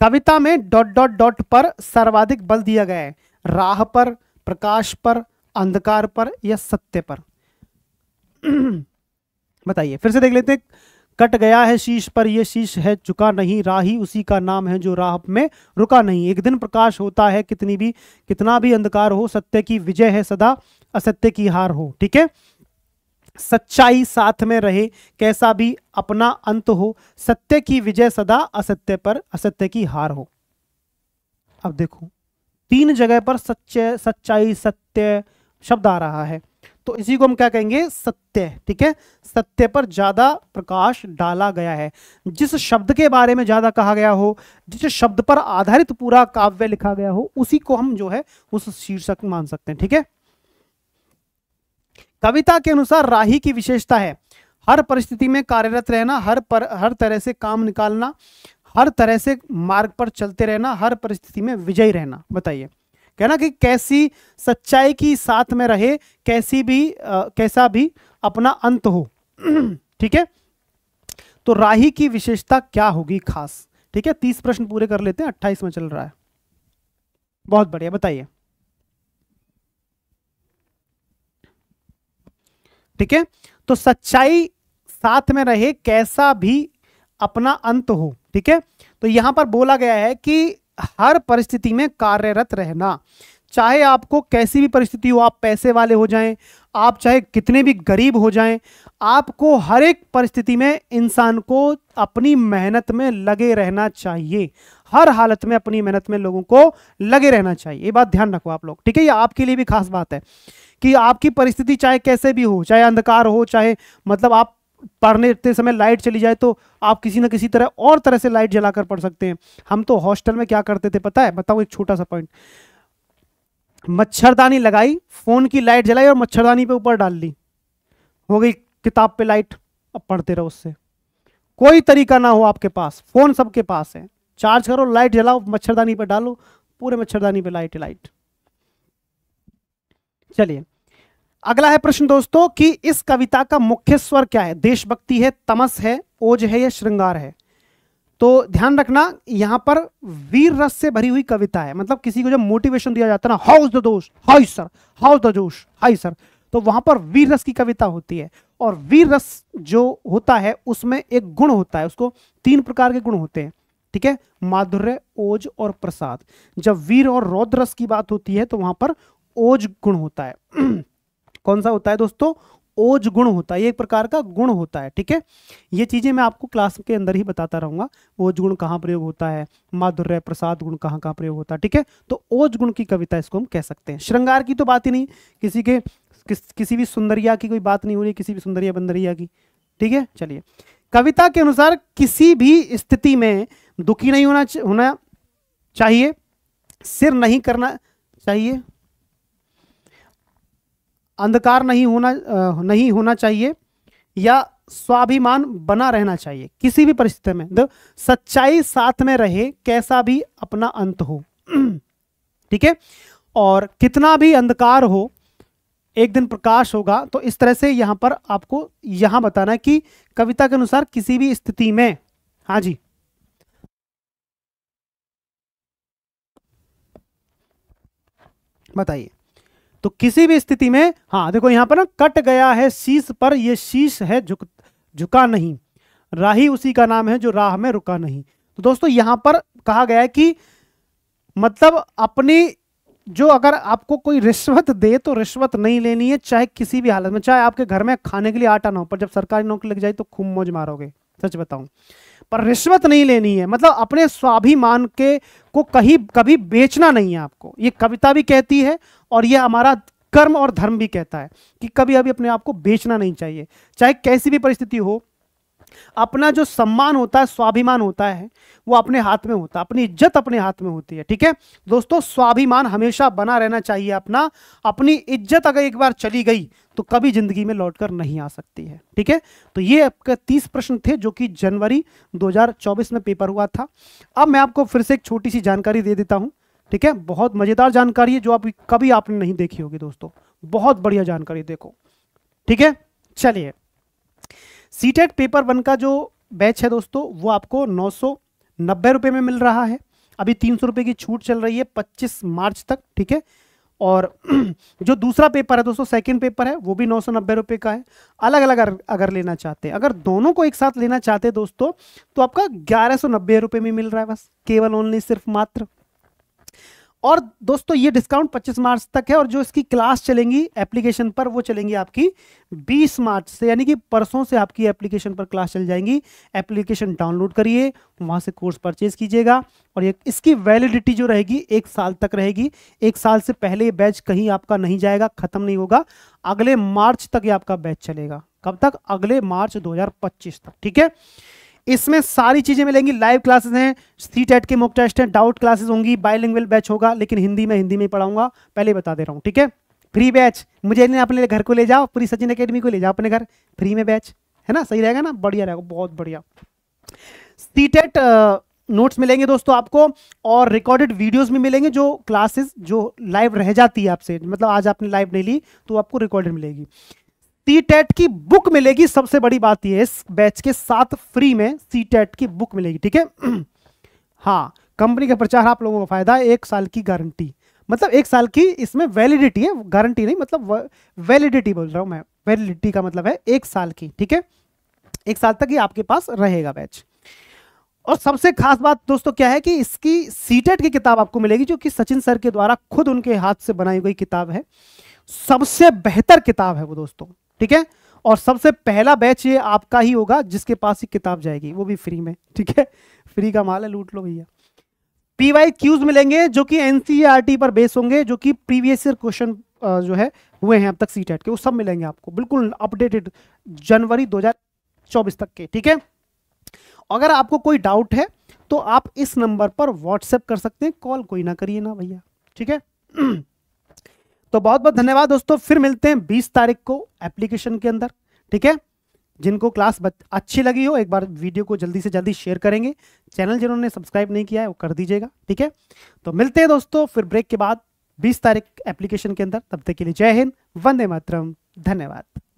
कविता में डॉट डॉट डॉट पर सर्वाधिक बल दिया गया है राह पर प्रकाश पर अंधकार पर या सत्य पर बताइए फिर से देख लेते हैं कट गया है शीश पर यह शीश है चुका नहीं राही उसी का नाम है जो राह में रुका नहीं एक दिन प्रकाश होता है कितनी भी कितना भी अंधकार हो सत्य की विजय है सदा असत्य की हार हो ठीक है सच्चाई साथ में रहे कैसा भी अपना अंत हो सत्य की विजय सदा असत्य पर असत्य की हार हो अब देखो तीन जगह पर सच्चे सच्चाई सत्य शब्द आ रहा है तो इसी को हम क्या कहेंगे सत्य ठीक है सत्य पर ज्यादा प्रकाश डाला गया है जिस शब्द के बारे में ज्यादा कहा गया हो जिस शब्द पर आधारित पूरा काव्य लिखा गया हो उसी को हम जो है उस शीर्षक मान सकते हैं ठीक है कविता के अनुसार राही की विशेषता है हर परिस्थिति में कार्यरत रहना हर पर हर तरह से काम निकालना हर तरह से मार्ग पर चलते रहना हर परिस्थिति में विजयी रहना बताइए कहना कि कैसी सच्चाई की साथ में रहे कैसी भी आ, कैसा भी अपना अंत हो ठीक है तो राही की विशेषता क्या होगी खास ठीक है तीस प्रश्न पूरे कर लेते हैं अट्ठाईस में चल रहा है बहुत बढ़िया बताइए ठीक है तो सच्चाई साथ में रहे कैसा भी अपना अंत हो ठीक है तो यहां पर बोला गया है कि हर परिस्थिति में कार्यरत रहना चाहे आपको कैसी भी परिस्थिति हो आप पैसे वाले हो जाएं आप चाहे कितने भी गरीब हो जाएं आपको हर एक परिस्थिति में इंसान को अपनी मेहनत में लगे रहना चाहिए हर हालत में अपनी मेहनत में लोगों को लगे रहना चाहिए ये बात ध्यान रखो आप लोग ठीक है ये आपके लिए भी खास बात है कि आपकी परिस्थिति चाहे कैसे भी हो चाहे अंधकार हो चाहे मतलब आप पढ़ने समय लाइट चली जाए तो आप किसी ना किसी तरह और तरह से लाइट जलाकर पढ़ सकते हैं हम तो हॉस्टल में क्या करते थे पता है बताऊँ एक छोटा सा पॉइंट मच्छरदानी लगाई फ़ोन की लाइट जलाई और मच्छरदानी पे ऊपर डाल ली हो गई किताब पे लाइट अब पढ़ते रहो उससे कोई तरीका ना हो आपके पास फ़ोन सबके पास है चार्ज करो लाइट जलाओ मच्छरदानी पे डालो पूरे मच्छरदानी पे लाइट लाइट चलिए अगला है प्रश्न दोस्तों कि इस कविता का मुख्य स्वर क्या है देशभक्ति है तमस है ओज है या श्रृंगार है तो ध्यान रखना यहां पर वीर रस से भरी हुई कविता है मतलब किसी को जब मोटिवेशन दिया जाता है ना how's the josh how sir how's the josh high sir तो वहां पर वीर रस की कविता होती है और वीर रस जो होता है उसमें एक गुण होता है उसको तीन प्रकार के गुण होते हैं ठीक है माधुर्य ओज और प्रसाद जब वीर और रौद्र रस की बात होती है तो वहां पर ओज गुण होता है कौन सा होता है दोस्तों ओज गुण होता है ये एक प्रकार का गुण होता है ठीक है ये चीज़ें मैं आपको क्लास के अंदर ही बताता रहूंगा ओज गुण कहाँ प्रयोग होता है माधुर्य प्रसाद गुण कहाँ कहाँ प्रयोग होता है ठीक है तो ओज गुण की कविता इसको हम कह सकते हैं श्रृंगार की तो बात ही नहीं किसी के किस, किसी भी सुंदरिया की कोई बात नहीं हो रही किसी भी सुंदरिया बंदरिया की ठीक है चलिए कविता के अनुसार किसी भी स्थिति में दुखी नहीं होना होना चाहिए सिर नहीं करना चाहिए अंधकार नहीं होना नहीं होना चाहिए या स्वाभिमान बना रहना चाहिए किसी भी परिस्थिति में दो सच्चाई साथ में रहे कैसा भी अपना अंत हो ठीक है और कितना भी अंधकार हो एक दिन प्रकाश होगा तो इस तरह से यहां पर आपको यहां बताना है कि कविता के अनुसार किसी भी स्थिति में हाँ जी बताइए तो किसी भी स्थिति में हाँ देखो यहाँ पर ना कट गया है शीश पर यह शीश है झुक झुका नहीं राही उसी का नाम है जो राह में रुका नहीं तो दोस्तों यहाँ पर कहा गया है कि मतलब अपनी जो अगर आपको कोई रिश्वत दे तो रिश्वत नहीं लेनी है चाहे किसी भी हालत में चाहे आपके घर में खाने के लिए आटा ना हो पर जब सरकारी नौकरी लग जाए तो खूब मौज मारोगे सच बताऊं पर रिश्वत नहीं लेनी है मतलब अपने स्वाभिमान के को कहीं कभी बेचना नहीं है आपको ये कविता भी कहती है और ये हमारा कर्म और धर्म भी कहता है कि कभी अभी अपने आप को बेचना नहीं चाहिए चाहे कैसी भी परिस्थिति हो अपना जो सम्मान होता है स्वाभिमान होता है वो अपने हाथ में होता है अपनी इज्जत अपने हाथ में होती है ठीक है दोस्तों स्वाभिमान हमेशा बना रहना चाहिए अपना अपनी इज्जत अगर एक बार चली गई तो कभी जिंदगी में लौटकर नहीं आ सकती है ठीक है तो ये आपके तीस प्रश्न थे जो कि जनवरी दो में पेपर हुआ था अब मैं आपको फिर से एक छोटी सी जानकारी दे देता हूँ ठीक है बहुत मज़ेदार जानकारी है जो आप कभी आपने नहीं देखी होगी दोस्तों बहुत बढ़िया जानकारी देखो ठीक है चलिए सीटेट पेपर वन का जो बैच है दोस्तों वो आपको नौ सौ नब्बे में मिल रहा है अभी तीन सौ रुपये की छूट चल रही है पच्चीस मार्च तक ठीक है और जो दूसरा पेपर है दोस्तों सेकंड पेपर है वो भी नौ सौ नब्बे का है अलग अलग अगर, अगर लेना चाहते हैं अगर दोनों को एक साथ लेना चाहते हैं दोस्तों तो आपका ग्यारह सौ नब्बे रुपये में मिल रहा है बस केवल ओनली सिर्फ मात्र और दोस्तों ये डिस्काउंट 25 मार्च तक है और जो इसकी क्लास चलेंगी एप्लीकेशन पर वो चलेंगी आपकी 20 मार्च से यानी कि परसों से आपकी एप्लीकेशन पर क्लास चल जाएंगी एप्लीकेशन डाउनलोड करिए वहाँ से कोर्स परचेज कीजिएगा और ये इसकी वैलिडिटी जो रहेगी एक साल तक रहेगी एक साल से पहले ये बैच कहीं आपका नहीं जाएगा ख़त्म नहीं होगा अगले मार्च तक ये आपका बैच चलेगा कब तक अगले मार्च दो तक ठीक है इसमें सारी चीज़ें मिलेंगी लाइव क्लासेस हैं सी टेट e के मुक टेस्ट हैं डाउट क्लासेस होंगी बाइलिंगुअल बैच होगा लेकिन हिंदी में हिंदी में पढ़ाऊंगा पहले बता दे रहा हूँ ठीक है फ्री बैच मुझे नहीं अपने घर को ले जाओ पूरी सचिन अकेडमी को ले जाओ अपने घर फ्री में बैच है ना सही रहेगा ना बढ़िया रहेगा बहुत बढ़िया सी टेट नोट्स मिलेंगे दोस्तों आपको और रिकॉर्डेड वीडियोस भी मिलेंगे जो क्लासेस जो लाइव रह जाती है आपसे मतलब आज आपने लाइव नहीं ली तो आपको रिकॉर्डेड मिलेगी टी टेट की बुक मिलेगी सबसे बड़ी बात यह इस बैच के साथ फ्री में सी टेट की बुक मिलेगी ठीक है हाँ कंपनी का प्रचार आप लोगों को फायदा है एक साल की गारंटी मतलब एक साल की इसमें वैलिडिटी है गारंटी नहीं मतलब वैलिडिटी बोल रहा हूं मैं वैलिडिटी का मतलब है एक साल की ठीक है एक साल तक ही आपके पास रहेगा बैच और सबसे खास बात दोस्तों क्या है कि इसकी सीटेट की किताब आपको मिलेगी जो कि सचिन सर के द्वारा खुद उनके हाथ से बनाई गई किताब है सबसे बेहतर किताब है वो दोस्तों ठीक है और सबसे पहला बैच ये आपका ही होगा जिसके पास ही किताब जाएगी वो भी फ्री में ठीक है फ्री का माल है लूट लो भैया पी वाई क्यूज मिलेंगे जो कि एनसीईआरटी पर बेस होंगे जो कि प्रीवियस ईयर क्वेश्चन जो है हुए हैं अब तक सी के वो सब मिलेंगे आपको बिल्कुल अपडेटेड जनवरी दो तक के ठीक है अगर आपको कोई डाउट है तो आप इस नंबर पर व्हाट्सएप कर सकते हैं कॉल कोई ना करिए ना भैया ठीक है तो बहुत बहुत धन्यवाद दोस्तों फिर मिलते हैं बीस तारीख को एप्लीकेशन के अंदर ठीक है जिनको क्लास अच्छी लगी हो एक बार वीडियो को जल्दी से जल्दी शेयर करेंगे चैनल जिन्होंने सब्सक्राइब नहीं किया है वो कर दीजिएगा ठीक है तो मिलते हैं दोस्तों फिर ब्रेक के बाद 20 तारीख एप्लीकेशन के अंदर तब तक के लिए जय हिंद वंदे मातरम धन्यवाद